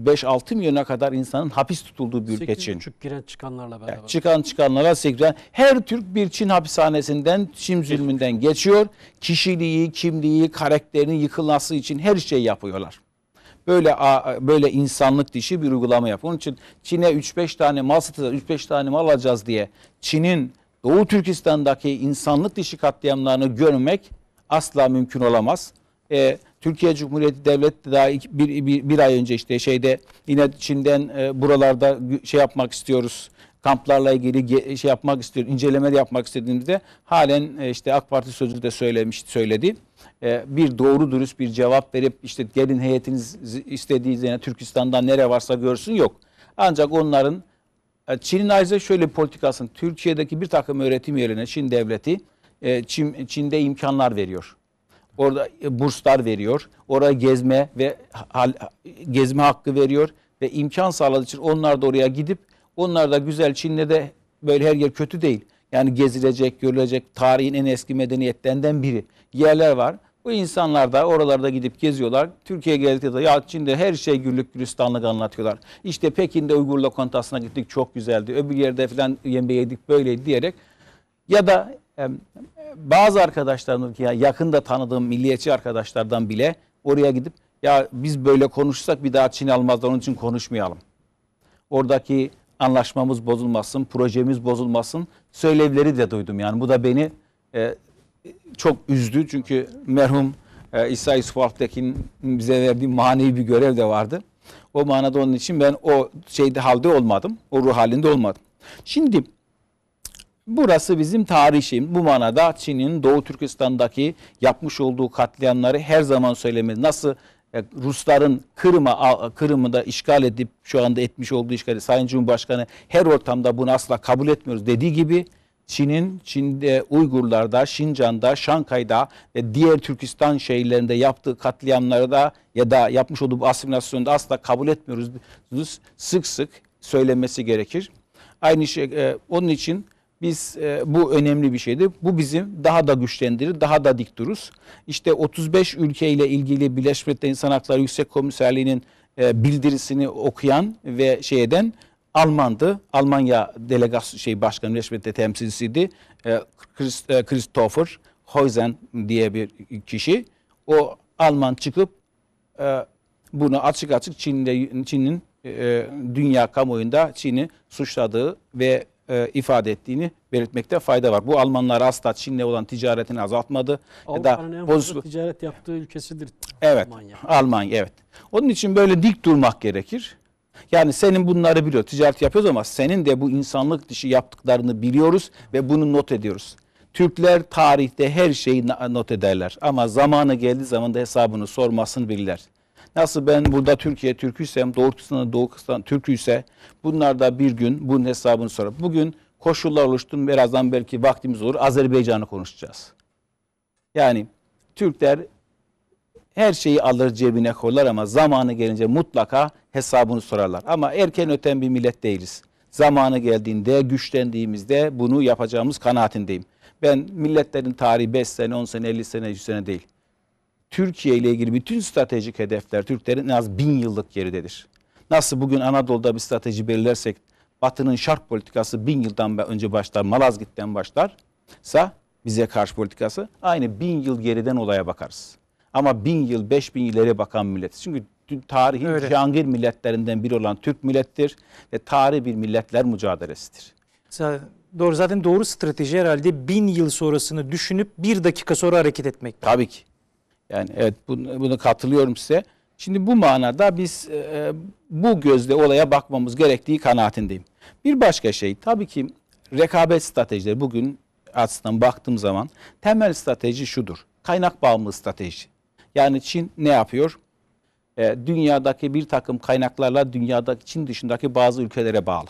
5-6 milyona kadar insanın hapis tutulduğu bir ülke Çin. 8,5 giren çıkanlarla beraber. Evet, çıkan çıkanlara 8 Her Türk bir Çin hapishanesinden Çin zulmünden geçiyor. Kişiliği, kimliği, karakterinin yıkılması için her şeyi yapıyorlar. Böyle böyle insanlık dışı bir uygulama yapıyor. Onun için Çin'e 3-5 tane mal satacağız, 3-5 tane mal alacağız diye Çin'in Doğu Türkistan'daki insanlık dışı katliamlarını görmek asla mümkün olamaz. Ee, Türkiye Cumhuriyeti Devleti daha iki, bir, bir, bir ay önce işte şeyde yine Çin'den e, buralarda şey yapmak istiyoruz kamplarla ilgili şey yapmak istiyor, inceleme yapmak istediğimizde halen e, işte AK Parti sözü de söylemiş, söyledi. E, bir doğru dürüst bir cevap verip işte gelin heyetiniz istediği yani Türkistan'dan nere varsa görsün yok. Ancak onların e, Çin'in ayrıca şöyle bir politikasını Türkiye'deki bir takım öğretim yerine Çin devleti Çin, Çin'de imkanlar veriyor. Orada e, burslar veriyor. Oraya gezme ve hal, gezme hakkı veriyor ve imkan sağladığı için onlar da oraya gidip onlar da güzel Çin'de de böyle her yer kötü değil. Yani gezilecek, görülecek tarihin en eski medeniyetlerinden biri. Yerler var. Bu insanlar da oralarda gidip geziyorlar. Türkiye geldiğinde de ya Çin'de her şey güllük gülistanlık anlatıyorlar. İşte Pekin'de Uygur lokantasına gittik çok güzeldi. Öbür yerde falan yemeği yedik böyleydi diyerek. Ya da bazı arkadaşlarım ki ya yakında tanıdığım milliyetçi arkadaşlardan bile oraya gidip ya biz böyle konuşsak bir daha Çin almazlar onun için konuşmayalım. Oradaki anlaşmamız bozulmasın, projemiz bozulmasın söylevleri de duydum. Yani bu da beni e, çok üzdü. Çünkü merhum e, İsa Yusuf Alptekin bize verdiği manevi bir görev de vardı. O manada onun için ben o şeyde halde olmadım. O ruh halinde olmadım. Şimdi Burası bizim tarihim. Bu manada Çin'in Doğu Türkistan'daki yapmış olduğu katliamları her zaman söylemeli. Nasıl e, Rusların Kırım'a Kırım'ı da işgal edip şu anda etmiş olduğu işgali Sayın Cumhurbaşkanı her ortamda bunu asla kabul etmiyoruz dediği gibi Çin'in Çin'de Uygurlarda, Şincan'da, Şankay'da ve diğer Türkistan şehirlerinde yaptığı katliamları da ya da yapmış olduğu asimilasyonda asla kabul etmiyoruz. Sık sık söylemesi gerekir. Aynı şey e, onun için biz e, bu önemli bir şeydi. Bu bizim daha da güçlendirir, daha da dik dururuz. İşte 35 ülke ile ilgili Birleşmiş Milletler İnsan Hakları Yüksek Komiserliği'nin e, bildirisini okuyan ve şeyden Almandı. Almanya delegasyon şey başkanı Birleşmiş Milletler temsilcisiydi. E, Chris, e, Christopher Heusen diye bir kişi. O Alman çıkıp e, bunu açık açık Çin'de Çin'in e, dünya kamuoyunda Çin'i suçladığı ve e, ifade ettiğini belirtmekte fayda var. Bu Almanlar asla Çin'le olan ticaretini azaltmadı. Avrupa'nın en fazla ticaret yaptığı ülkesidir evet, Almanya. Almanya evet. Onun için böyle dik durmak gerekir. Yani senin bunları biliyor. Ticaret yapıyoruz ama senin de bu insanlık dışı yaptıklarını biliyoruz ve bunu not ediyoruz. Türkler tarihte her şeyi not ederler ama zamanı geldiği zaman da hesabını sormasını bilirler. Nasıl ben burada Türkiye Türküysem, Doğu Kısım'da Doğu Kısım'da Türküyse bunlar da bir gün bunun hesabını sorar. Bugün koşullar oluştu. Birazdan belki vaktimiz olur. Azerbaycan'ı konuşacağız. Yani Türkler her şeyi alır cebine koyar ama zamanı gelince mutlaka hesabını sorarlar. Ama erken öten bir millet değiliz. Zamanı geldiğinde, güçlendiğimizde bunu yapacağımız kanaatindeyim. Ben milletlerin tarihi 5 sene, 10 sene, 50 sene, 100 sene değil. Türkiye ile ilgili bütün stratejik hedefler Türklerin en az bin yıllık geridedir. Nasıl bugün Anadolu'da bir strateji belirlersek Batı'nın şark politikası bin yıldan önce başlar, Malazgirt'ten başlarsa bize karşı politikası aynı bin yıl geriden olaya bakarız. Ama bin yıl, beş bin ileri bakan millet. Çünkü tarihin Öyle. cangir milletlerinden biri olan Türk millettir ve tarih bir milletler mücadelesidir. Doğru zaten doğru strateji herhalde bin yıl sonrasını düşünüp bir dakika sonra hareket etmek. Tabii ki. Yani evet bunu, bunu katılıyorum size. Şimdi bu manada biz e, e, bu gözle olaya bakmamız gerektiği kanaatindeyim. Bir başka şey tabii ki rekabet stratejileri bugün aslında baktığım zaman temel strateji şudur. Kaynak bağımlı strateji. Yani Çin ne yapıyor? E, dünyadaki bir takım kaynaklarla dünyadaki Çin dışındaki bazı ülkelere bağlı.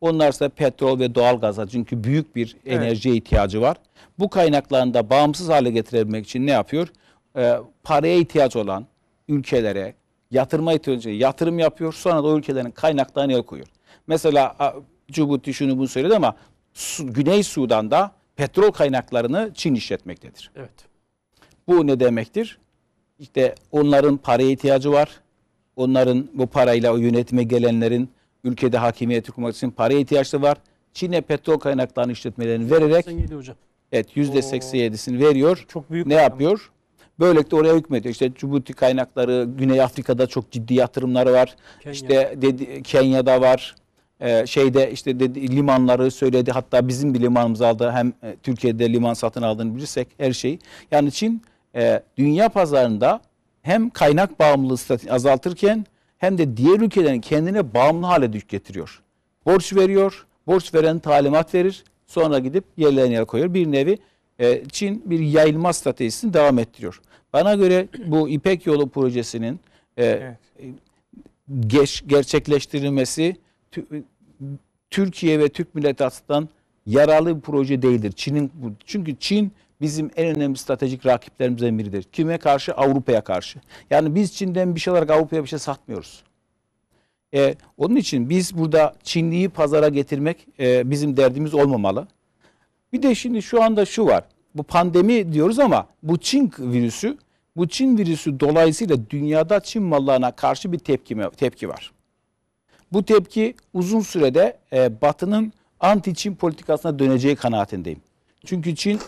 Onlar ise petrol ve doğal gaza çünkü büyük bir enerjiye evet. ihtiyacı var. Bu kaynaklarını da bağımsız hale getirebilmek için ne yapıyor? e, paraya ihtiyaç olan ülkelere yatırma ihtiyacı yatırım yapıyor. Sonra da o ülkelerin kaynaklarını el koyuyor. Mesela Cübuti şunu bunu söyledi ama Su, Güney Sudan'da petrol kaynaklarını Çin işletmektedir. Evet. Bu ne demektir? İşte onların paraya ihtiyacı var. Onların bu parayla o yönetime gelenlerin ülkede hakimiyeti kurmak için paraya ihtiyaçları var. Çin'e petrol kaynaklarını işletmelerini vererek evet yüzde %87'sini veriyor. Çok büyük ne yapıyor? Böylelikle oraya hükmediyor. İşte Cibuti kaynakları, Güney Afrika'da çok ciddi yatırımları var. Kenya. İşte dedi, Kenya'da var. Ee, şeyde işte dedi, limanları söyledi. Hatta bizim bir limanımız aldı. Hem e, Türkiye'de liman satın aldığını bilirsek her şey. Yani Çin e, dünya pazarında hem kaynak bağımlılığı azaltırken hem de diğer ülkelerin kendine bağımlı hale düş getiriyor. Borç veriyor, borç veren talimat verir, sonra gidip yerlerine yer koyuyor. Bir nevi e, Çin bir yayılma stratejisini devam ettiriyor. Bana göre bu İpek Yolu projesinin e, geç, gerçekleştirilmesi Türkiye ve Türk milleti açısından yararlı bir proje değildir. Çin'in çünkü Çin bizim en önemli stratejik rakiplerimizden biridir. Kime karşı? Avrupa'ya karşı. Yani biz Çin'den bir şeyler Avrupa'ya bir şey satmıyoruz. E, onun için biz burada Çinliyi pazara getirmek e, bizim derdimiz olmamalı. Bir de şimdi şu anda şu var. Bu pandemi diyoruz ama bu Çin virüsü, bu Çin virüsü dolayısıyla dünyada Çin mallarına karşı bir tepki, tepki var. Bu tepki uzun sürede e, Batı'nın anti-Çin politikasına döneceği kanaatindeyim. Çünkü Çin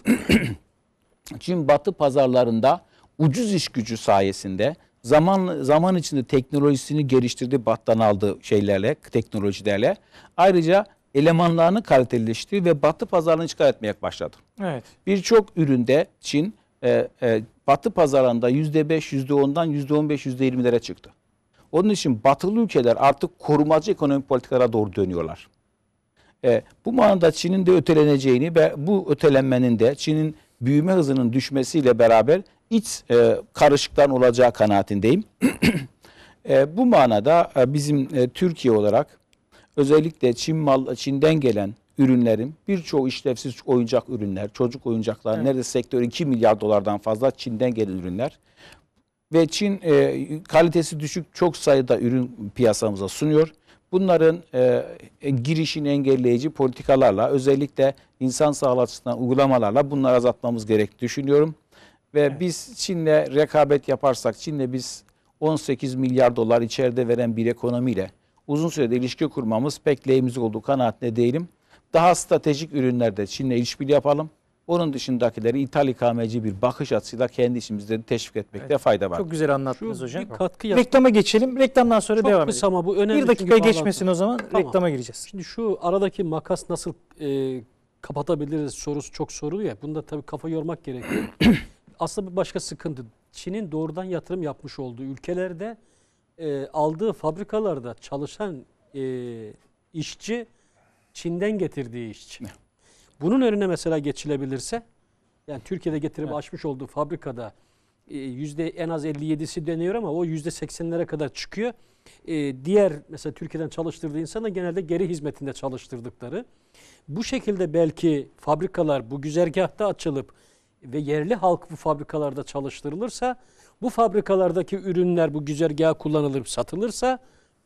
Çin Batı pazarlarında ucuz iş gücü sayesinde zaman zaman içinde teknolojisini geliştirdi battan aldığı şeylerle, teknolojilerle. Ayrıca elemanlarını kaliteleştirdi ve batı pazarını çıkartmaya başladı. Evet. Birçok üründe Çin e, e, batı pazarında %5, %10'dan %15, %20'lere çıktı. Onun için batılı ülkeler artık korumacı ekonomik politikalara doğru dönüyorlar. E, bu manada Çin'in de öteleneceğini ve bu ötelenmenin de Çin'in büyüme hızının düşmesiyle beraber iç e, karışıktan olacağı kanaatindeyim. e, bu manada e, bizim e, Türkiye olarak özellikle Çin mal, Çin'den gelen ürünlerin birçoğu işlevsiz oyuncak ürünler, çocuk oyuncaklar, evet. nerede sektör 2 milyar dolardan fazla Çin'den gelen ürünler. Ve Çin e, kalitesi düşük çok sayıda ürün piyasamıza sunuyor. Bunların e, e girişini engelleyici politikalarla özellikle insan sağlığı açısından uygulamalarla bunları azaltmamız gerek düşünüyorum. Ve evet. biz Çin'le rekabet yaparsak, Çin'le biz 18 milyar dolar içeride veren bir ekonomiyle uzun sürede ilişki kurmamız pek lehimiz olduğu kanaatine değilim. Daha stratejik ürünlerde Çin'le ilişkili yapalım. Onun dışındakileri ithal ikameci bir bakış açısıyla kendi işimizde teşvik etmekte evet. fayda var. Çok güzel anlattınız Şu hocam. Bir katkı yap- Reklama geçelim. Reklamdan sonra Çok devam edelim. Çok ama bu önemli. Bir dakika geçmesin bağlantı. o zaman. Tamam. Reklama gireceğiz. Şimdi şu aradaki makas nasıl e, kapatabiliriz sorusu çok soruluyor. ya. Bunda tabii kafa yormak gerekiyor. Aslında bir başka sıkıntı. Çin'in doğrudan yatırım yapmış olduğu ülkelerde e, aldığı fabrikalarda çalışan e, işçi Çin'den getirdiği işçi. Bunun önüne mesela geçilebilirse yani Türkiye'de getirip evet. açmış olduğu fabrikada e, yüzde en az 57'si deniyor ama o yüzde 80'lere kadar çıkıyor. E, diğer mesela Türkiye'den çalıştırdığı insanı genelde geri hizmetinde çalıştırdıkları. Bu şekilde belki fabrikalar bu güzergahta açılıp ve yerli halk bu fabrikalarda çalıştırılırsa bu fabrikalardaki ürünler bu güzergaha kullanılıp satılırsa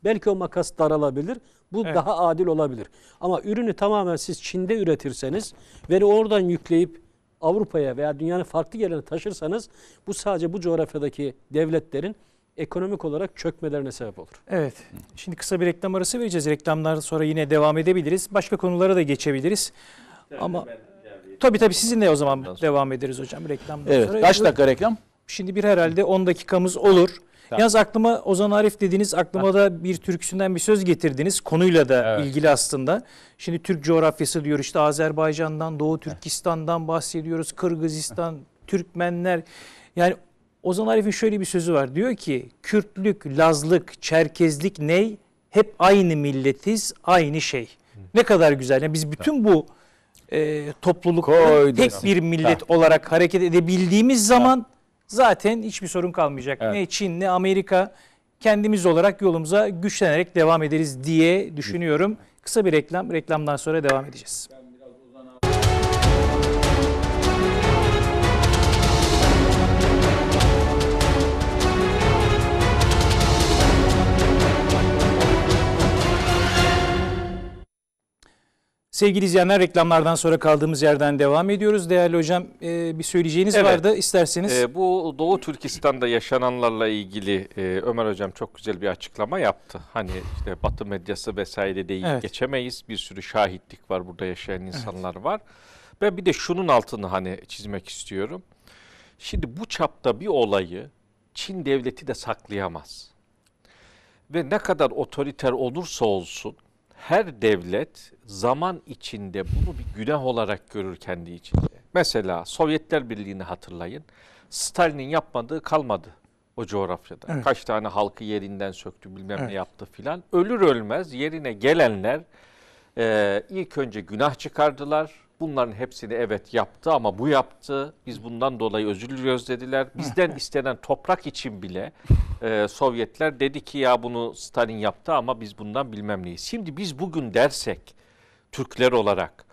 belki o makas daralabilir. Bu evet. daha adil olabilir. Ama ürünü tamamen siz Çin'de üretirseniz ve oradan yükleyip Avrupa'ya veya dünyanın farklı yerine taşırsanız bu sadece bu coğrafyadaki devletlerin ekonomik olarak çökmelerine sebep olur. Evet. Şimdi kısa bir reklam arası vereceğiz. Reklamlar sonra yine devam edebiliriz. Başka konulara da geçebiliriz. Ama tabii tabii sizinle o zaman devam ederiz hocam reklamdan evet. sonra. Kaç dakika reklam? Şimdi bir herhalde 10 dakikamız olur. Tamam. Yalnız aklıma Ozan Arif dediğiniz aklıma da bir türküsünden bir söz getirdiniz. Konuyla da evet. ilgili aslında. Şimdi Türk coğrafyası diyor işte Azerbaycan'dan, Doğu Türkistan'dan bahsediyoruz. Kırgızistan, Türkmenler. Yani Ozan Arif'in şöyle bir sözü var. Diyor ki Kürtlük, Lazlık, Çerkezlik ney? Hep aynı milletiz, aynı şey. Ne kadar güzel. Yani biz bütün bu e, topluluk tek bir millet olarak hareket edebildiğimiz zaman... Ha zaten hiçbir sorun kalmayacak. Evet. Ne Çin ne Amerika kendimiz olarak yolumuza güçlenerek devam ederiz diye düşünüyorum. Kısa bir reklam, reklamdan sonra devam edeceğiz. Sevgili izleyenler reklamlardan sonra kaldığımız yerden devam ediyoruz. Değerli hocam e, bir söyleyeceğiniz evet. vardı isterseniz. E, bu Doğu Türkistan'da yaşananlarla ilgili e, Ömer hocam çok güzel bir açıklama yaptı. Hani işte Batı medyası vesaire deyip evet. geçemeyiz. Bir sürü şahitlik var burada yaşayan insanlar evet. var. Ben bir de şunun altını hani çizmek istiyorum. Şimdi bu çapta bir olayı Çin devleti de saklayamaz. Ve ne kadar otoriter olursa olsun her devlet zaman içinde bunu bir günah olarak görür kendi içinde. Mesela Sovyetler Birliği'ni hatırlayın. Stalin'in yapmadığı kalmadı o coğrafyada. Evet. Kaç tane halkı yerinden söktü bilmem evet. ne yaptı filan. Ölür ölmez yerine gelenler e, ilk önce günah çıkardılar. Bunların hepsini evet yaptı ama bu yaptı. Biz bundan dolayı özür diliyoruz dediler. Bizden istenen toprak için bile e, Sovyetler dedi ki ya bunu Stalin yaptı ama biz bundan bilmem neyiz. Şimdi biz bugün dersek Türkler olarak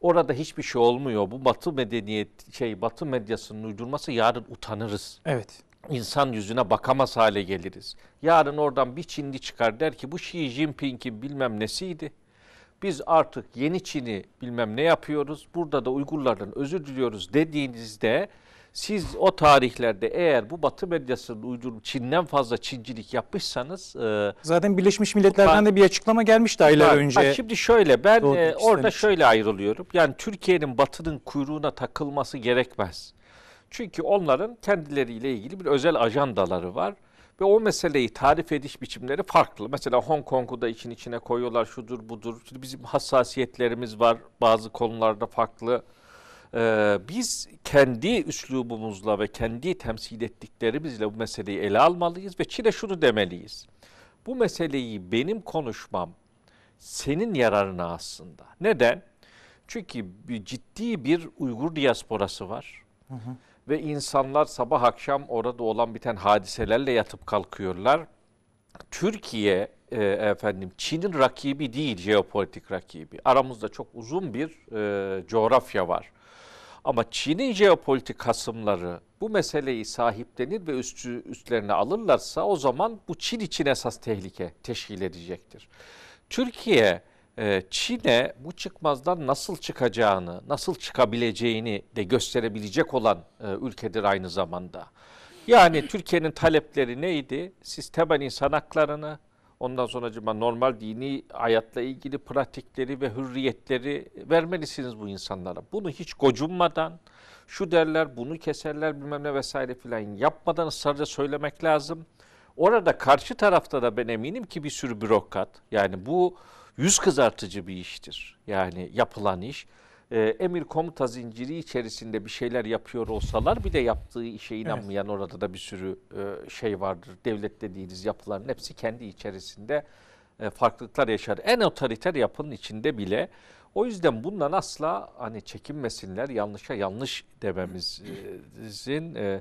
orada hiçbir şey olmuyor. Bu Batı medeniyet şey Batı medyasının uydurması yarın utanırız. Evet İnsan yüzüne bakamaz hale geliriz. Yarın oradan bir Çinli çıkar der ki bu Xi Jinping'in bilmem nesiydi biz artık yeni Çin'i bilmem ne yapıyoruz, burada da Uygurlardan özür diliyoruz dediğinizde siz o tarihlerde eğer bu Batı medyasının uydurum Çin'den fazla Çincilik yapmışsanız... E, Zaten Birleşmiş Milletler'den de bir açıklama gelmişti aylar ha, önce. Ha, şimdi şöyle ben e, orada istemiş. şöyle ayrılıyorum. Yani Türkiye'nin Batı'nın kuyruğuna takılması gerekmez. Çünkü onların kendileriyle ilgili bir özel ajandaları var. Ve o meseleyi tarif ediş biçimleri farklı. Mesela Hong Kong'u da için içine koyuyorlar şudur budur. Şimdi bizim hassasiyetlerimiz var bazı konularda farklı. Ee, biz kendi üslubumuzla ve kendi temsil ettiklerimizle bu meseleyi ele almalıyız ve Çin'e şunu demeliyiz. Bu meseleyi benim konuşmam senin yararına aslında. Neden? Çünkü bir ciddi bir Uygur diasporası var. Hı hı ve insanlar sabah akşam orada olan biten hadiselerle yatıp kalkıyorlar. Türkiye e, efendim Çin'in rakibi değil jeopolitik rakibi. Aramızda çok uzun bir e, coğrafya var. Ama Çin'in jeopolitik hasımları bu meseleyi sahiplenir ve üstü, üstlerine alırlarsa o zaman bu Çin için esas tehlike teşkil edecektir. Türkiye ee, Çin'e bu çıkmazdan nasıl çıkacağını, nasıl çıkabileceğini de gösterebilecek olan e, ülkedir aynı zamanda. Yani Türkiye'nin talepleri neydi? Siz temel insan haklarını, ondan sonra acaba normal dini hayatla ilgili pratikleri ve hürriyetleri vermelisiniz bu insanlara. Bunu hiç gocunmadan, şu derler, bunu keserler bilmem ne vesaire filan yapmadan ısrarla söylemek lazım. Orada karşı tarafta da ben eminim ki bir sürü bürokrat, yani bu yüz kızartıcı bir iştir. Yani yapılan iş ee, emir komuta zinciri içerisinde bir şeyler yapıyor olsalar bir de yaptığı işe inanmayan evet. orada da bir sürü e, şey vardır. Devlet dediğiniz yapıların hepsi kendi içerisinde e, farklılıklar yaşar. En otoriter yapının içinde bile o yüzden bundan asla hani çekinmesinler yanlışa yanlış dememizin e,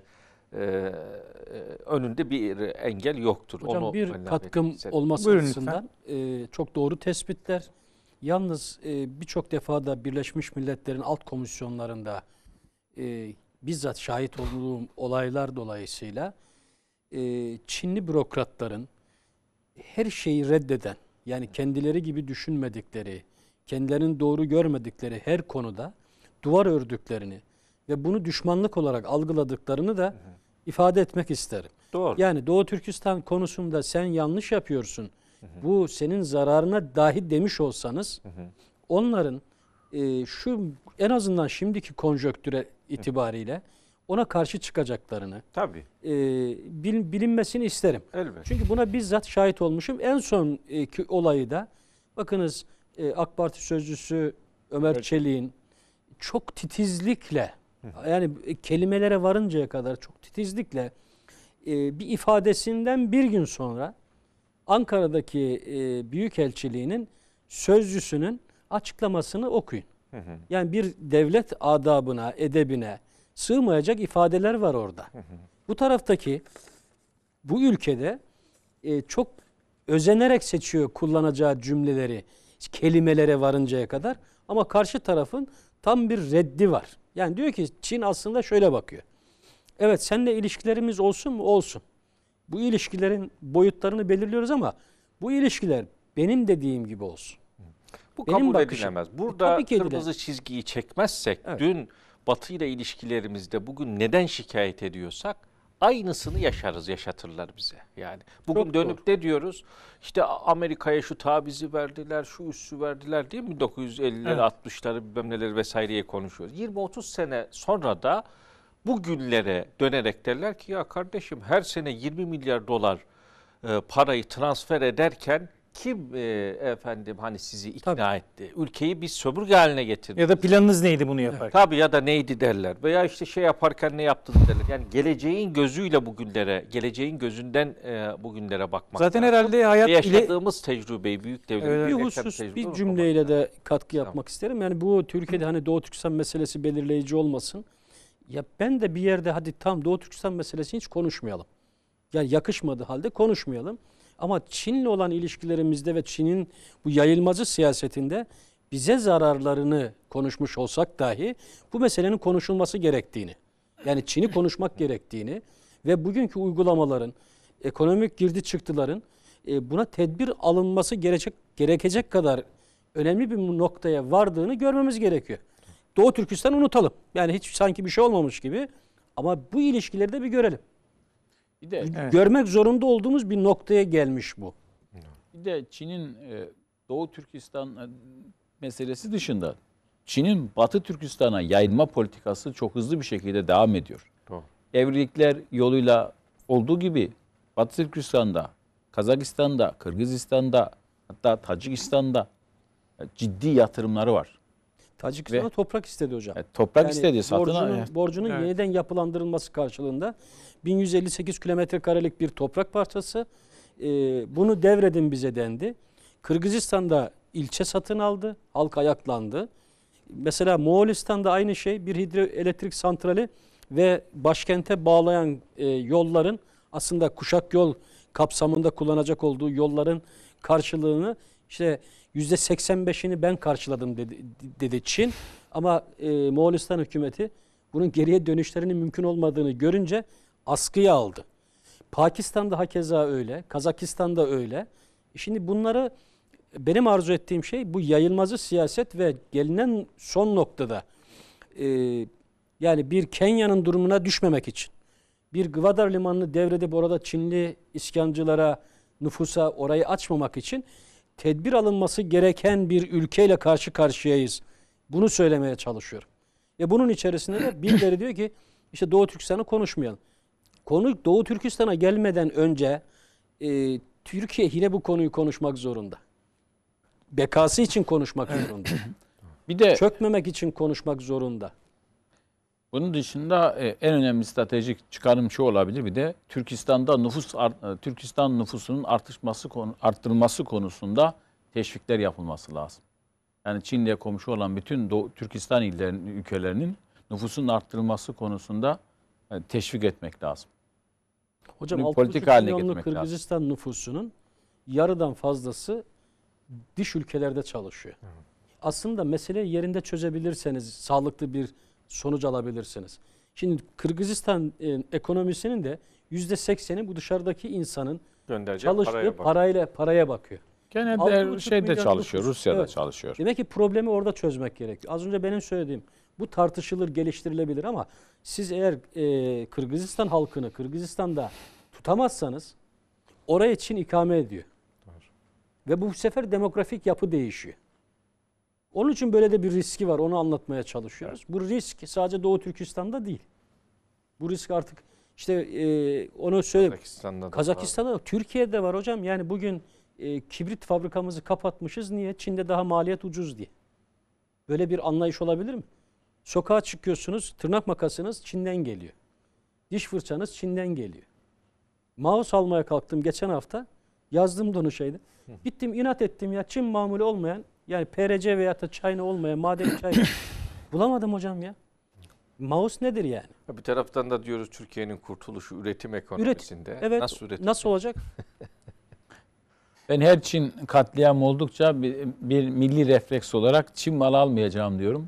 e, e, önünde bir engel yoktur. Hocam Onu bir katkım olması açısından e, çok doğru tespitler. Yalnız e, birçok defada Birleşmiş Milletler'in alt komisyonlarında e, bizzat şahit olduğum olaylar dolayısıyla e, Çinli bürokratların her şeyi reddeden yani kendileri gibi düşünmedikleri, kendilerinin doğru görmedikleri her konuda duvar ördüklerini ve bunu düşmanlık olarak algıladıklarını da hı hı ifade etmek isterim. Doğru. Yani Doğu Türkistan konusunda sen yanlış yapıyorsun. Hı hı. Bu senin zararına dahi demiş olsanız hı hı. onların e, şu en azından şimdiki konjöktüre itibariyle ona karşı çıkacaklarını Tabii. E, bil, bilinmesini isterim. Elbette. Çünkü buna bizzat şahit olmuşum. En son e, olayı da bakınız e, AK Parti sözcüsü Ömer evet. Çelik'in çok titizlikle yani e, kelimelere varıncaya kadar çok titizlikle e, bir ifadesinden bir gün sonra Ankara'daki e, Büyükelçiliğinin sözcüsünün açıklamasını okuyun. Yani bir devlet adabına, edebine sığmayacak ifadeler var orada. Bu taraftaki bu ülkede e, çok özenerek seçiyor kullanacağı cümleleri, kelimelere varıncaya kadar. Ama karşı tarafın tam bir reddi var. Yani diyor ki Çin aslında şöyle bakıyor. Evet seninle ilişkilerimiz olsun mu? Olsun. Bu ilişkilerin boyutlarını belirliyoruz ama bu ilişkiler benim dediğim gibi olsun. Bu benim kabul bakışım. edilemez. E, Burada e, kırmızı edilemez. çizgiyi çekmezsek evet. dün Batı ile ilişkilerimizde bugün neden şikayet ediyorsak aynısını yaşarız, yaşatırlar bize. Yani bugün Çok dönüp doğru. ne diyoruz? İşte Amerika'ya şu tabizi verdiler, şu üssü verdiler değil mi? 1950'leri, evet. 60'ları bilmem neleri vesaireye konuşuyoruz. 20-30 sene sonra da bu günlere dönerek derler ki ya kardeşim her sene 20 milyar dolar e, parayı transfer ederken kim e, efendim hani sizi ikna Tabii. etti? Ülkeyi bir sömürge haline getirdi. Ya da planınız neydi bunu yaparken? Tabii ya da neydi derler. Veya işte şey yaparken ne yaptın derler. Yani geleceğin gözüyle bugünlere, geleceğin gözünden e, bugünlere bakmak. Zaten lazım. herhalde hayat Ve yaşadığımız ile... tecrübeyi büyük devlet evet, bir husus bir cümleyle de katkı yapmak tamam. isterim. Yani bu Türkiye'de hani Doğu Türkistan meselesi belirleyici olmasın. Ya ben de bir yerde hadi tam Doğu Türkistan meselesini hiç konuşmayalım. Yani yakışmadı halde konuşmayalım. Ama Çin'le olan ilişkilerimizde ve Çin'in bu yayılmacı siyasetinde bize zararlarını konuşmuş olsak dahi bu meselenin konuşulması gerektiğini, yani Çin'i konuşmak gerektiğini ve bugünkü uygulamaların, ekonomik girdi çıktıların e, buna tedbir alınması gerecek gerekecek kadar önemli bir noktaya vardığını görmemiz gerekiyor. Doğu Türkistan unutalım. Yani hiç sanki bir şey olmamış gibi ama bu ilişkileri de bir görelim. Bir de evet. görmek zorunda olduğumuz bir noktaya gelmiş bu. Bir de Çin'in e, Doğu Türkistan e, meselesi dışında Çin'in Batı Türkistan'a yayılma politikası çok hızlı bir şekilde devam ediyor. Doğru. Evlilikler yoluyla olduğu gibi Batı Türkistan'da, Kazakistan'da, Kırgızistan'da hatta Tacikistan'da e, ciddi yatırımları var. Tacikistan'a Ve- toprak istedi hocam. E, toprak istedi satın borcunun, evet. borcunun Evet. yeniden yapılandırılması karşılığında 1158 kilometre karelik bir toprak parçası. e, bunu devredin bize dendi. Kırgızistan'da ilçe satın aldı. Halk ayaklandı. Mesela Moğolistan'da aynı şey bir hidroelektrik santrali ve başkente bağlayan e, yolların aslında kuşak yol kapsamında kullanacak olduğu yolların karşılığını işte %85'ini ben karşıladım dedi, dedi Çin. Ama e, Moğolistan hükümeti bunun geriye dönüşlerinin mümkün olmadığını görünce askıya aldı. Pakistan'da hakeza öyle, Kazakistan'da öyle. E, şimdi bunları benim arzu ettiğim şey bu yayılmazı siyaset ve gelinen son noktada e, yani bir Kenya'nın durumuna düşmemek için bir Gwadar limanını devredip orada Çinli isyancılara nüfusa orayı açmamak için tedbir alınması gereken bir ülkeyle karşı karşıyayız. Bunu söylemeye çalışıyorum. E bunun içerisinde de birileri diyor ki işte Doğu Türkistan'ı konuşmayalım. Konu Doğu Türkistan'a gelmeden önce e, Türkiye yine bu konuyu konuşmak zorunda. Bekası için konuşmak zorunda. Bir de çökmemek için konuşmak zorunda. Bunun dışında e, en önemli stratejik çıkarım şu olabilir bir de Türkistan'da nüfus e, Türkistan nüfusunun artışması arttırılması konusunda teşvikler yapılması lazım. Yani Çin'le komşu olan bütün Doğu, Türkistan illerinin ülkelerinin nüfusun arttırılması konusunda e, teşvik etmek lazım. Hocam Bunu politik haline milyonluk Kırgızistan lazım. nüfusunun yarıdan fazlası dış ülkelerde çalışıyor. Hı. Aslında meseleyi yerinde çözebilirseniz sağlıklı bir sonuç alabilirsiniz. Şimdi Kırgızistan e, ekonomisinin de yüzde sekseni bu dışarıdaki insanın çalıştığı paraya, bakıyor. parayla paraya bakıyor. Gene şeyde çalışıyor, nüfus. Rusya'da evet. çalışıyor. Demek ki problemi orada çözmek gerekiyor. Az önce benim söylediğim bu tartışılır, geliştirilebilir ama siz eğer e, Kırgızistan halkını Kırgızistan'da tutamazsanız oraya Çin ikame ediyor. Doğru. Ve bu sefer demografik yapı değişiyor. Onun için böyle de bir riski var. Onu anlatmaya çalışıyoruz. Evet. Bu risk sadece Doğu Türkistan'da değil. Bu risk artık işte e, onu söyle Kazakistan'da, Kazakistan'da var. Türkiye'de var hocam. Yani bugün e, kibrit fabrikamızı kapatmışız. Niye? Çin'de daha maliyet ucuz diye. Böyle bir anlayış olabilir mi? Sokağa çıkıyorsunuz, tırnak makasınız Çin'den geliyor. Diş fırçanız Çin'den geliyor. Mouse almaya kalktım geçen hafta. Yazdım da onu şeyde. Gittim inat ettim ya Çin mamulü olmayan yani PRC veya da çayını olmayan maden çay bulamadım hocam ya. Maus nedir yani? Bir taraftan da diyoruz Türkiye'nin kurtuluşu üretim ekonomisinde. Üret, evet, nasıl üretim? Nasıl olacak? ben her Çin katliam oldukça bir, bir milli refleks olarak Çin malı almayacağım diyorum.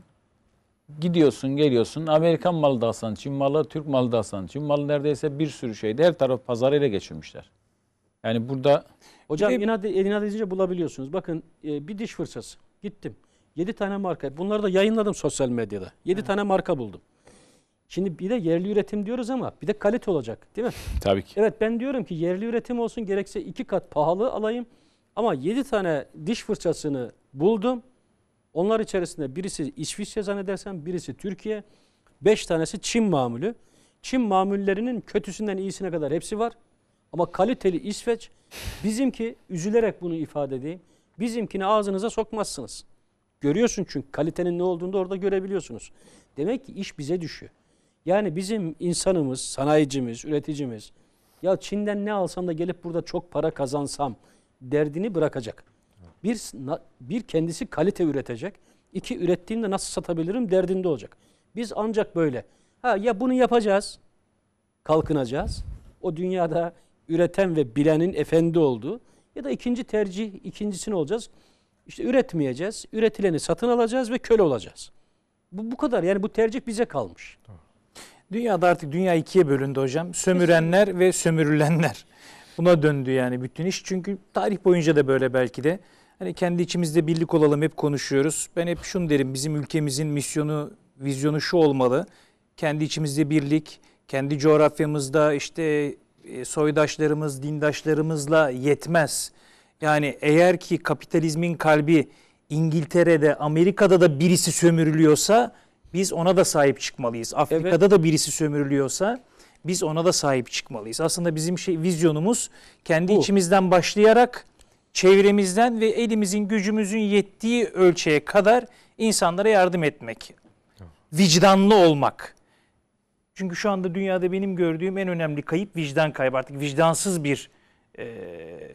Gidiyorsun geliyorsun Amerikan malı da alsan, Çin malı, Türk malı da alsan, Çin malı neredeyse bir sürü şeyde her taraf pazarıyla ele geçirmişler. Yani burada... Hocam bir de, inat, inat edince bulabiliyorsunuz. Bakın e, bir diş fırçası. Gittim. 7 tane marka. Bunları da yayınladım sosyal medyada. 7 evet. tane marka buldum. Şimdi bir de yerli üretim diyoruz ama bir de kalite olacak değil mi? Tabii ki. Evet ben diyorum ki yerli üretim olsun gerekse iki kat pahalı alayım. Ama 7 tane diş fırçasını buldum. Onlar içerisinde birisi İsviçre zannedersem birisi Türkiye. 5 tanesi Çin mamülü. Çin mamullerinin kötüsünden iyisine kadar hepsi var. Ama kaliteli İsveç bizimki üzülerek bunu ifade edeyim. Bizimkini ağzınıza sokmazsınız. Görüyorsun çünkü kalitenin ne olduğunu da orada görebiliyorsunuz. Demek ki iş bize düşüyor. Yani bizim insanımız, sanayicimiz, üreticimiz ya Çin'den ne alsam da gelip burada çok para kazansam derdini bırakacak. Bir, bir kendisi kalite üretecek. İki ürettiğimde nasıl satabilirim derdinde olacak. Biz ancak böyle. Ha ya bunu yapacağız. Kalkınacağız. O dünyada üreten ve bilenin efendi olduğu ya da ikinci tercih ikincisini olacağız. İşte üretmeyeceğiz, üretileni satın alacağız ve köle olacağız. Bu, bu kadar yani bu tercih bize kalmış. Tamam. Dünyada artık dünya ikiye bölündü hocam. Sömürenler ve sömürülenler. Buna döndü yani bütün iş. Çünkü tarih boyunca da böyle belki de. Hani kendi içimizde birlik olalım hep konuşuyoruz. Ben hep şunu derim bizim ülkemizin misyonu, vizyonu şu olmalı. Kendi içimizde birlik, kendi coğrafyamızda işte e, soydaşlarımız, dindaşlarımızla yetmez. Yani eğer ki kapitalizmin kalbi İngiltere'de, Amerika'da da birisi sömürülüyorsa biz ona da sahip çıkmalıyız. Afrika'da evet. da birisi sömürülüyorsa biz ona da sahip çıkmalıyız. Aslında bizim şey vizyonumuz kendi Bu. içimizden başlayarak çevremizden ve elimizin gücümüzün yettiği ölçüye kadar insanlara yardım etmek. Vicdanlı olmak. Çünkü şu anda dünyada benim gördüğüm en önemli kayıp vicdan kaybı. Artık vicdansız bir e,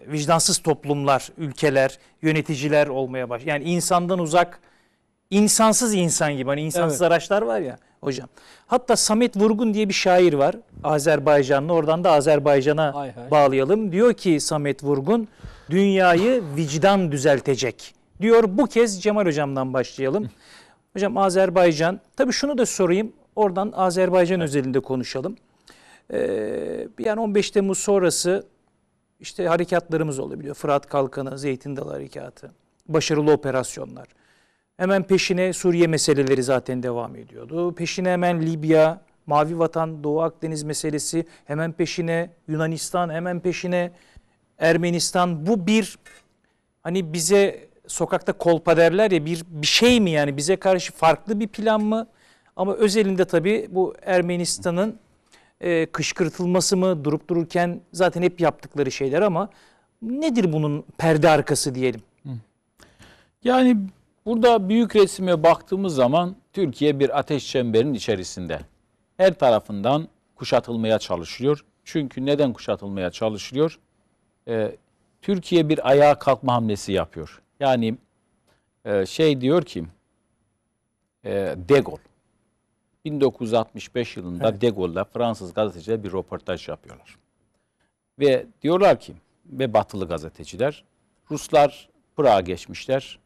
vicdansız toplumlar, ülkeler, yöneticiler olmaya baş. Yani insandan uzak, insansız insan gibi hani insansız evet. araçlar var ya hocam. Hatta Samet Vurgun diye bir şair var Azerbaycanlı. Oradan da Azerbaycan'a bağlayalım. Diyor ki Samet Vurgun dünyayı vicdan düzeltecek. Diyor bu kez Cemal hocamdan başlayalım. Hocam Azerbaycan tabii şunu da sorayım. Oradan Azerbaycan evet. özelinde konuşalım. Ee, yani 15 Temmuz sonrası işte harekatlarımız olabiliyor. Fırat Kalkanı, Zeytin Dalı Harekatı, başarılı operasyonlar. Hemen peşine Suriye meseleleri zaten devam ediyordu. Peşine hemen Libya, Mavi Vatan, Doğu Akdeniz meselesi, hemen peşine Yunanistan, hemen peşine Ermenistan. Bu bir hani bize sokakta kolpa derler ya bir, bir şey mi yani bize karşı farklı bir plan mı? Ama özelinde tabii bu Ermenistan'ın e, kışkırtılması mı durup dururken zaten hep yaptıkları şeyler ama nedir bunun perde arkası diyelim? Yani burada büyük resime baktığımız zaman Türkiye bir ateş çemberinin içerisinde. Her tarafından kuşatılmaya çalışılıyor Çünkü neden kuşatılmaya çalışılıyor? Ee, Türkiye bir ayağa kalkma hamlesi yapıyor. Yani e, şey diyor ki e, De 1965 yılında evet. De Gaulle'da Fransız gazeteciler bir röportaj yapıyorlar. Ve diyorlar ki ve batılı gazeteciler Ruslar Pırağa geçmişler.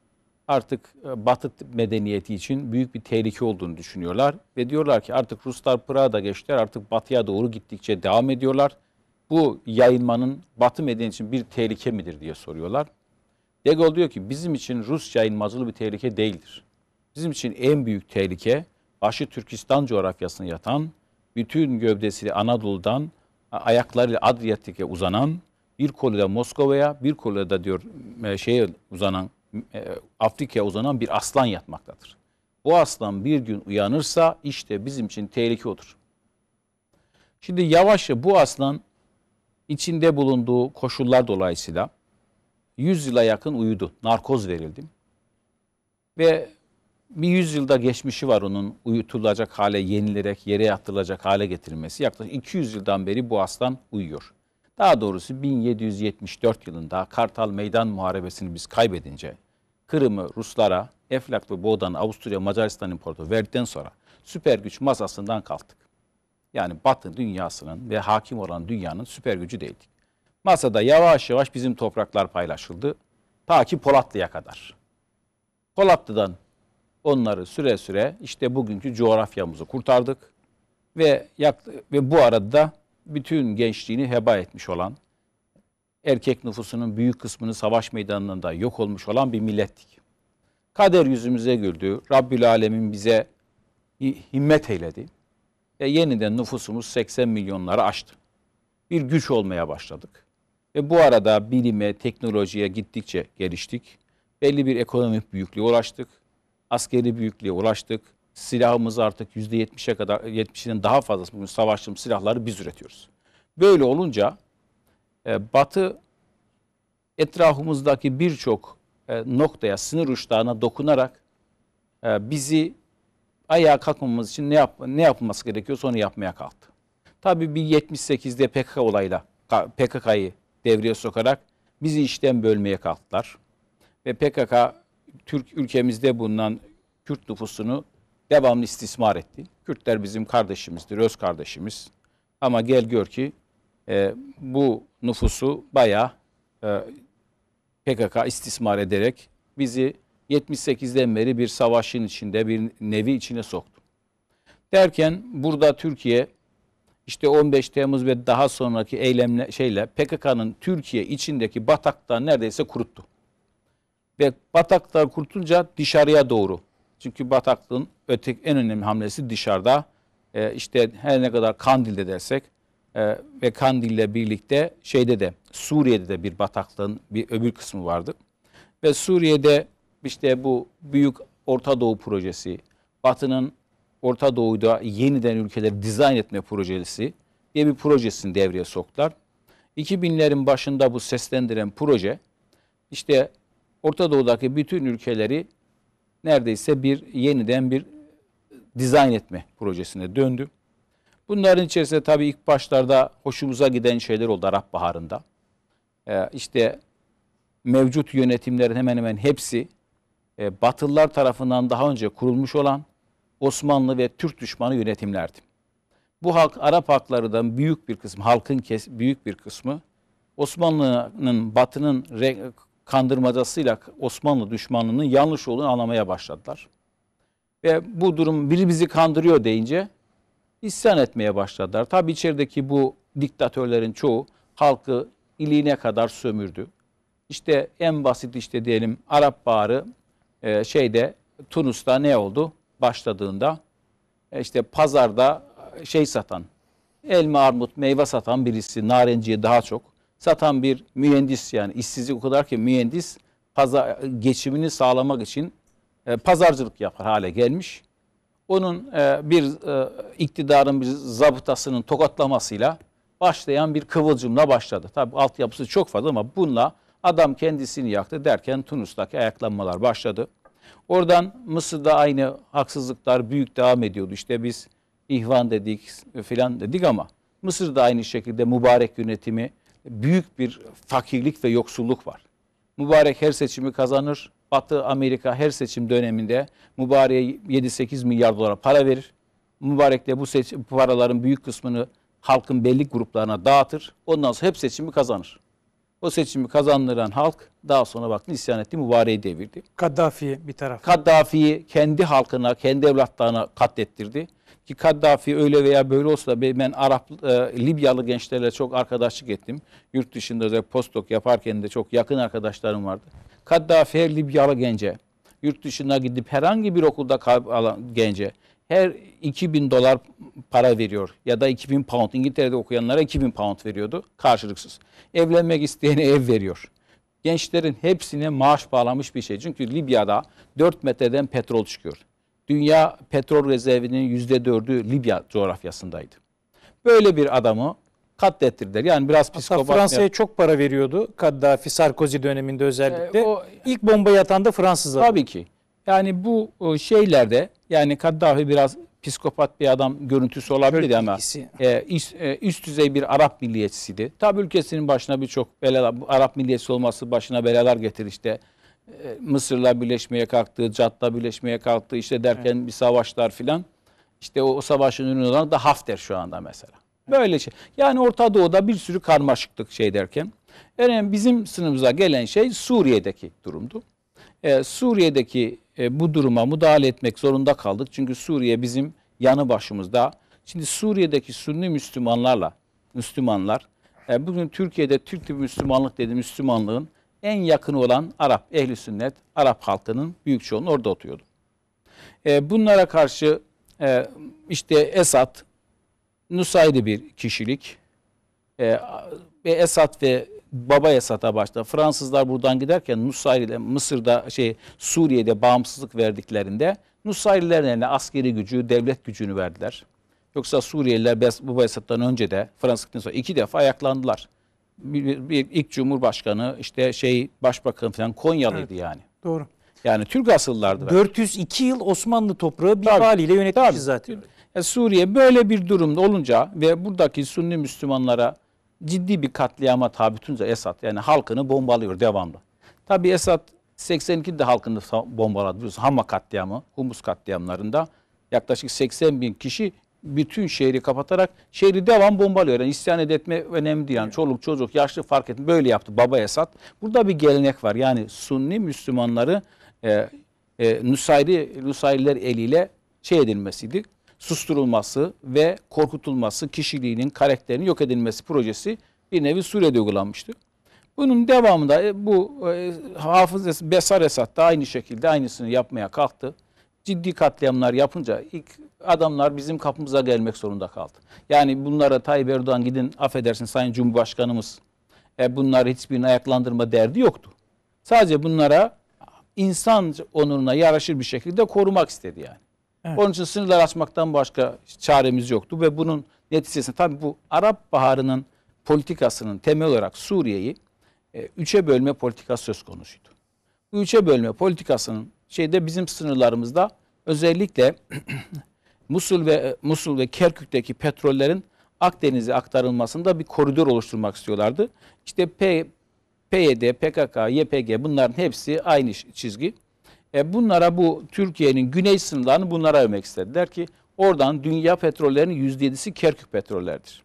Artık e, batı medeniyeti için büyük bir tehlike olduğunu düşünüyorlar. Ve diyorlar ki artık Ruslar Pırağa da geçtiler artık batıya doğru gittikçe devam ediyorlar. Bu yayılmanın batı medeniyeti için bir tehlike midir diye soruyorlar. De Gaulle diyor ki bizim için Rus yayılmacılığı bir tehlike değildir. Bizim için en büyük tehlike başı Türkistan coğrafyasına yatan, bütün gövdesi Anadolu'dan ayaklarıyla Adriyatik'e uzanan, bir kolu da Moskova'ya, bir kolu da diyor e, şeye uzanan e, Afrika'ya uzanan bir aslan yatmaktadır. Bu aslan bir gün uyanırsa işte bizim için tehlike odur. Şimdi yavaşça bu aslan içinde bulunduğu koşullar dolayısıyla 100 yıla yakın uyudu. Narkoz verildi. Ve bir yüzyılda geçmişi var onun uyutulacak hale, yenilerek, yere yatırılacak hale getirilmesi. Yaklaşık 200 yıldan beri bu aslan uyuyor. Daha doğrusu 1774 yılında Kartal Meydan Muharebesini biz kaybedince Kırım'ı Ruslara, Eflak ve Boğdan'ı Avusturya Macaristan İmparatoru verdikten sonra süper güç masasından kalktık. Yani Batı dünyasının ve hakim olan dünyanın süper gücü değildik. Masada yavaş yavaş bizim topraklar paylaşıldı. Ta ki Polatlı'ya kadar. Polatlı'dan Onları süre süre işte bugünkü coğrafyamızı kurtardık ve ve bu arada bütün gençliğini heba etmiş olan erkek nüfusunun büyük kısmını savaş meydanında yok olmuş olan bir millettik. Kader yüzümüze güldü. Rabbül Alemin bize himmet eyledi. Ve yeniden nüfusumuz 80 milyonları aştı. Bir güç olmaya başladık. Ve bu arada bilime, teknolojiye gittikçe geliştik. Belli bir ekonomik büyüklüğe ulaştık askeri büyüklüğe ulaştık. Silahımız artık %70'e kadar 70'inin daha fazlası bugün savaşçım silahları biz üretiyoruz. Böyle olunca e, Batı etrafımızdaki birçok e, noktaya, sınır uçlarına dokunarak e, bizi ayağa kalkmamız için ne, yap, ne yapılması gerekiyorsa onu yapmaya kalktı. Tabii bir 78'de PKK olayla PKK'yı devreye sokarak bizi işten bölmeye kalktılar. Ve PKK Türk ülkemizde bulunan Kürt nüfusunu devamlı istismar etti. Kürtler bizim kardeşimizdir, öz kardeşimiz. Ama gel gör ki e, bu nüfusu bayağı e, PKK istismar ederek bizi 78'den beri bir savaşın içinde, bir nevi içine soktu. Derken burada Türkiye işte 15 Temmuz ve daha sonraki eylemle şeyle PKK'nın Türkiye içindeki batakta neredeyse kuruttu ve bataklığa kurtulunca dışarıya doğru. Çünkü bataklığın ötek en önemli hamlesi dışarıda. E, işte her ne kadar Kandil'de dersek e, ve Kandil'le birlikte şeyde de Suriye'de de bir bataklığın bir öbür kısmı vardı. Ve Suriye'de işte bu büyük Orta Doğu projesi, Batı'nın Orta Doğu'da yeniden ülkeleri dizayn etme projesi diye bir projesini devreye soktular. 2000'lerin başında bu seslendiren proje işte Orta Doğu'daki bütün ülkeleri neredeyse bir yeniden bir dizayn etme projesine döndü. Bunların içerisinde tabii ilk başlarda hoşumuza giden şeyler oldu Arap Baharı'nda. Ee, işte mevcut yönetimlerin hemen hemen hepsi e, Batılılar tarafından daha önce kurulmuş olan Osmanlı ve Türk düşmanı yönetimlerdi. Bu halk Arap halklarından büyük bir kısmı, halkın kes, büyük bir kısmı Osmanlı'nın batının kandırmacasıyla Osmanlı düşmanının yanlış olduğunu anlamaya başladılar. Ve bu durum biri bizi kandırıyor deyince isyan etmeye başladılar. Tabi içerideki bu diktatörlerin çoğu halkı iliğine kadar sömürdü. İşte en basit işte diyelim Arap Baharı e, şeyde Tunus'ta ne oldu? Başladığında e, işte pazarda şey satan, elma armut meyve satan birisi narenciye daha çok satan bir mühendis yani işsizlik o kadar ki mühendis pazar, geçimini sağlamak için e, pazarcılık yapar hale gelmiş. Onun e, bir e, iktidarın bir zabıtasının tokatlamasıyla başlayan bir kıvılcımla başladı. Tabi altyapısı çok fazla ama bununla adam kendisini yaktı derken Tunus'taki ayaklanmalar başladı. Oradan Mısır'da aynı haksızlıklar büyük devam ediyordu. İşte biz ihvan dedik filan dedik ama Mısır'da aynı şekilde mübarek yönetimi büyük bir fakirlik ve yoksulluk var. Mübarek her seçimi kazanır. Batı Amerika her seçim döneminde Mübarek'e 7-8 milyar dolara para verir. Mübarek de bu seçim, paraların büyük kısmını halkın belli gruplarına dağıtır. Ondan sonra hep seçimi kazanır. O seçimi kazandıran halk daha sonra baktı isyan etti, mübareği devirdi. Kaddafi bir taraf. Kaddafi'yi kendi halkına, kendi evlatlarına katlettirdi. Ki Kaddafi öyle veya böyle olsa da ben Arap, e, Libyalı gençlerle çok arkadaşlık ettim. Yurt dışında özellikle postdoc yaparken de çok yakın arkadaşlarım vardı. Kaddafi'ye Libyalı gence, yurt dışına gidip herhangi bir okulda kalan gence her 2000 dolar para veriyor ya da 2000 pound. İngiltere'de okuyanlara 2000 pound veriyordu karşılıksız. Evlenmek isteyene ev veriyor. Gençlerin hepsine maaş bağlamış bir şey. Çünkü Libya'da 4 metreden petrol çıkıyor dünya petrol rezervinin yüzde dördü Libya coğrafyasındaydı. Böyle bir adamı katlettirdiler. Yani biraz psikopat. Fransa'ya çok para veriyordu Kaddafi Sarkozy döneminde özellikle. Ee, o, ilk bombayı atan da Fransızlar. Tabii ki. Yani bu e, şeylerde yani Kaddafi biraz psikopat bir adam görüntüsü olabilirdi ama e, üst, e, üst düzey bir Arap milliyetçisiydi. Tabi ülkesinin başına birçok belalar, Arap milliyetçisi olması başına belalar getir işte. E, Mısır'la birleşmeye kalktı, Cad'la birleşmeye kalktı işte derken evet. bir savaşlar filan. İşte o, o savaşın ürünü olan da Hafter şu anda mesela. Evet. Böyle şey. Yani Orta Doğu'da bir sürü karmaşıklık şey derken. Yani bizim sınıfımıza gelen şey Suriye'deki durumdu. Ee, Suriye'deki e, bu duruma müdahale etmek zorunda kaldık. Çünkü Suriye bizim yanı başımızda. Şimdi Suriye'deki Sünni Müslümanlarla Müslümanlar e, bugün Türkiye'de Türk tipi Müslümanlık dedi Müslümanlığın en yakını olan Arap, ehli sünnet, Arap halkının büyük çoğunluğu orada oturuyordu. E, bunlara karşı e, işte Esat Nusayri bir kişilik e, ve Esat ve Baba Esat'a başta Fransızlar buradan giderken Nusayri'de Mısır'da şey Suriye'de bağımsızlık verdiklerinde Nusayriler eline askeri gücü, devlet gücünü verdiler. Yoksa Suriyeliler Baba Esat'tan önce de Fransızlıktan sonra iki defa ayaklandılar bir, bir ilk cumhurbaşkanı işte şey başbakan falan Konyalıydı evet, yani. Doğru. Yani Türk asıllardı. 402 yıl Osmanlı toprağı bir tabii, haliyle yönetmişiz tabii. zaten. Ya e, Suriye böyle bir durumda olunca ve buradaki Sünni Müslümanlara ciddi bir katliama tabi tutunca Esad yani halkını bombalıyor devamlı. Tabi Esad 82'de halkını bombaladı biliyorsun Hama katliamı, Humus katliamlarında yaklaşık 80 bin kişi bütün şehri kapatarak şehri devam bombalıyor. Yani isyan etme önemli değil. Yani çoluk çocuk yaşlı fark etmiyor. Böyle yaptı Baba Esad. Burada bir gelenek var. Yani Sunni Müslümanları e, e, Nusayri, Nusayriler eliyle şey edilmesiydi. Susturulması ve korkutulması, kişiliğinin, karakterini yok edilmesi projesi bir nevi Suriye'de uygulanmıştı. Bunun devamında e, bu e, Hafız Besar Esad da aynı şekilde aynısını yapmaya kalktı ciddi katliamlar yapınca ilk adamlar bizim kapımıza gelmek zorunda kaldı. Yani bunlara Tayyip Erdoğan gidin affedersin Sayın Cumhurbaşkanımız e, bunlar hiçbirini ayaklandırma derdi yoktu. Sadece bunlara insan onuruna yaraşır bir şekilde korumak istedi yani. Evet. Onun için sınırlar açmaktan başka çaremiz yoktu ve bunun neticesinde tabii bu Arap Baharı'nın politikasının temel olarak Suriye'yi e, üçe bölme politikası söz konusuydu. Bu üçe bölme politikasının şeyde bizim sınırlarımızda özellikle Musul ve e, Musul ve Kerkük'teki petrollerin Akdeniz'e aktarılmasında bir koridor oluşturmak istiyorlardı. İşte P, PYD, PKK, YPG bunların hepsi aynı çizgi. E bunlara bu Türkiye'nin güney sınırlarını bunlara ömek istediler ki oradan dünya petrollerinin yüzde yedisi Kerkük petrolleridir.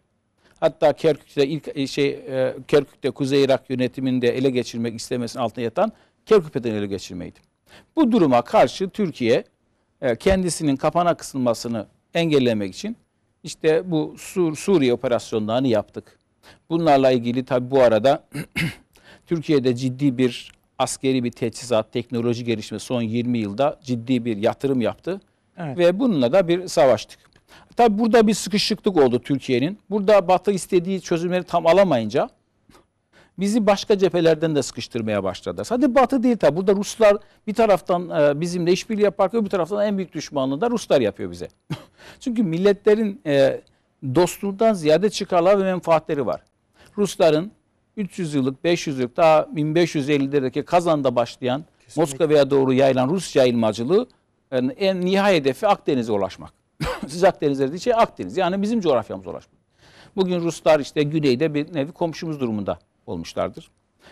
Hatta Kerkük'te ilk e, şey e, Kerkük'te Kuzey Irak yönetiminde ele geçirmek istemesinin altına yatan Kerkük petrolünü ele geçirmeydi. Bu duruma karşı Türkiye e, kendisinin kapana kısılmasını engellemek için işte bu Sur Suriye operasyonlarını yaptık. Bunlarla ilgili tabi bu arada Türkiye'de ciddi bir askeri bir teçhizat, teknoloji gelişme son 20 yılda ciddi bir yatırım yaptı. Evet. Ve bununla da bir savaştık. Tabi burada bir sıkışıklık oldu Türkiye'nin. Burada Batı istediği çözümleri tam alamayınca bizi başka cephelerden de sıkıştırmaya başladılar. Sadece Batı değil tabi. Burada Ruslar bir taraftan e, bizimle işbirliği yaparken bir taraftan en büyük düşmanlığı da Ruslar yapıyor bize. Çünkü milletlerin e, dostluğundan ziyade çıkarlar ve menfaatleri var. Rusların 300 yıllık, 500 yıllık daha 1550'lerdeki Kazan'da başlayan Kesinlikle. Moskova'ya doğru yayılan Rus yayılmacılığı yani e, en nihai hedefi Akdeniz'e ulaşmak. Siz Akdeniz'e dediği şey Akdeniz. Yani bizim coğrafyamıza ulaşmak. Bugün Ruslar işte güneyde bir nevi komşumuz durumunda olmuşlardır.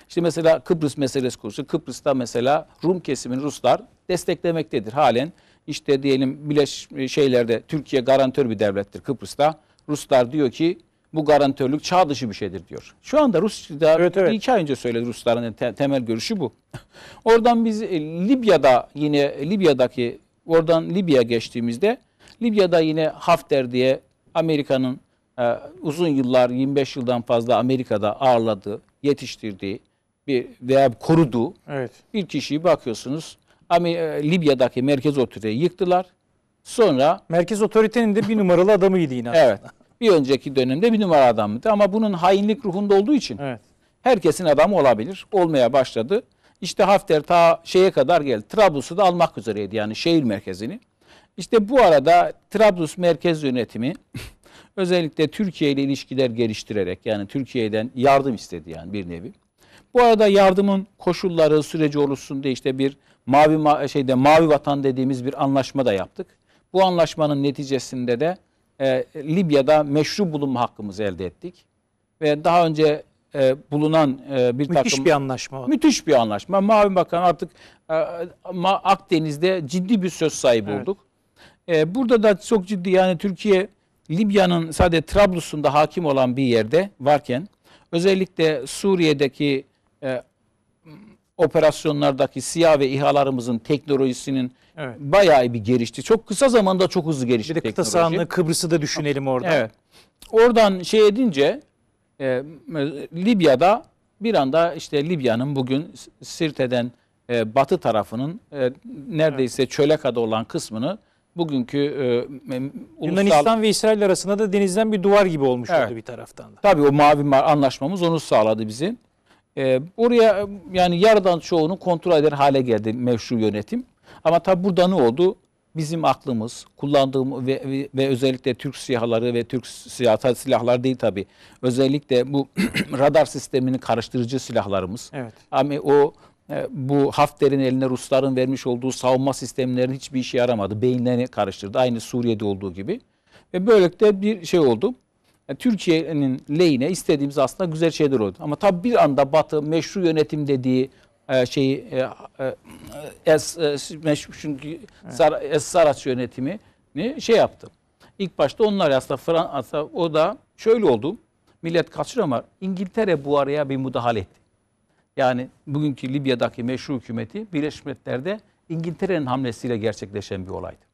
İşte mesela Kıbrıs meselesi konusu. Kıbrıs'ta mesela Rum kesimin Ruslar desteklemektedir. Halen İşte diyelim bileş e, şeylerde Türkiye garantör bir devlettir Kıbrıs'ta. Ruslar diyor ki bu garantörlük çağ dışı bir şeydir diyor. Şu anda Rusya'da evet, evet. iki ay önce söyledi Rusların temel görüşü bu. oradan biz e, Libya'da yine Libya'daki oradan Libya geçtiğimizde Libya'da yine Hafter diye Amerika'nın e, uzun yıllar 25 yıldan fazla Amerika'da ağırladığı, yetiştirdiği bir veya koruduğu evet. bir kişiyi bakıyorsunuz Ama e, Libya'daki merkez otoriteyi yıktılar. Sonra merkez otoritenin de bir numaralı adamıydı yine Evet. Bir önceki dönemde bir numara adamıydı ama bunun hainlik ruhunda olduğu için evet. herkesin adamı olabilir. Olmaya başladı. İşte Hafter ta şeye kadar geldi. Trablus'u da almak üzereydi yani şehir merkezini. İşte bu arada Trablus merkez yönetimi Özellikle Türkiye ile ilişkiler geliştirerek yani Türkiye'den yardım istedi yani bir nevi. Bu arada yardımın koşulları süreci olursun diye işte bir mavi şeyde mavi vatan dediğimiz bir anlaşma da yaptık. Bu anlaşmanın neticesinde de e, Libya'da meşru bulunma hakkımızı elde ettik. Ve daha önce e, bulunan e, bir müthiş takım... Müthiş bir anlaşma. Müthiş bir anlaşma. Mavi Bakan artık e, Akdeniz'de ciddi bir söz sahibi evet. olduk. E, burada da çok ciddi yani Türkiye Libya'nın sadece Trablus'unda hakim olan bir yerde varken özellikle Suriye'deki e, operasyonlardaki siyah ve ihalarımızın teknolojisinin evet. bayağı bir gelişti. Çok kısa zamanda çok hızlı gelişti Bir de kıta sahanlığı Kıbrıs'ı da düşünelim orada. Evet. Oradan şey edince e, e Libya'da bir anda işte Libya'nın bugün Sirte'den e, batı tarafının e, neredeyse evet. çöle kadar olan kısmını bugünkü e, ulusal... Yunanistan ve İsrail arasında da denizden bir duvar gibi olmuş evet. bir taraftan da. Tabii o mavi anlaşmamız onu sağladı bizi. E, oraya yani yarıdan çoğunu kontrol eder hale geldi mevşu yönetim. Ama tabii burada ne oldu? Bizim aklımız, kullandığımız ve, ve, ve özellikle Türk silahları ve Türk silahlar, silahlar değil tabi. Özellikle bu radar sistemini karıştırıcı silahlarımız. Evet. Ama o e, bu Hafter'in eline Rusların vermiş olduğu savunma sistemlerinin hiçbir işe yaramadı. Beyinlerini karıştırdı. Aynı Suriye'de olduğu gibi. Ve böylelikle bir şey oldu. E, Türkiye'nin lehine istediğimiz aslında güzel şeyler oldu. Ama tabii bir anda Batı meşru yönetim dediği e, şeyi es, meşru çünkü evet. Saraç yönetimi ne şey yaptı. İlk başta onlar aslında Fransa o da şöyle oldu. Millet kaçır ama İngiltere bu araya bir müdahale etti. Yani bugünkü Libya'daki meşru hükümeti Birleşmiş Milletler'de İngiltere'nin hamlesiyle gerçekleşen bir olaydı.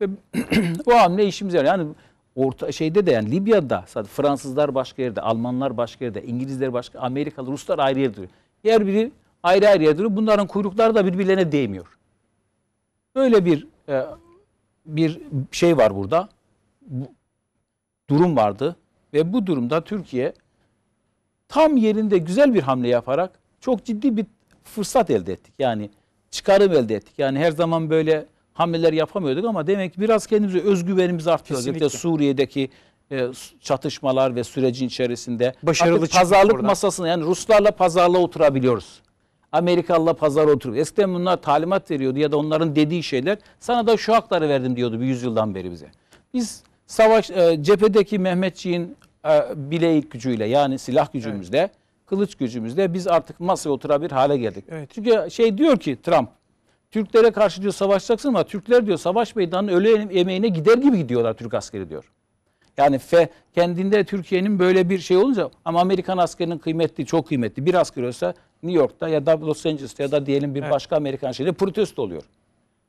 Ve o hamle işimize yarar. Yani orta şeyde de yani Libya'da sadece Fransızlar başka yerde, Almanlar başka yerde, İngilizler başka, Amerikalı, Ruslar ayrı yerde duruyor. Her biri ayrı ayrı yerde duruyor. Bunların kuyrukları da birbirlerine değmiyor. Böyle bir e, bir şey var burada. Bu, durum vardı ve bu durumda Türkiye tam yerinde güzel bir hamle yaparak çok ciddi bir fırsat elde ettik. Yani çıkarım elde ettik. Yani her zaman böyle hamleler yapamıyorduk ama demek ki biraz kendimize özgüvenimiz artıyor. Özellikle Suriye'deki e, çatışmalar ve sürecin içerisinde Başarılı artık pazarlık oradan. masasına yani Ruslarla pazarla oturabiliyoruz. Amerikalı'la pazar oturuyor. Eskiden bunlar talimat veriyordu ya da onların dediği şeyler sana da şu hakları verdim diyordu bir yüzyıldan beri bize. Biz savaş e, cephedeki Mehmetçiğin e, bileğik gücüyle yani silah gücümüzle, evet. kılıç gücümüzle biz artık masaya oturabilir hale geldik. Evet. Çünkü şey diyor ki Trump, Türklere karşı diyor savaşacaksın ama Türkler diyor savaş meydanının öğle emeğine gider gibi gidiyorlar Türk askeri diyor. Yani fe, kendinde Türkiye'nin böyle bir şey olunca ama Amerikan askerinin kıymetli, çok kıymetli. Bir asker olsa New York'ta ya da Los Angeles'ta ya da diyelim bir evet. başka Amerikan şehri protesto oluyor.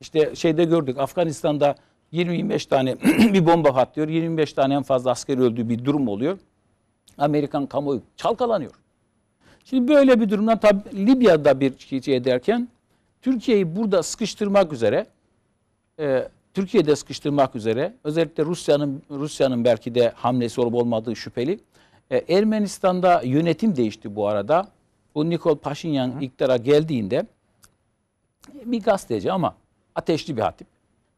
İşte şeyde gördük Afganistan'da 20-25 tane bir bomba patlıyor. 25 tane en fazla asker öldüğü bir durum oluyor. Amerikan kamuoyu çalkalanıyor. Şimdi böyle bir durumdan tabi Libya'da bir şey ederken Türkiye'yi burada sıkıştırmak üzere e, Türkiye'de sıkıştırmak üzere özellikle Rusya'nın Rusya'nın belki de hamlesi olup olmadığı şüpheli. E, Ermenistan'da yönetim değişti bu arada. Bu Nikol Paşinyan iktidara geldiğinde bir gazeteci ama ateşli bir hatip.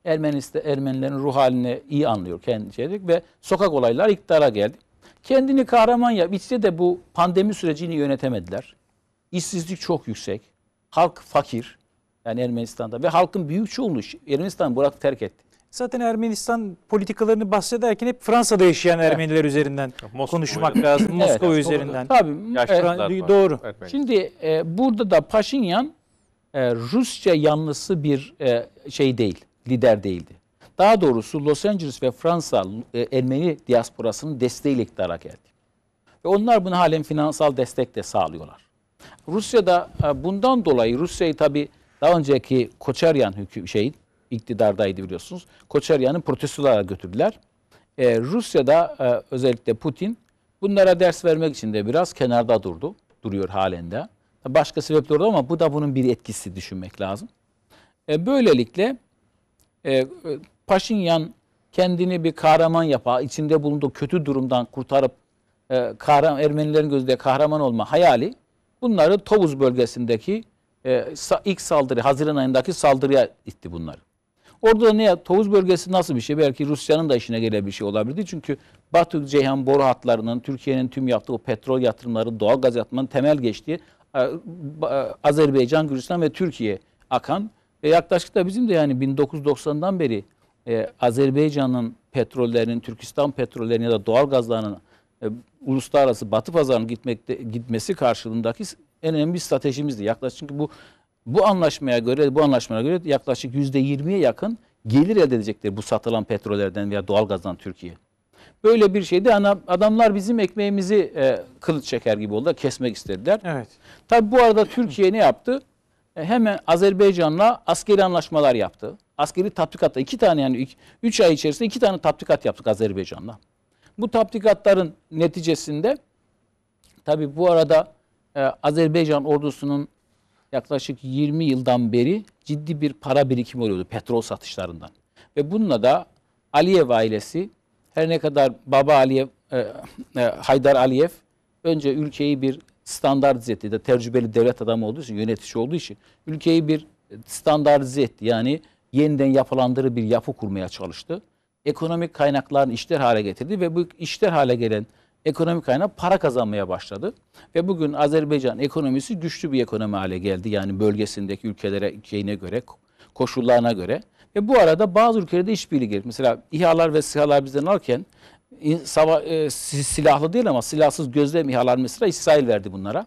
Ermeniste Ermenilerin ruh halini iyi anlıyor kendi şeyleri ve sokak olaylar iktidara geldi. Kendini kahraman yap. İçte de bu pandemi sürecini yönetemediler. İşsizlik çok yüksek. Halk fakir. Yani Ermenistan'da ve halkın büyük çoğunluğu Ermenistan bırak terk etti. Zaten Ermenistan politikalarını bahsederken hep Fransa'da yaşayan Ermeniler evet. üzerinden Moskova konuşmak öyle. lazım. Moskova evet, üzerinden. Tabii. e, doğru. Var. Şimdi e, burada da Paşinyan e, Rusça yanlısı bir e, şey değil lider değildi. Daha doğrusu Los Angeles ve Fransa e, Ermeni diasporasının desteğiyle iktidara geldi. Ve onlar bunu halen finansal destek de sağlıyorlar. Rusya'da e, bundan dolayı Rusya'yı tabi daha önceki Koçaryan hüküm şey iktidardaydı biliyorsunuz. Koçaryan'ı protestolara götürdüler. E, Rusya'da e, özellikle Putin bunlara ders vermek için de biraz kenarda durdu. Duruyor halen de. Başka sebepler oldu ama bu da bunun bir etkisi düşünmek lazım. E, böylelikle ee, e, Paşinyan kendini bir kahraman yapar, içinde bulunduğu kötü durumdan kurtarıp e, kahraman, Ermenilerin gözünde kahraman olma hayali bunları Tovuz bölgesindeki e, ilk saldırı, Haziran ayındaki saldırıya itti bunlar. Orada ne Tovuz bölgesi nasıl bir şey? Belki Rusya'nın da işine gelen bir şey olabilirdi. Çünkü Batı Ceyhan boru hatlarının, Türkiye'nin tüm yaptığı o petrol yatırımları, doğal gaz yatırımlarının temel geçtiği Azerbaycan, Gürcistan ve Türkiye akan e, yaklaşık da bizim de yani 1990'dan beri e, Azerbaycan'ın petrollerinin, Türkistan petrollerinin ya da doğal gazlarının e, uluslararası batı pazarına gitmekte, gitmesi karşılığındaki en önemli stratejimizdi. Yaklaşık çünkü bu bu anlaşmaya göre bu anlaşmaya göre yaklaşık yüzde yirmiye yakın gelir elde edecektir bu satılan petrollerden veya doğal gazdan Türkiye. Böyle bir şeydi. Ana, adamlar bizim ekmeğimizi e, kılıç çeker gibi oldu. Kesmek istediler. Evet. Tabi bu arada Türkiye ne yaptı? E, hemen Azerbaycan'la askeri anlaşmalar yaptı. Askeri tatbikatta iki tane yani üç ay içerisinde iki tane tatbikat yaptık Azerbaycan'la. Bu tatbikatların neticesinde tabi bu arada e, Azerbaycan ordusunun yaklaşık 20 yıldan beri ciddi bir para birikimi oluyordu petrol satışlarından. Ve bununla da Aliyev ailesi her ne kadar baba Aliyev, e, e, Haydar Aliyev önce ülkeyi bir standartize etti. De tecrübeli devlet adamı olduğu için, yönetici olduğu için ülkeyi bir standartize etti. Yani yeniden yapılandırı bir yapı kurmaya çalıştı. Ekonomik kaynaklarını işler hale getirdi ve bu işler hale gelen ekonomik kaynak para kazanmaya başladı. Ve bugün Azerbaycan ekonomisi güçlü bir ekonomi hale geldi. Yani bölgesindeki ülkelere şeyine göre, koşullarına göre. Ve bu arada bazı ülkelerde işbirliği gelir. Mesela İHA'lar ve SİHA'lar bizden alırken sava, e, silahlı değil ama silahsız gözlem İHA'lar mesela İsrail verdi bunlara.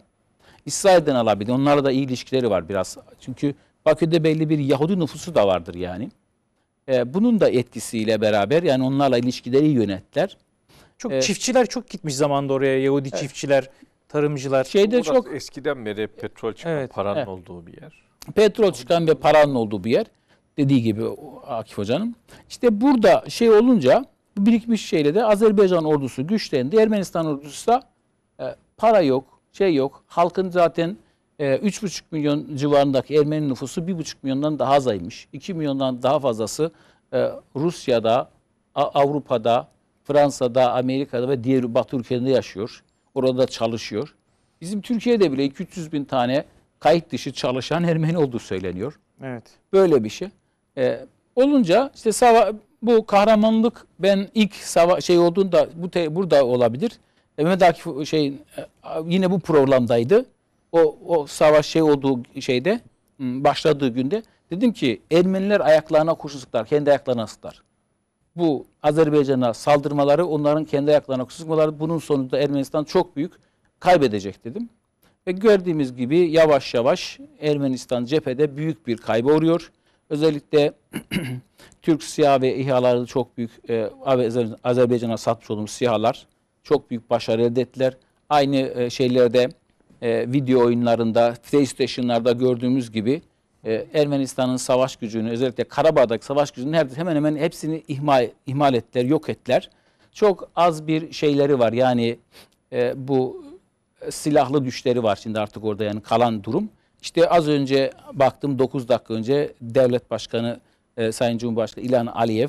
İsrail'den alabildi. Onlarla da iyi ilişkileri var biraz. Çünkü Bakü'de belli bir Yahudi nüfusu da vardır yani. E, bunun da etkisiyle beraber yani onlarla ilişkileri yönettiler. Çok e, çiftçiler çok gitmiş zamanda oraya Yahudi evet. çiftçiler, tarımcılar. Şeyde çok eskiden beri petrol çıkan evet. paranın evet. olduğu bir yer. Petrol çıkan ve paranın olduğu bir yer. Dediği gibi Akif Hoca'nın. İşte burada şey olunca bu birikmiş şeyle de Azerbaycan ordusu güçlendi. Ermenistan ordusu da e, para yok, şey yok. Halkın zaten e, 3,5 milyon civarındaki Ermeni nüfusu 1,5 milyondan daha azaymış. 2 milyondan daha fazlası e, Rusya'da, Avrupa'da, Fransa'da, Amerika'da ve diğer Batı ülkelerinde yaşıyor. Orada çalışıyor. Bizim Türkiye'de bile 200 bin tane kayıt dışı çalışan Ermeni olduğu söyleniyor. Evet. Böyle bir şey. Ee, olunca işte sava bu kahramanlık ben ilk sava şey olduğunda bu te, burada olabilir. E, Mehmet Akif e, şey e, yine bu programdaydı. O o savaş şey olduğu şeyde başladığı günde dedim ki Ermeniler ayaklarına kurşun kendi ayaklarına sıklar. Bu Azerbaycan'a saldırmaları, onların kendi ayaklarına kurşun bunun sonunda Ermenistan çok büyük kaybedecek dedim. Ve gördüğümüz gibi yavaş yavaş Ermenistan cephede büyük bir kayba uğruyor. Özellikle Türk siyah ve İHA'ları çok büyük e, Azerbaycan'a satmış olduğumuz siyahlar çok büyük başarı elde ettiler. Aynı e, şeylerde e, video oyunlarında, PlayStation'larda gördüğümüz gibi e, Ermenistan'ın savaş gücünü özellikle Karabağ'daki savaş gücünü her, hemen hemen hepsini ihmal, ihmal ettiler, yok ettiler. Çok az bir şeyleri var yani e, bu silahlı düşleri var şimdi artık orada yani kalan durum. İşte az önce baktım 9 dakika önce devlet başkanı e, Sayın Cumhurbaşkanı İlhan Aliyev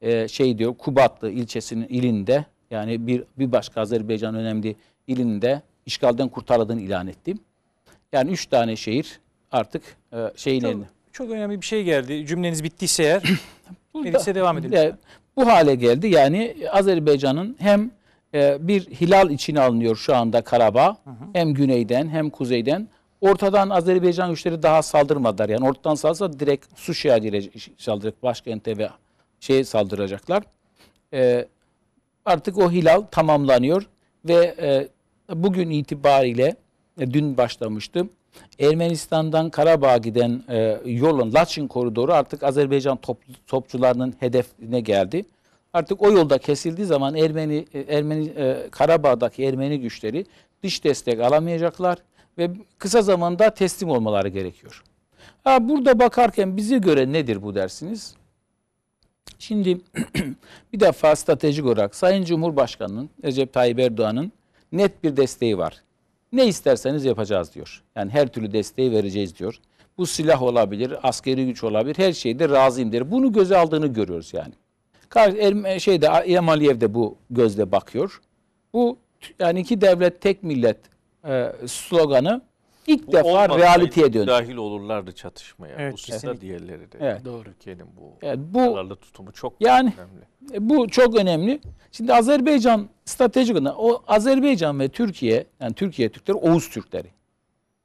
e, şey diyor Kubatlı ilçesinin ilinde yani bir, bir başka Azerbaycan önemli ilinde işgalden kurtarıldığını ilan etti. Yani 3 tane şehir artık e, şeylerini. Çok, çok önemli bir şey geldi. Cümleniz bittiyse eğer Melis'e devam edelim. E, bu hale geldi. Yani Azerbaycan'ın hem e, bir hilal içine alınıyor şu anda Karabağ hı hı. hem güneyden hem kuzeyden Ortadan Azerbaycan güçleri daha saldırmadılar. Yani ortadan salsa direkt Suşi'ye saldıracak. Başkente ve şeye saldıracaklar. E, artık o hilal tamamlanıyor ve e, bugün itibariyle e, dün başlamıştı. Ermenistan'dan Karabağ'a giden e, yolun Laçin koridoru artık Azerbaycan top, topçularının hedefine geldi. Artık o yolda kesildiği zaman Ermeni e, Ermeni e, Karabağ'daki Ermeni güçleri dış destek alamayacaklar ve kısa zamanda teslim olmaları gerekiyor. Ha, burada bakarken bize göre nedir bu dersiniz? Şimdi bir defa stratejik olarak Sayın Cumhurbaşkanı'nın, Recep Tayyip Erdoğan'ın net bir desteği var. Ne isterseniz yapacağız diyor. Yani her türlü desteği vereceğiz diyor. Bu silah olabilir, askeri güç olabilir, her şeyde razıyım der. Bunu göze aldığını görüyoruz yani. Erm- e, şeyde İmam de bu gözle bakıyor. Bu yani iki devlet tek millet e, sloganı ilk bu defa realiteye döndü. Dahil olurlardı çatışmaya. Evet, Hususta evet. diğerleri de. Evet. Doğru. Türkiye'nin bu, evet, bu tutumu çok yani, önemli. E, bu çok önemli. Şimdi Azerbaycan stratejik o Azerbaycan ve Türkiye yani Türkiye Türkleri Oğuz Türkleri.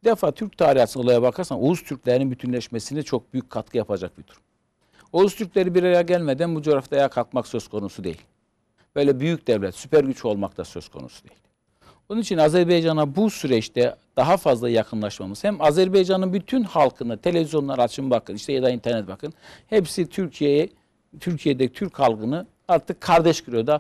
Bir defa Türk tarihi olaya bakarsan Oğuz Türklerinin bütünleşmesine çok büyük katkı yapacak bir durum. Oğuz Türkleri bir araya gelmeden bu coğrafyaya kalkmak söz konusu değil. Böyle büyük devlet, süper güç olmak da söz konusu değil. Onun için Azerbaycan'a bu süreçte daha fazla yakınlaşmamız hem Azerbaycan'ın bütün halkını televizyonlar açın bakın işte ya da internet bakın hepsi Türkiye'ye Türkiye'de Türk halkını artık kardeş görüyor da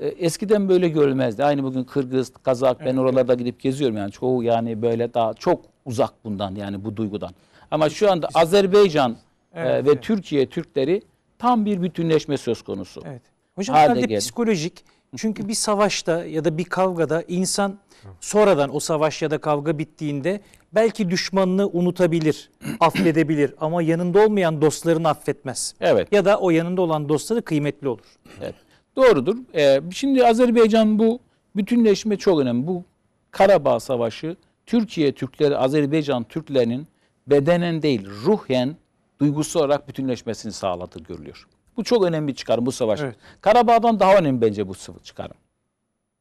e, eskiden böyle görülmezdi. Aynı bugün Kırgız, Kazak ben evet. oralarda gidip geziyorum yani çoğu yani böyle daha çok uzak bundan yani bu duygudan. Ama şu anda Azerbaycan e, evet, e, ve evet. Türkiye Türkleri tam bir bütünleşme söz konusu. Evet. Hocam herhalde psikolojik çünkü bir savaşta ya da bir kavgada insan sonradan o savaş ya da kavga bittiğinde belki düşmanını unutabilir, affedebilir ama yanında olmayan dostlarını affetmez. Evet. Ya da o yanında olan dostları kıymetli olur. Evet. Doğrudur. Ee, şimdi Azerbaycan bu bütünleşme çok önemli. Bu Karabağ Savaşı Türkiye Türkleri, Azerbaycan Türklerinin bedenen değil ruhen duygusu olarak bütünleşmesini sağladığı görülüyor. Bu çok önemli bir çıkarım bu savaş. Evet. Karabağ'dan daha önemli bence bu çıkarım.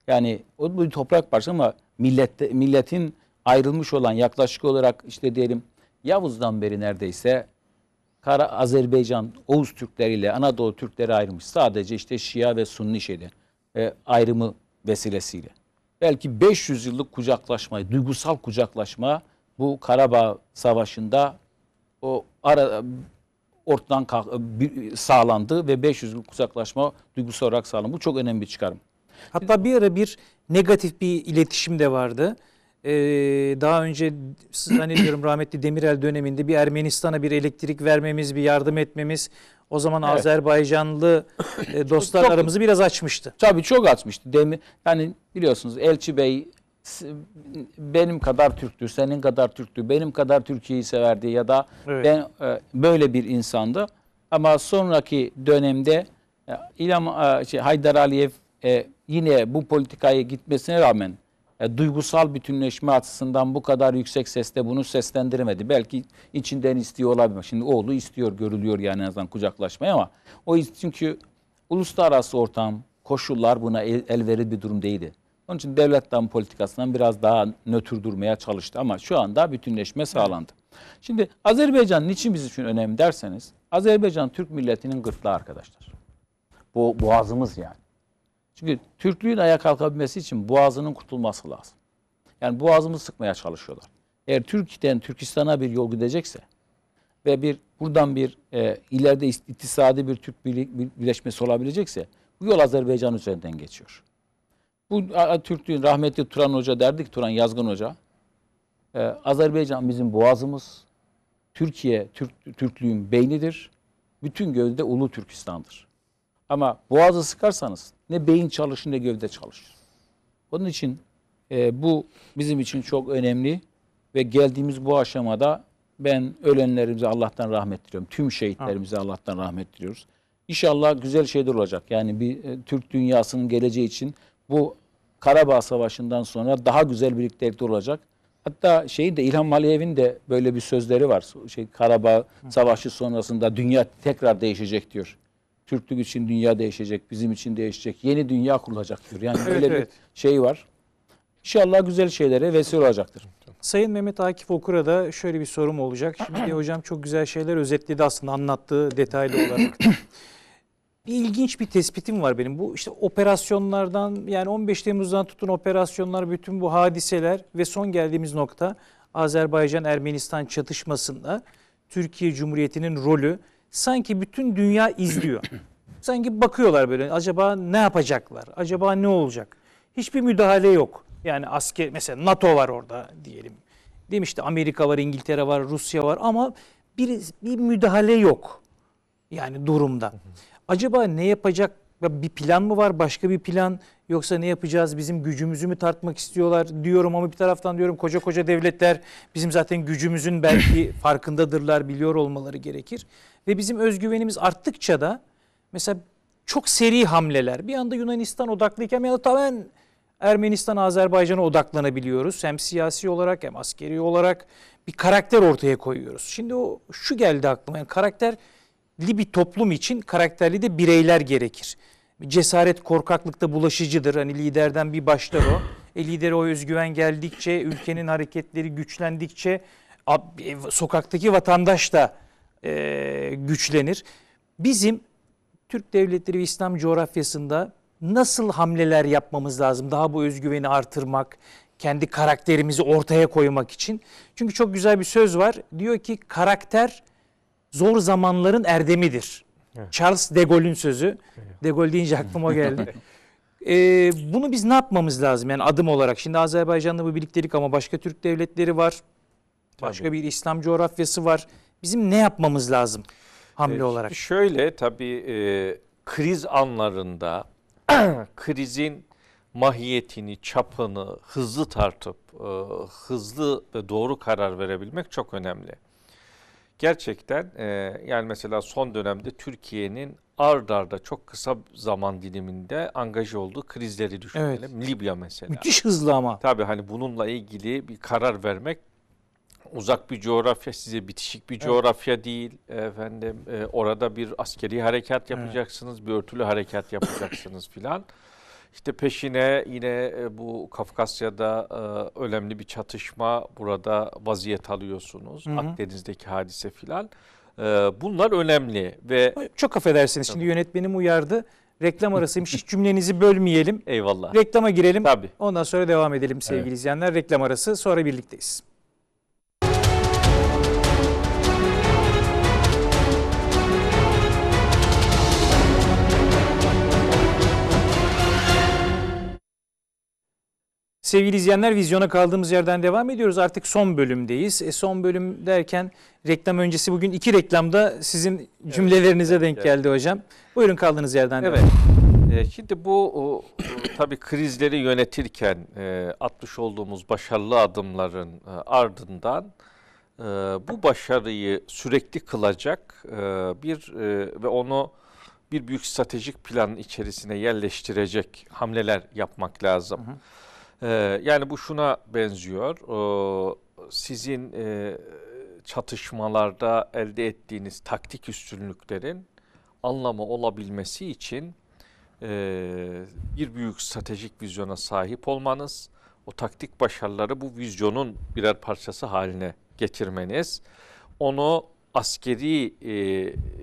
Yani o bir toprak parçası ama millette, milletin ayrılmış olan yaklaşık olarak işte diyelim Yavuz'dan beri neredeyse Kara Azerbaycan Oğuz Türkleriyle Anadolu Türkleri ayrılmış. Sadece işte Şia ve Sunni şeyde e, ayrımı vesilesiyle. Belki 500 yıllık kucaklaşma duygusal kucaklaşma bu Karabağ Savaşı'nda o ara, ortadan e, e, sağlandı ve 500 yıllık uzaklaşma duygusu olarak sağlandı. Bu çok önemli bir çıkarım. Hatta bir ara bir negatif bir iletişim de vardı. Ee, daha önce zannediyorum rahmetli Demirel döneminde bir Ermenistan'a bir elektrik vermemiz, bir yardım etmemiz o zaman evet. Azerbaycanlı e, dostlar aramızı biraz açmıştı. Tabii çok açmıştı. Demi, yani biliyorsunuz Elçi Bey benim kadar Türktü, senin kadar Türktü, benim kadar Türkiye'yi severdi ya da evet. ben e, böyle bir insandı. Ama sonraki dönemde e, İlham şey, Haydar Aliyev e, yine bu politikaya gitmesine rağmen e, duygusal bütünleşme açısından bu kadar yüksek sesle bunu seslendiremedi. Belki içinden istiyor olabilir. Şimdi oğlu istiyor, görülüyor yani en azından kucaklaşmaya ama o çünkü uluslararası ortam, koşullar buna el, elverili bir durum değildi. Onun için devlet dam politikasından biraz daha nötr durmaya çalıştı ama şu anda bütünleşme sağlandı. Şimdi Azerbaycan niçin biz için önemli derseniz Azerbaycan Türk milletinin gırtlağı arkadaşlar. Bu boğazımız yani. Çünkü Türklüğün ayağa kalkabilmesi için boğazının kurtulması lazım. Yani boğazımızı sıkmaya çalışıyorlar. Eğer Türkiye'den Türkistan'a bir yol gidecekse ve bir buradan bir e, ileride iktisadi bir Türk birleşmesi olabilecekse bu yol Azerbaycan üzerinden geçiyor. Bu Türklüğün rahmetli Turan Hoca derdik Turan Yazgın Hoca. Ee, Azerbaycan bizim boğazımız. Türkiye Türk, Türklüğün beynidir. Bütün gövde Ulu Türkistan'dır. Ama boğazı sıkarsanız ne beyin çalışır ne gövde çalışır. Onun için e, bu bizim için çok önemli ve geldiğimiz bu aşamada ben ölenlerimize Allah'tan rahmet diliyorum. Tüm şehitlerimize Allah'tan rahmet diliyoruz. İnşallah güzel şeyler olacak. Yani bir e, Türk dünyasının geleceği için bu Karabağ Savaşı'ndan sonra daha güzel birliktelikler olacak. Hatta şeyi de İlham Aliyev'in de böyle bir sözleri var. Şey Karabağ Savaşı sonrasında dünya tekrar değişecek diyor. Türklük için dünya değişecek, bizim için değişecek, yeni dünya kurulacak diyor. Yani böyle evet. bir şey var. İnşallah güzel şeylere vesile olacaktır. Sayın Mehmet Akif Okur'a da şöyle bir sorum olacak. Şimdi hocam çok güzel şeyler özetledi aslında anlattığı detaylı olarak. bir ilginç bir tespitim var benim. Bu işte operasyonlardan yani 15 Temmuz'dan tutun operasyonlar, bütün bu hadiseler ve son geldiğimiz nokta Azerbaycan-Ermenistan çatışmasında Türkiye Cumhuriyeti'nin rolü sanki bütün dünya izliyor. sanki bakıyorlar böyle acaba ne yapacaklar? Acaba ne olacak? Hiçbir müdahale yok. Yani asker mesela NATO var orada diyelim. Değil mi Amerika var, İngiltere var, Rusya var ama bir, bir müdahale yok. Yani durumda. Acaba ne yapacak? Bir plan mı var? Başka bir plan? Yoksa ne yapacağız? Bizim gücümüzü mü tartmak istiyorlar diyorum ama bir taraftan diyorum koca koca devletler bizim zaten gücümüzün belki farkındadırlar, biliyor olmaları gerekir. Ve bizim özgüvenimiz arttıkça da mesela çok seri hamleler. Bir anda Yunanistan odaklıyken bir anda tamamen Ermenistan, Azerbaycan'a odaklanabiliyoruz. Hem siyasi olarak hem askeri olarak bir karakter ortaya koyuyoruz. Şimdi o şu geldi aklıma. Yani karakter bir toplum için karakterli de bireyler gerekir. Cesaret korkaklıkta bulaşıcıdır. Hani liderden bir başlar o. E lidere o özgüven geldikçe, ülkenin hareketleri güçlendikçe e, sokaktaki vatandaş da e, güçlenir. Bizim Türk devletleri ve İslam coğrafyasında nasıl hamleler yapmamız lazım? Daha bu özgüveni artırmak, kendi karakterimizi ortaya koymak için. Çünkü çok güzel bir söz var. Diyor ki karakter zor zamanların erdemidir. Evet. Charles de Gaulle'ün sözü. De Gaulle deyince aklıma geldi. ee, bunu biz ne yapmamız lazım yani adım olarak? Şimdi Azerbaycan'la bu birliktelik ama başka Türk devletleri var. Başka bir İslam coğrafyası var. Bizim ne yapmamız lazım hamle ee, olarak? Şöyle tabii e, kriz anlarında krizin mahiyetini, çapını hızlı tartıp e, hızlı ve doğru karar verebilmek çok önemli gerçekten e, yani mesela son dönemde Türkiye'nin ard arda çok kısa zaman diliminde angaj olduğu krizleri düşünelim. Evet. Libya mesela. Müthiş hızlı ama. Tabii hani bununla ilgili bir karar vermek uzak bir coğrafya size bitişik bir coğrafya evet. değil efendim e, orada bir askeri harekat yapacaksınız evet. bir örtülü harekat yapacaksınız filan işte peşine yine e, bu Kafkasya'da e, önemli bir çatışma burada vaziyet alıyorsunuz. Hı hı. Akdeniz'deki hadise filan. E, bunlar önemli ve çok affedersiniz şimdi yönetmenim uyardı. Reklam arasıymış. Hiç cümlenizi bölmeyelim. Eyvallah. Reklama girelim. Tabii. Ondan sonra devam edelim sevgili evet. izleyenler. Reklam arası sonra birlikteyiz. Sevgili izleyenler vizyona kaldığımız yerden devam ediyoruz. Artık son bölümdeyiz. E, son bölüm derken reklam öncesi bugün iki reklamda sizin cümlelerinize evet, denk evet. geldi hocam. Buyurun kaldığınız yerden evet. devam. Evet. E, şimdi bu o, tabii krizleri yönetirken e, atmış olduğumuz başarılı adımların e, ardından e, bu başarıyı sürekli kılacak e, bir e, ve onu bir büyük stratejik planın içerisine yerleştirecek hamleler yapmak lazım. Hı hı. Ee, yani bu şuna benziyor. Ee, sizin e, çatışmalarda elde ettiğiniz taktik üstünlüklerin anlamı olabilmesi için e, bir büyük stratejik vizyona sahip olmanız, o taktik başarıları bu vizyonun birer parçası haline getirmeniz, onu askeri e,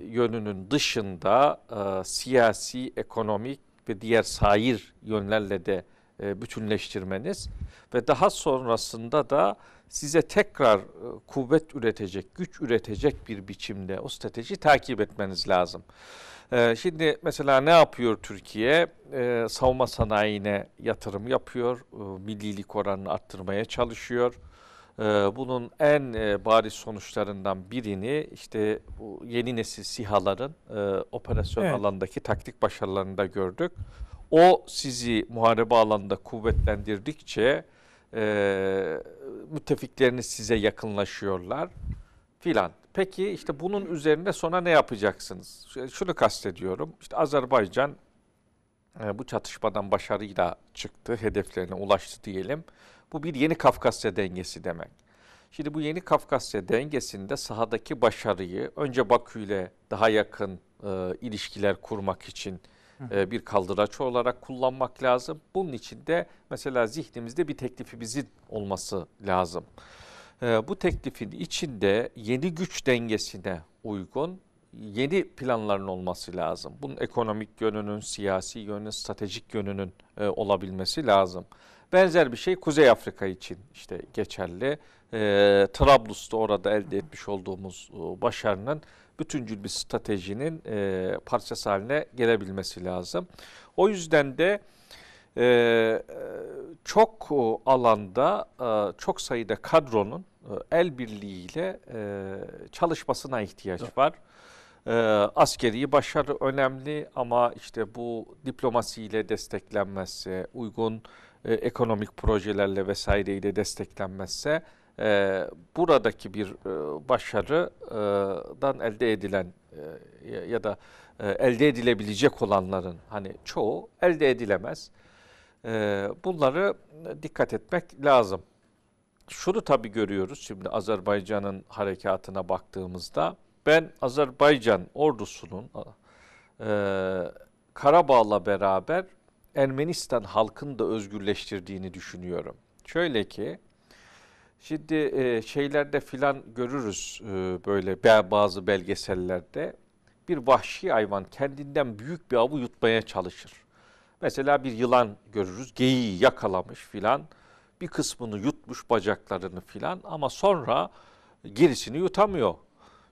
yönünün dışında siyasi, ekonomik ve diğer sair yönlerle de e, bütünleştirmeniz ve daha sonrasında da size tekrar e, kuvvet üretecek, güç üretecek bir biçimde o strateji takip etmeniz lazım. E, şimdi mesela ne yapıyor Türkiye? Savunma sanayine yatırım yapıyor, millilik oranını arttırmaya çalışıyor. Bunun en bariz sonuçlarından birini işte yeni nesil sihaların operasyon evet. alandaki taktik başarılarında gördük. O sizi muharebe alanında kuvvetlendirdikçe e, müttefikleriniz size yakınlaşıyorlar filan. Peki işte bunun üzerine sonra ne yapacaksınız? Şunu kastediyorum. İşte Azerbaycan e, bu çatışmadan başarıyla çıktı, hedeflerine ulaştı diyelim. Bu bir yeni Kafkasya dengesi demek. Şimdi bu yeni Kafkasya dengesinde sahadaki başarıyı önce Bakü ile daha yakın e, ilişkiler kurmak için e, bir kaldıraç olarak kullanmak lazım. Bunun için de mesela zihnimizde bir teklifimizin olması lazım. E, bu teklifin içinde yeni güç dengesine uygun yeni planların olması lazım. Bunun ekonomik yönünün, siyasi yönünün, stratejik yönünün e, olabilmesi lazım. Benzer bir şey Kuzey Afrika için işte geçerli. E, Trablus'ta orada elde etmiş olduğumuz e, başarının bütüncül bir stratejinin e, parçası haline gelebilmesi lazım. O yüzden de e, e çok alanda, e, çok sayıda kadronun e, el birliğiyle e, çalışmasına ihtiyaç evet. var. E, askeri başarı önemli ama işte bu diplomasiyle desteklenmezse, uygun e, ekonomik projelerle vesaireyle desteklenmezse e, buradaki bir e, başarıdan elde edilen e, ya da e, elde edilebilecek olanların hani çoğu elde edilemez. E, bunları dikkat etmek lazım. Şunu tabi görüyoruz şimdi Azerbaycan'ın harekatına baktığımızda ben Azerbaycan ordusunun e, Karabağ'la beraber Ermenistan halkını da özgürleştirdiğini düşünüyorum. Şöyle ki Şimdi e, şeylerde filan görürüz e, böyle bazı belgesellerde bir vahşi hayvan kendinden büyük bir avı yutmaya çalışır. Mesela bir yılan görürüz, geyiği yakalamış filan, bir kısmını yutmuş bacaklarını filan ama sonra gerisini yutamıyor.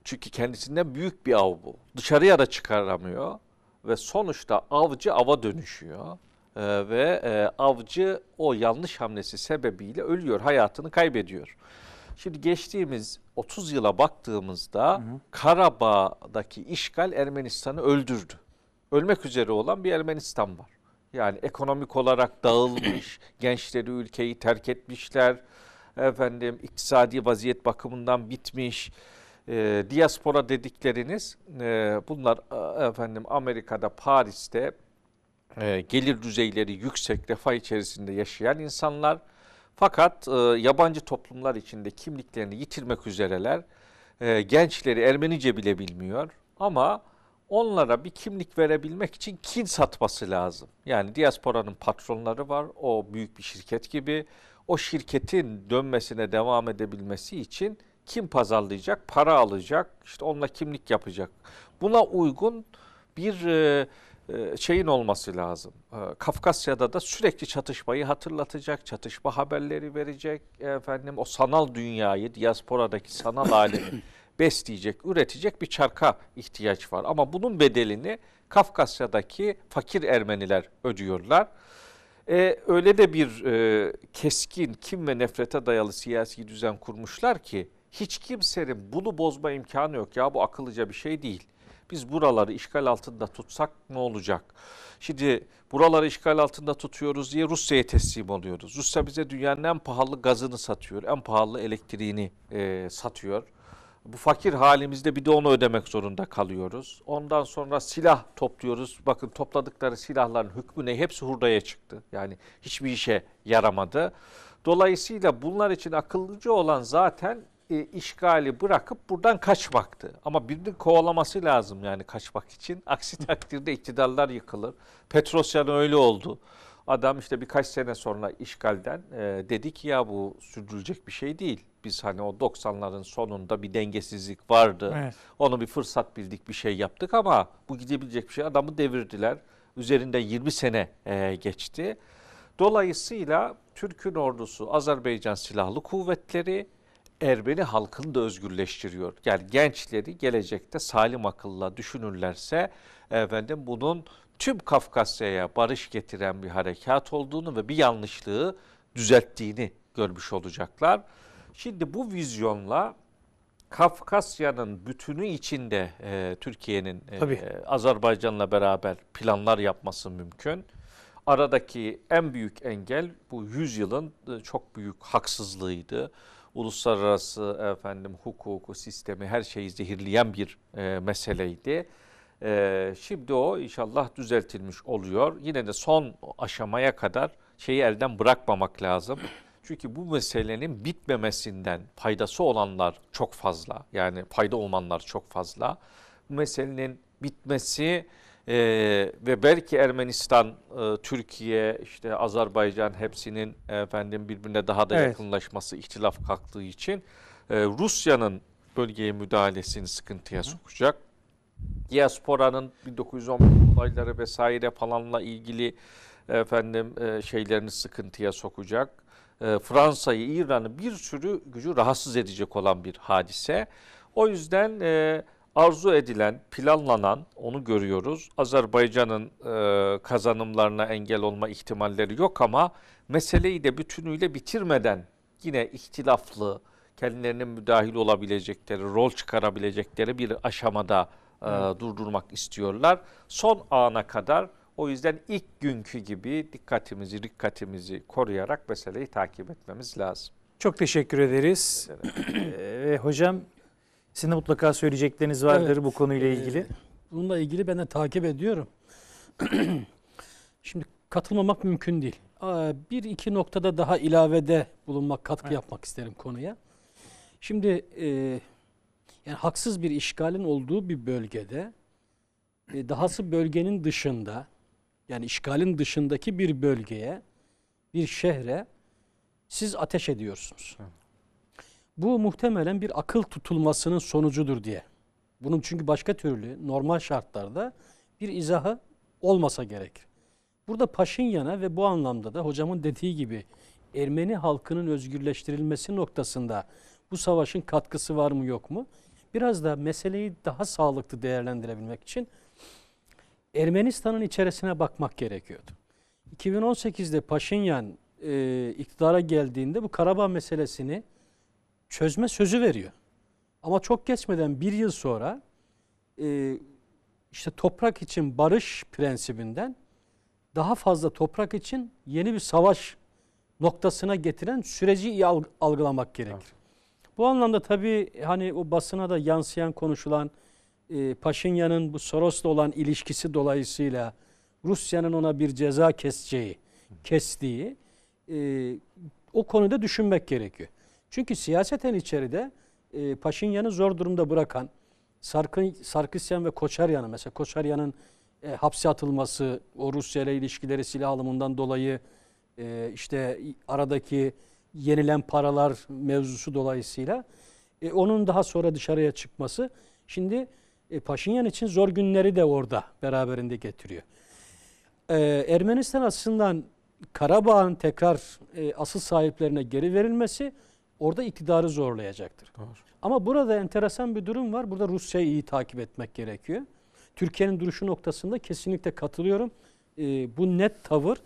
Çünkü kendisinden büyük bir av bu. Dışarıya da çıkaramıyor ve sonuçta avcı ava dönüşüyor e, ve e, avcı o yanlış hamlesi sebebiyle ölüyor, hayatını kaybediyor. Şimdi geçtiğimiz 30 yıla baktığımızda hı hı. Karabağ'daki işgal Ermenistan'ı öldürdü. Ölmek üzere olan bir Ermenistan var. Yani ekonomik olarak dağılmış, gençleri ülkeyi terk etmişler, efendim iktisadi vaziyet bakımından bitmiş. E, diaspora dedikleriniz e, bunlar e, efendim Amerika'da, Paris'te, e, gelir düzeyleri yüksek refah içerisinde yaşayan insanlar fakat e, yabancı toplumlar içinde kimliklerini yitirmek üzereler. E, gençleri Ermenice bile bilmiyor ama onlara bir kimlik verebilmek için kin satması lazım. Yani diasporanın patronları var. O büyük bir şirket gibi. O şirketin dönmesine devam edebilmesi için kim pazarlayacak? Para alacak. işte onunla kimlik yapacak. Buna uygun bir e, ee, şeyin olması lazım. Ee, Kafkasya'da da sürekli çatışmayı hatırlatacak, çatışma haberleri verecek. Efendim o sanal dünyayı, diasporadaki sanal alemi besleyecek, üretecek bir çarka ihtiyaç var. Ama bunun bedelini Kafkasya'daki fakir Ermeniler ödüyorlar. Ee, öyle de bir e, keskin, kim ve nefrete dayalı siyasi düzen kurmuşlar ki hiç kimsenin bunu bozma imkanı yok. Ya bu akıllıca bir şey değil. Biz buraları işgal altında tutsak ne olacak? Şimdi buraları işgal altında tutuyoruz diye Rusya'ya teslim oluyoruz. Rusya bize dünyanın en pahalı gazını satıyor, en pahalı elektriğini e, satıyor. Bu fakir halimizde bir de onu ödemek zorunda kalıyoruz. Ondan sonra silah topluyoruz. Bakın topladıkları silahların hükmü ne? Hepsi hurdaya çıktı. Yani hiçbir işe yaramadı. Dolayısıyla bunlar için akıllıca olan zaten e, işgali bırakıp buradan kaçmaktı. Ama birinin kovalaması lazım yani kaçmak için. Aksi takdirde iktidarlar yıkılır. Petrosyan öyle oldu. Adam işte birkaç sene sonra işgalden e, dedi ki ya bu sürdürülecek bir şey değil. Biz hani o 90'ların sonunda bir dengesizlik vardı. Evet. Onu bir fırsat bildik bir şey yaptık ama bu gidebilecek bir şey. Adamı devirdiler. Üzerinde 20 sene e, geçti. Dolayısıyla Türk'ün ordusu, Azerbaycan Silahlı Kuvvetleri, Erbeni halkını da özgürleştiriyor. Yani gençleri gelecekte salim akılla düşünürlerse efendim bunun tüm Kafkasya'ya barış getiren bir harekat olduğunu ve bir yanlışlığı düzelttiğini görmüş olacaklar. Şimdi bu vizyonla Kafkasya'nın bütünü içinde e, Türkiye'nin e, Azerbaycan'la beraber planlar yapması mümkün. Aradaki en büyük engel bu yüzyılın e, çok büyük haksızlığıydı uluslararası efendim hukuku, sistemi her şeyi zehirleyen bir e, meseleydi. E, şimdi o inşallah düzeltilmiş oluyor. Yine de son aşamaya kadar şeyi elden bırakmamak lazım. Çünkü bu meselenin bitmemesinden faydası olanlar çok fazla. Yani fayda olanlar çok fazla. Bu meselenin bitmesi ee, ve belki Ermenistan, e, Türkiye, işte Azerbaycan hepsinin efendim birbirine daha da evet. yakınlaşması, ihtilaf kalktığı için e, Rusya'nın bölgeye müdahalesini sıkıntıya Hı. sokacak. Diasporanın 1911 olayları vesaire falanla ilgili efendim e, şeylerini sıkıntıya sokacak. E, Fransa'yı, İran'ı bir sürü gücü rahatsız edecek olan bir hadise. O yüzden e, arzu edilen, planlanan, onu görüyoruz. Azerbaycan'ın e, kazanımlarına engel olma ihtimalleri yok ama meseleyi de bütünüyle bitirmeden yine ihtilaflı, kendilerinin müdahil olabilecekleri, rol çıkarabilecekleri bir aşamada e, durdurmak istiyorlar. Son ana kadar o yüzden ilk günkü gibi dikkatimizi, dikkatimizi koruyarak meseleyi takip etmemiz lazım. Çok teşekkür ederiz. ee, hocam sizin de mutlaka söyleyecekleriniz vardır evet, bu konuyla e, ilgili. bununla ilgili ben de takip ediyorum. Şimdi katılmamak mümkün değil. Bir iki noktada daha ilavede bulunmak, katkı evet. yapmak isterim konuya. Şimdi e, yani haksız bir işgalin olduğu bir bölgede, e, dahası bölgenin dışında, yani işgalin dışındaki bir bölgeye, bir şehre siz ateş ediyorsunuz. Evet. Bu muhtemelen bir akıl tutulmasının sonucudur diye. Bunun çünkü başka türlü normal şartlarda bir izahı olmasa gerek. Burada Paşinyan'a ve bu anlamda da hocamın dediği gibi Ermeni halkının özgürleştirilmesi noktasında bu savaşın katkısı var mı yok mu? Biraz da meseleyi daha sağlıklı değerlendirebilmek için Ermenistan'ın içerisine bakmak gerekiyordu. 2018'de Paşinyan e, iktidara geldiğinde bu Karabağ meselesini çözme sözü veriyor. Ama çok geçmeden bir yıl sonra e, işte toprak için barış prensibinden daha fazla toprak için yeni bir savaş noktasına getiren süreci iyi algılamak gerekir. Bu anlamda tabii hani o basına da yansıyan konuşulan e, Paşinyan'ın bu Soros'la olan ilişkisi dolayısıyla Rusya'nın ona bir ceza keseceği, kestiği e, o konuda düşünmek gerekiyor. Çünkü siyaseten içeride e, Paşinyan'ı zor durumda bırakan Sarkı, Sarkisyan ve Koçaryan'ı mesela Koçaryan'ın e, hapse atılması, o Rusya ile ilişkileri silah alımından dolayı e, işte aradaki yenilen paralar mevzusu dolayısıyla e, onun daha sonra dışarıya çıkması şimdi e, Paşinyan için zor günleri de orada beraberinde getiriyor. E, Ermenistan aslında Karabağ'ın tekrar e, asıl sahiplerine geri verilmesi orada iktidarı zorlayacaktır. Doğru. Ama burada enteresan bir durum var. Burada Rusya'yı iyi takip etmek gerekiyor. Türkiye'nin duruşu noktasında kesinlikle katılıyorum. E, bu net tavır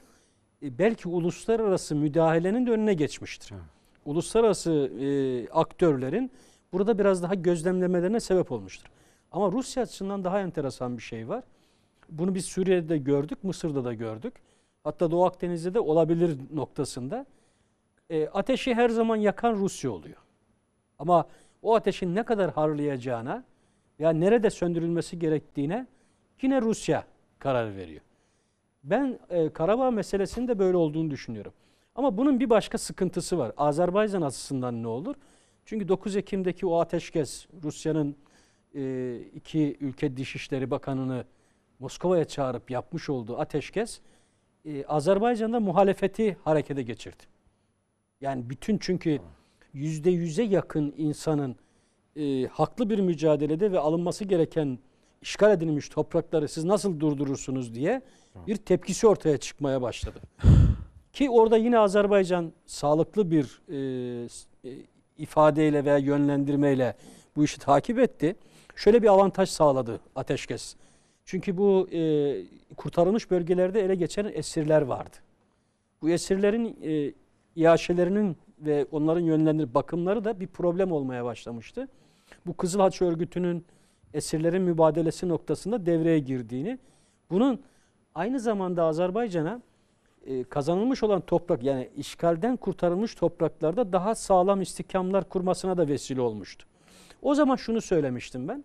e, belki uluslararası müdahalenin de önüne geçmiştir. Evet. Uluslararası e, aktörlerin burada biraz daha gözlemlemelerine sebep olmuştur. Ama Rusya açısından daha enteresan bir şey var. Bunu biz Suriye'de gördük, Mısır'da da gördük. Hatta Doğu Akdeniz'de de olabilir noktasında e, ateşi her zaman yakan Rusya oluyor. Ama o ateşin ne kadar harlayacağına ya nerede söndürülmesi gerektiğine yine Rusya karar veriyor. Ben e, Karabağ meselesinin de böyle olduğunu düşünüyorum. Ama bunun bir başka sıkıntısı var. Azerbaycan açısından ne olur? Çünkü 9 Ekim'deki o ateşkes Rusya'nın e, iki ülke Dışişleri Bakanı'nı Moskova'ya çağırıp yapmış olduğu ateşkes e, Azerbaycan'da muhalefeti harekete geçirdi. Yani bütün çünkü yüzde yüze yakın insanın e, haklı bir mücadelede ve alınması gereken işgal edilmiş toprakları siz nasıl durdurursunuz diye bir tepkisi ortaya çıkmaya başladı. Ki orada yine Azerbaycan sağlıklı bir e, e, ifadeyle veya yönlendirmeyle bu işi takip etti. Şöyle bir avantaj sağladı ateşkes. Çünkü bu e, kurtarılmış bölgelerde ele geçen esirler vardı. Bu esirlerin e, iaşelerinin ve onların yönlendir bakımları da bir problem olmaya başlamıştı. Bu Kızıl Haç örgütünün esirlerin mübadelesi noktasında devreye girdiğini, bunun aynı zamanda Azerbaycan'a e, kazanılmış olan toprak yani işgalden kurtarılmış topraklarda daha sağlam istikamlar kurmasına da vesile olmuştu. O zaman şunu söylemiştim ben.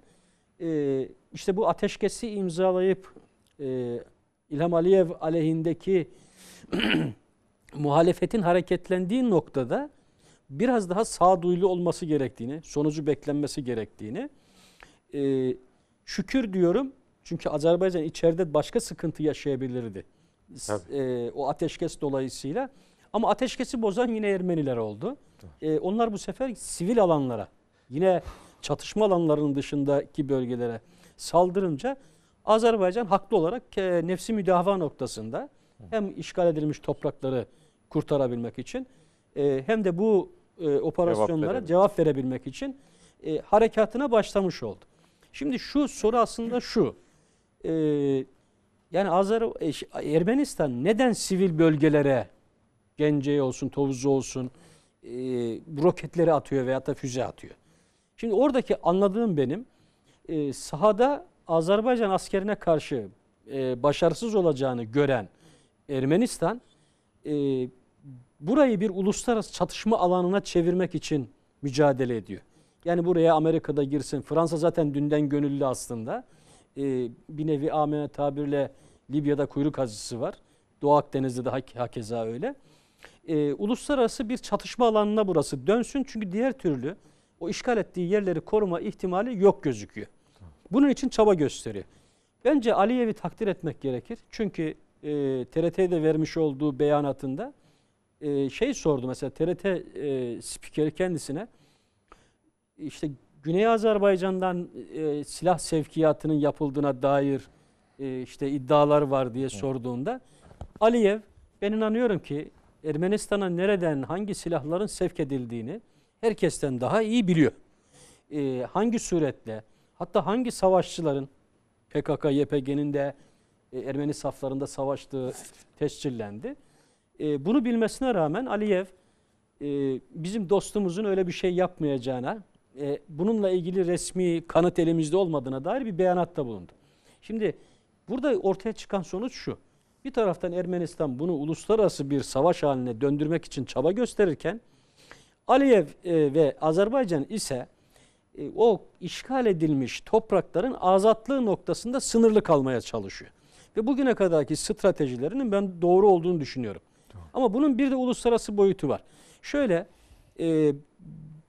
E, işte bu ateşkesi imzalayıp e, İlham Aliyev aleyhindeki muhalefetin hareketlendiği noktada biraz daha sağduyulu olması gerektiğini, sonucu beklenmesi gerektiğini e, şükür diyorum. Çünkü Azerbaycan içeride başka sıkıntı yaşayabilirdi. E, o ateşkes dolayısıyla. Ama ateşkesi bozan yine Ermeniler oldu. E, onlar bu sefer sivil alanlara, yine çatışma alanlarının dışındaki bölgelere saldırınca Azerbaycan haklı olarak e, nefsi müdafaa noktasında hem işgal edilmiş toprakları kurtarabilmek için e, hem de bu e, operasyonlara cevap, cevap verebilmek için e, harekatına başlamış oldu. Şimdi şu soru aslında şu. E, yani Azer e, Ermenistan neden sivil bölgelere Gence olsun, Tovuzlu olsun e, roketleri atıyor veya da füze atıyor? Şimdi oradaki anladığım benim e, sahada Azerbaycan askerine karşı e, başarısız olacağını gören Ermenistan e, burayı bir uluslararası çatışma alanına çevirmek için mücadele ediyor. Yani buraya Amerika'da girsin. Fransa zaten dünden gönüllü aslında. Ee, bir nevi amene tabirle Libya'da kuyruk hazısı var. Doğu Akdeniz'de de hakeza öyle. Ee, uluslararası bir çatışma alanına burası dönsün. Çünkü diğer türlü o işgal ettiği yerleri koruma ihtimali yok gözüküyor. Bunun için çaba gösteriyor. Bence Aliyevi takdir etmek gerekir. Çünkü e, TRT'de vermiş olduğu beyanatında e, şey sordu mesela TRT e, spikeri kendisine işte Güney Azerbaycan'dan e, silah sevkiyatının yapıldığına dair e, işte iddialar var diye sorduğunda Aliyev ben inanıyorum ki Ermenistan'a nereden hangi silahların sevk edildiğini herkesten daha iyi biliyor. E, hangi suretle hatta hangi savaşçıların PKK, YPG'nin de e, Ermeni saflarında savaştığı tescillendi. E, bunu bilmesine rağmen Aliyev e, bizim dostumuzun öyle bir şey yapmayacağına, e, bununla ilgili resmi kanıt elimizde olmadığına dair bir beyanatta bulundu. Şimdi burada ortaya çıkan sonuç şu. Bir taraftan Ermenistan bunu uluslararası bir savaş haline döndürmek için çaba gösterirken Aliyev e, ve Azerbaycan ise e, o işgal edilmiş toprakların azatlığı noktasında sınırlı kalmaya çalışıyor. Ve bugüne kadarki stratejilerinin ben doğru olduğunu düşünüyorum. Ama bunun bir de uluslararası boyutu var. Şöyle e,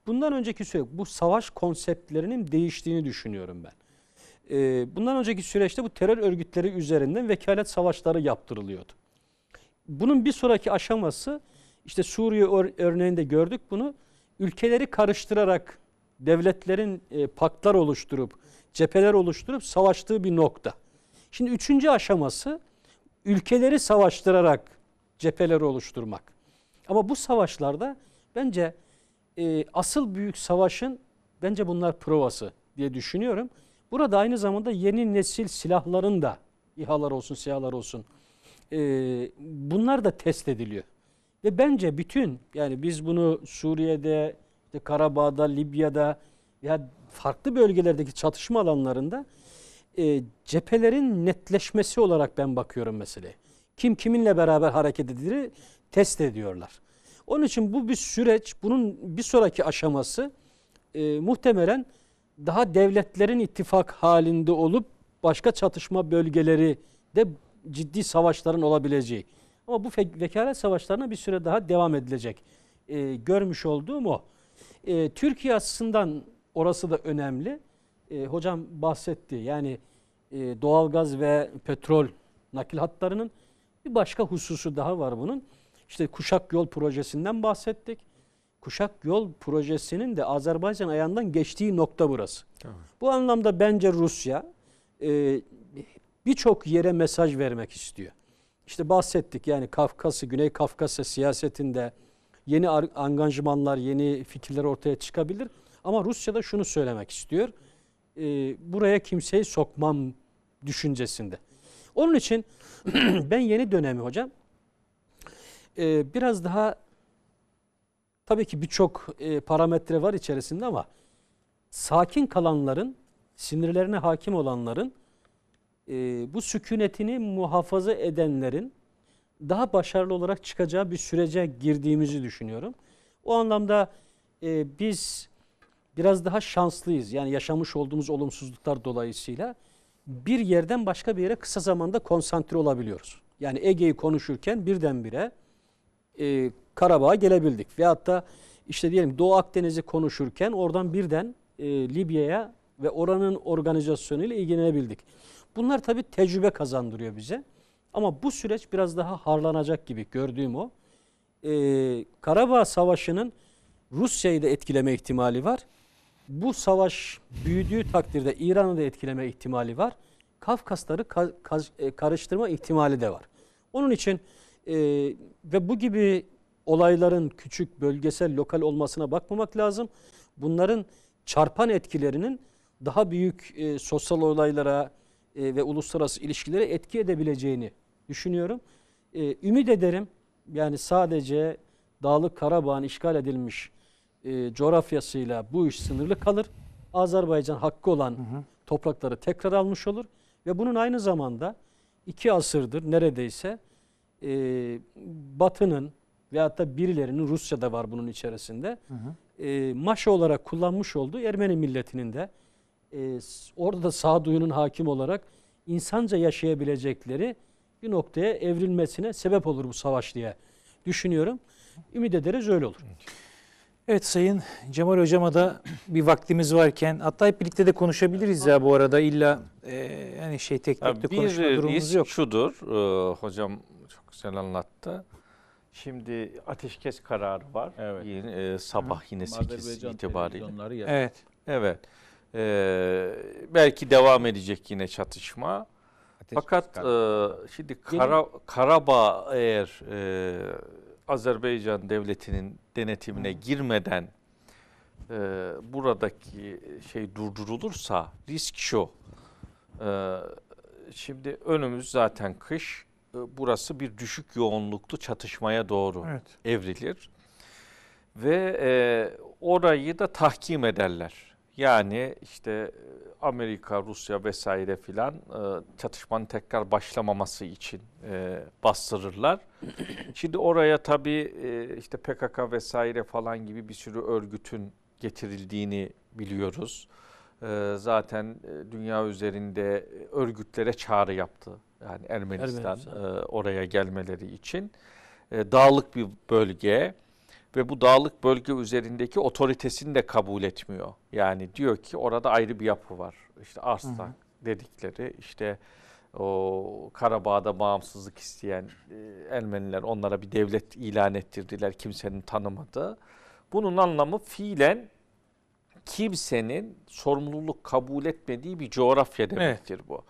bundan önceki süreç bu savaş konseptlerinin değiştiğini düşünüyorum ben. E, bundan önceki süreçte bu terör örgütleri üzerinden vekalet savaşları yaptırılıyordu. Bunun bir sonraki aşaması işte Suriye örneğinde gördük bunu. Ülkeleri karıştırarak devletlerin e, paktlar oluşturup cepheler oluşturup savaştığı bir nokta. Şimdi üçüncü aşaması ülkeleri savaştırarak cepheleri oluşturmak. Ama bu savaşlarda bence e, asıl büyük savaşın bence bunlar provası diye düşünüyorum. Burada aynı zamanda yeni nesil silahların da İHA'lar olsun, SİHA'lar olsun e, bunlar da test ediliyor. Ve bence bütün yani biz bunu Suriye'de, işte Karabağ'da, Libya'da ya farklı bölgelerdeki çatışma alanlarında e, cephelerin netleşmesi olarak ben bakıyorum meseleye. Kim kiminle beraber hareket edildiğini test ediyorlar. Onun için bu bir süreç, bunun bir sonraki aşaması e, muhtemelen daha devletlerin ittifak halinde olup başka çatışma bölgeleri de ciddi savaşların olabileceği. Ama bu vekalet savaşlarına bir süre daha devam edilecek. E, görmüş olduğum o. E, Türkiye açısından orası da önemli. E, hocam bahsetti yani e, doğalgaz ve petrol nakil hatlarının bir başka hususu daha var bunun. İşte Kuşak Yol Projesi'nden bahsettik. Kuşak Yol Projesi'nin de Azerbaycan ayağından geçtiği nokta burası. Tamam. Bu anlamda bence Rusya e, birçok yere mesaj vermek istiyor. İşte bahsettik yani Kafkas'ı, Güney Kafkasya siyasetinde yeni angajmanlar yeni fikirler ortaya çıkabilir. Ama Rusya da şunu söylemek istiyor. E, buraya kimseyi sokmam düşüncesinde. Onun için ben yeni dönemi hocam e, biraz daha tabii ki birçok e, parametre var içerisinde ama sakin kalanların, sinirlerine hakim olanların, e, bu sükunetini muhafaza edenlerin daha başarılı olarak çıkacağı bir sürece girdiğimizi düşünüyorum. O anlamda e, biz biraz daha şanslıyız. Yani yaşamış olduğumuz olumsuzluklar dolayısıyla bir yerden başka bir yere kısa zamanda konsantre olabiliyoruz. Yani Ege'yi konuşurken birdenbire e, Karabağ'a gelebildik. Veyahut da işte diyelim Doğu Akdeniz'i konuşurken oradan birden e, Libya'ya ve oranın organizasyonuyla ilgilenebildik. Bunlar tabii tecrübe kazandırıyor bize. Ama bu süreç biraz daha harlanacak gibi gördüğüm o. Ee, Karabağ Savaşı'nın Rusya'yı da etkileme ihtimali var bu savaş büyüdüğü takdirde İran'ı da etkileme ihtimali var. Kafkasları ka ka e, karıştırma ihtimali de var. Onun için e, ve bu gibi olayların küçük, bölgesel, lokal olmasına bakmamak lazım. Bunların çarpan etkilerinin daha büyük e, sosyal olaylara e, ve uluslararası ilişkilere etki edebileceğini düşünüyorum. E, ümit ederim yani sadece Dağlık Karabağ'ın işgal edilmiş e, coğrafyasıyla bu iş sınırlı kalır. Azerbaycan hakkı olan hı hı. toprakları tekrar almış olur. Ve bunun aynı zamanda iki asırdır neredeyse e, Batı'nın veyahut da birilerinin Rusya'da var bunun içerisinde hı hı. E, maşa olarak kullanmış olduğu Ermeni milletinin de e, orada da sağduyunun hakim olarak insanca yaşayabilecekleri bir noktaya evrilmesine sebep olur bu savaş diye düşünüyorum. Ümit ederiz öyle olur. Evet Sayın Cemal Hocam'a da bir vaktimiz varken hatta hep birlikte de konuşabiliriz ya bu arada illa e, yani şey tek tek de konuşma durumumuz yok. şudur e, hocam çok güzel anlattı. Şimdi ateşkes kararı var. Evet. Yeni, e, sabah yine 8 itibariyle. Evet. Evet. E, belki devam edecek yine çatışma. Ateşkes Fakat e, şimdi Kara, Karabağ eğer e, Azerbaycan devletinin denetimine girmeden e, buradaki şey durdurulursa risk şu. E, şimdi önümüz zaten kış. E, burası bir düşük yoğunluklu çatışmaya doğru evet. evrilir. Ve e, orayı da tahkim ederler yani işte e, Amerika, Rusya vesaire filan e, çatışmanın tekrar başlamaması için e, bastırırlar. Şimdi oraya tabii işte PKK vesaire falan gibi bir sürü örgütün getirildiğini biliyoruz. Zaten dünya üzerinde örgütlere çağrı yaptı. Yani Ermenistan, Ermenistan. oraya gelmeleri için. Dağlık bir bölge ve bu dağlık bölge üzerindeki otoritesini de kabul etmiyor. Yani diyor ki orada ayrı bir yapı var. İşte Arslan hı hı. dedikleri işte o Karabağ'da bağımsızlık isteyen e, Ermeniler onlara bir devlet ilan ettirdiler kimsenin tanımadığı. Bunun anlamı fiilen kimsenin sorumluluk kabul etmediği bir coğrafya demektir evet. bu.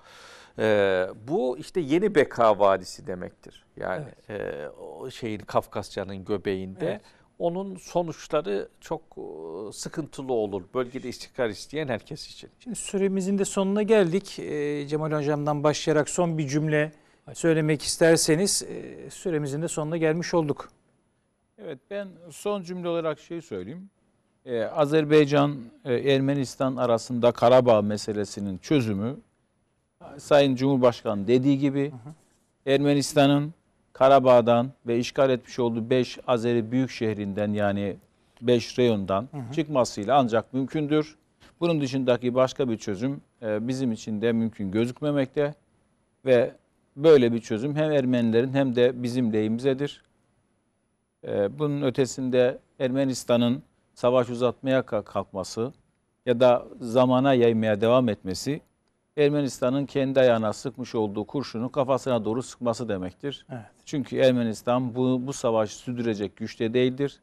Ee, bu işte Yeni Beka Vadisi demektir. Yani evet. e, o şeyin Kafkasya'nın göbeğinde. Evet onun sonuçları çok e, sıkıntılı olur bölgede istikrar isteyen herkes için. Şimdi süremizin de sonuna geldik. E, Cemal Hocam'dan başlayarak son bir cümle söylemek isterseniz e, süremizin de sonuna gelmiş olduk. Evet ben son cümle olarak şey söyleyeyim. Azerbaycan, Ermenistan arasında Karabağ meselesinin çözümü Sayın Cumhurbaşkanı dediği gibi Ermenistan'ın Karabağ'dan ve işgal etmiş olduğu 5 Azeri büyük şehrinden yani 5 reyondan hı hı. çıkmasıyla ancak mümkündür. Bunun dışındaki başka bir çözüm e, bizim için de mümkün gözükmemekte ve böyle bir çözüm hem Ermenilerin hem de bizim lehimizedir. E, bunun ötesinde Ermenistan'ın savaş uzatmaya kalkması ya da zamana yaymaya devam etmesi Ermenistan'ın kendi ayağına sıkmış olduğu kurşunu kafasına doğru sıkması demektir. Evet. Çünkü Ermenistan bu, bu savaşı sürdürecek güçte değildir.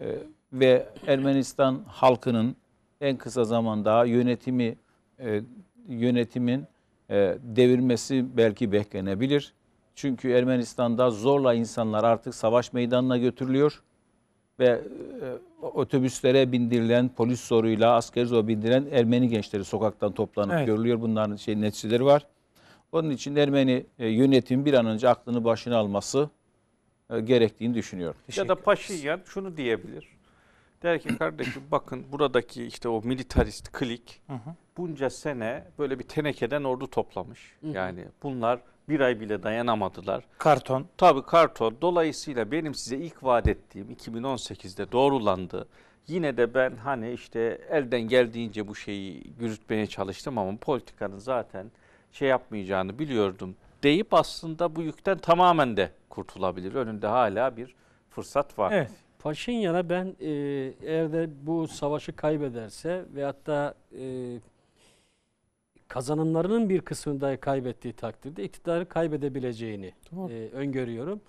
Ee, ve Ermenistan halkının en kısa zamanda yönetimi e, yönetimin e, devirmesi belki beklenebilir. Çünkü Ermenistan'da zorla insanlar artık savaş meydanına götürülüyor ve e, otobüslere bindirilen polis soruyla askeri zor bindirilen Ermeni gençleri sokaktan toplanıp evet. görülüyor. Bunların şey neticeleri var. Onun için Ermeni e, yönetim bir an önce aklını başına alması e, gerektiğini düşünüyor. Ya da Paşinyan şunu diyebilir. Der ki kardeşim bakın buradaki işte o militarist klik bunca sene böyle bir tenekeden ordu toplamış. yani bunlar bir ay bile dayanamadılar. Karton. Tabii karton. Dolayısıyla benim size ilk vaat ettiğim 2018'de doğrulandı. Yine de ben hani işte elden geldiğince bu şeyi yürütmeye çalıştım ama politikanın zaten şey yapmayacağını biliyordum deyip aslında bu yükten tamamen de kurtulabilir. Önünde hala bir fırsat var. Evet. Paşinyan'a ben e, eğer de bu savaşı kaybederse ve hatta e, kazanımlarının bir kısmını da kaybettiği takdirde iktidarı kaybedebileceğini tamam. e, öngörüyorum.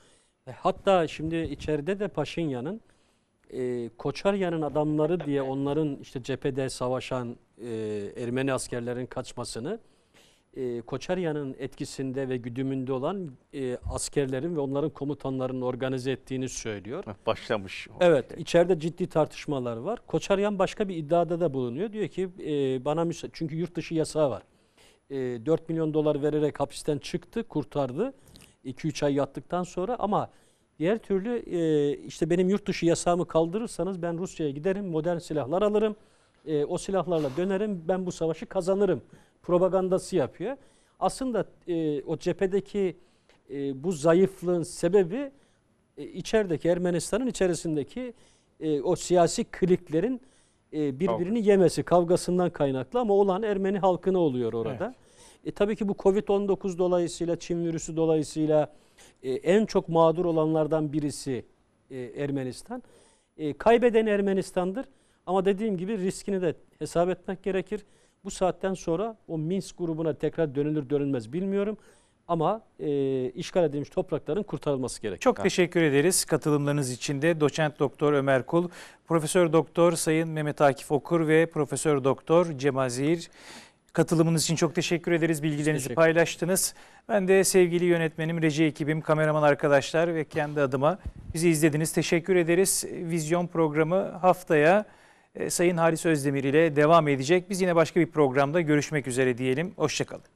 E, hatta şimdi içeride de Paşinyan'ın e, Koçaryan'ın adamları diye onların işte cephede savaşan e, Ermeni askerlerin kaçmasını e, Koçaryan'ın etkisinde ve güdümünde olan e, askerlerin ve onların komutanlarının organize ettiğini söylüyor. Başlamış. Evet şey. içeride ciddi tartışmalar var. Koçaryan başka bir iddiada da bulunuyor. Diyor ki e, bana müsa çünkü yurt dışı yasağı var e, 4 milyon dolar vererek hapisten çıktı, kurtardı. 2-3 ay yattıktan sonra ama diğer türlü e, işte benim yurt dışı yasamı kaldırırsanız ben Rusya'ya giderim, modern silahlar alırım. E, o silahlarla dönerim, ben bu savaşı kazanırım. Propagandası yapıyor. Aslında e, o cephedeki e, bu zayıflığın sebebi e, içerideki Ermenistan'ın içerisindeki e, o siyasi kliklerin e, birbirini Kavga. yemesi kavgasından kaynaklı ama olan Ermeni halkına oluyor orada. Evet. E tabii ki bu Covid-19 dolayısıyla, Çin virüsü dolayısıyla e, en çok mağdur olanlardan birisi e, Ermenistan. E, kaybeden Ermenistan'dır ama dediğim gibi riskini de hesap etmek gerekir. Bu saatten sonra o Minsk grubuna tekrar dönülür dönülmez bilmiyorum ama e, işgal edilmiş toprakların kurtarılması gerekiyor. Çok teşekkür ederiz katılımlarınız için de doçent doktor Ömer Kul, profesör doktor Sayın Mehmet Akif Okur ve profesör doktor Cemazir. Zihir Katılımınız için çok teşekkür ederiz. Bilgilerinizi teşekkür paylaştınız. Ben de sevgili yönetmenim, reji ekibim, kameraman arkadaşlar ve kendi adıma bizi izlediniz. Teşekkür ederiz. Vizyon programı haftaya e, Sayın Halis Özdemir ile devam edecek. Biz yine başka bir programda görüşmek üzere diyelim. Hoşçakalın.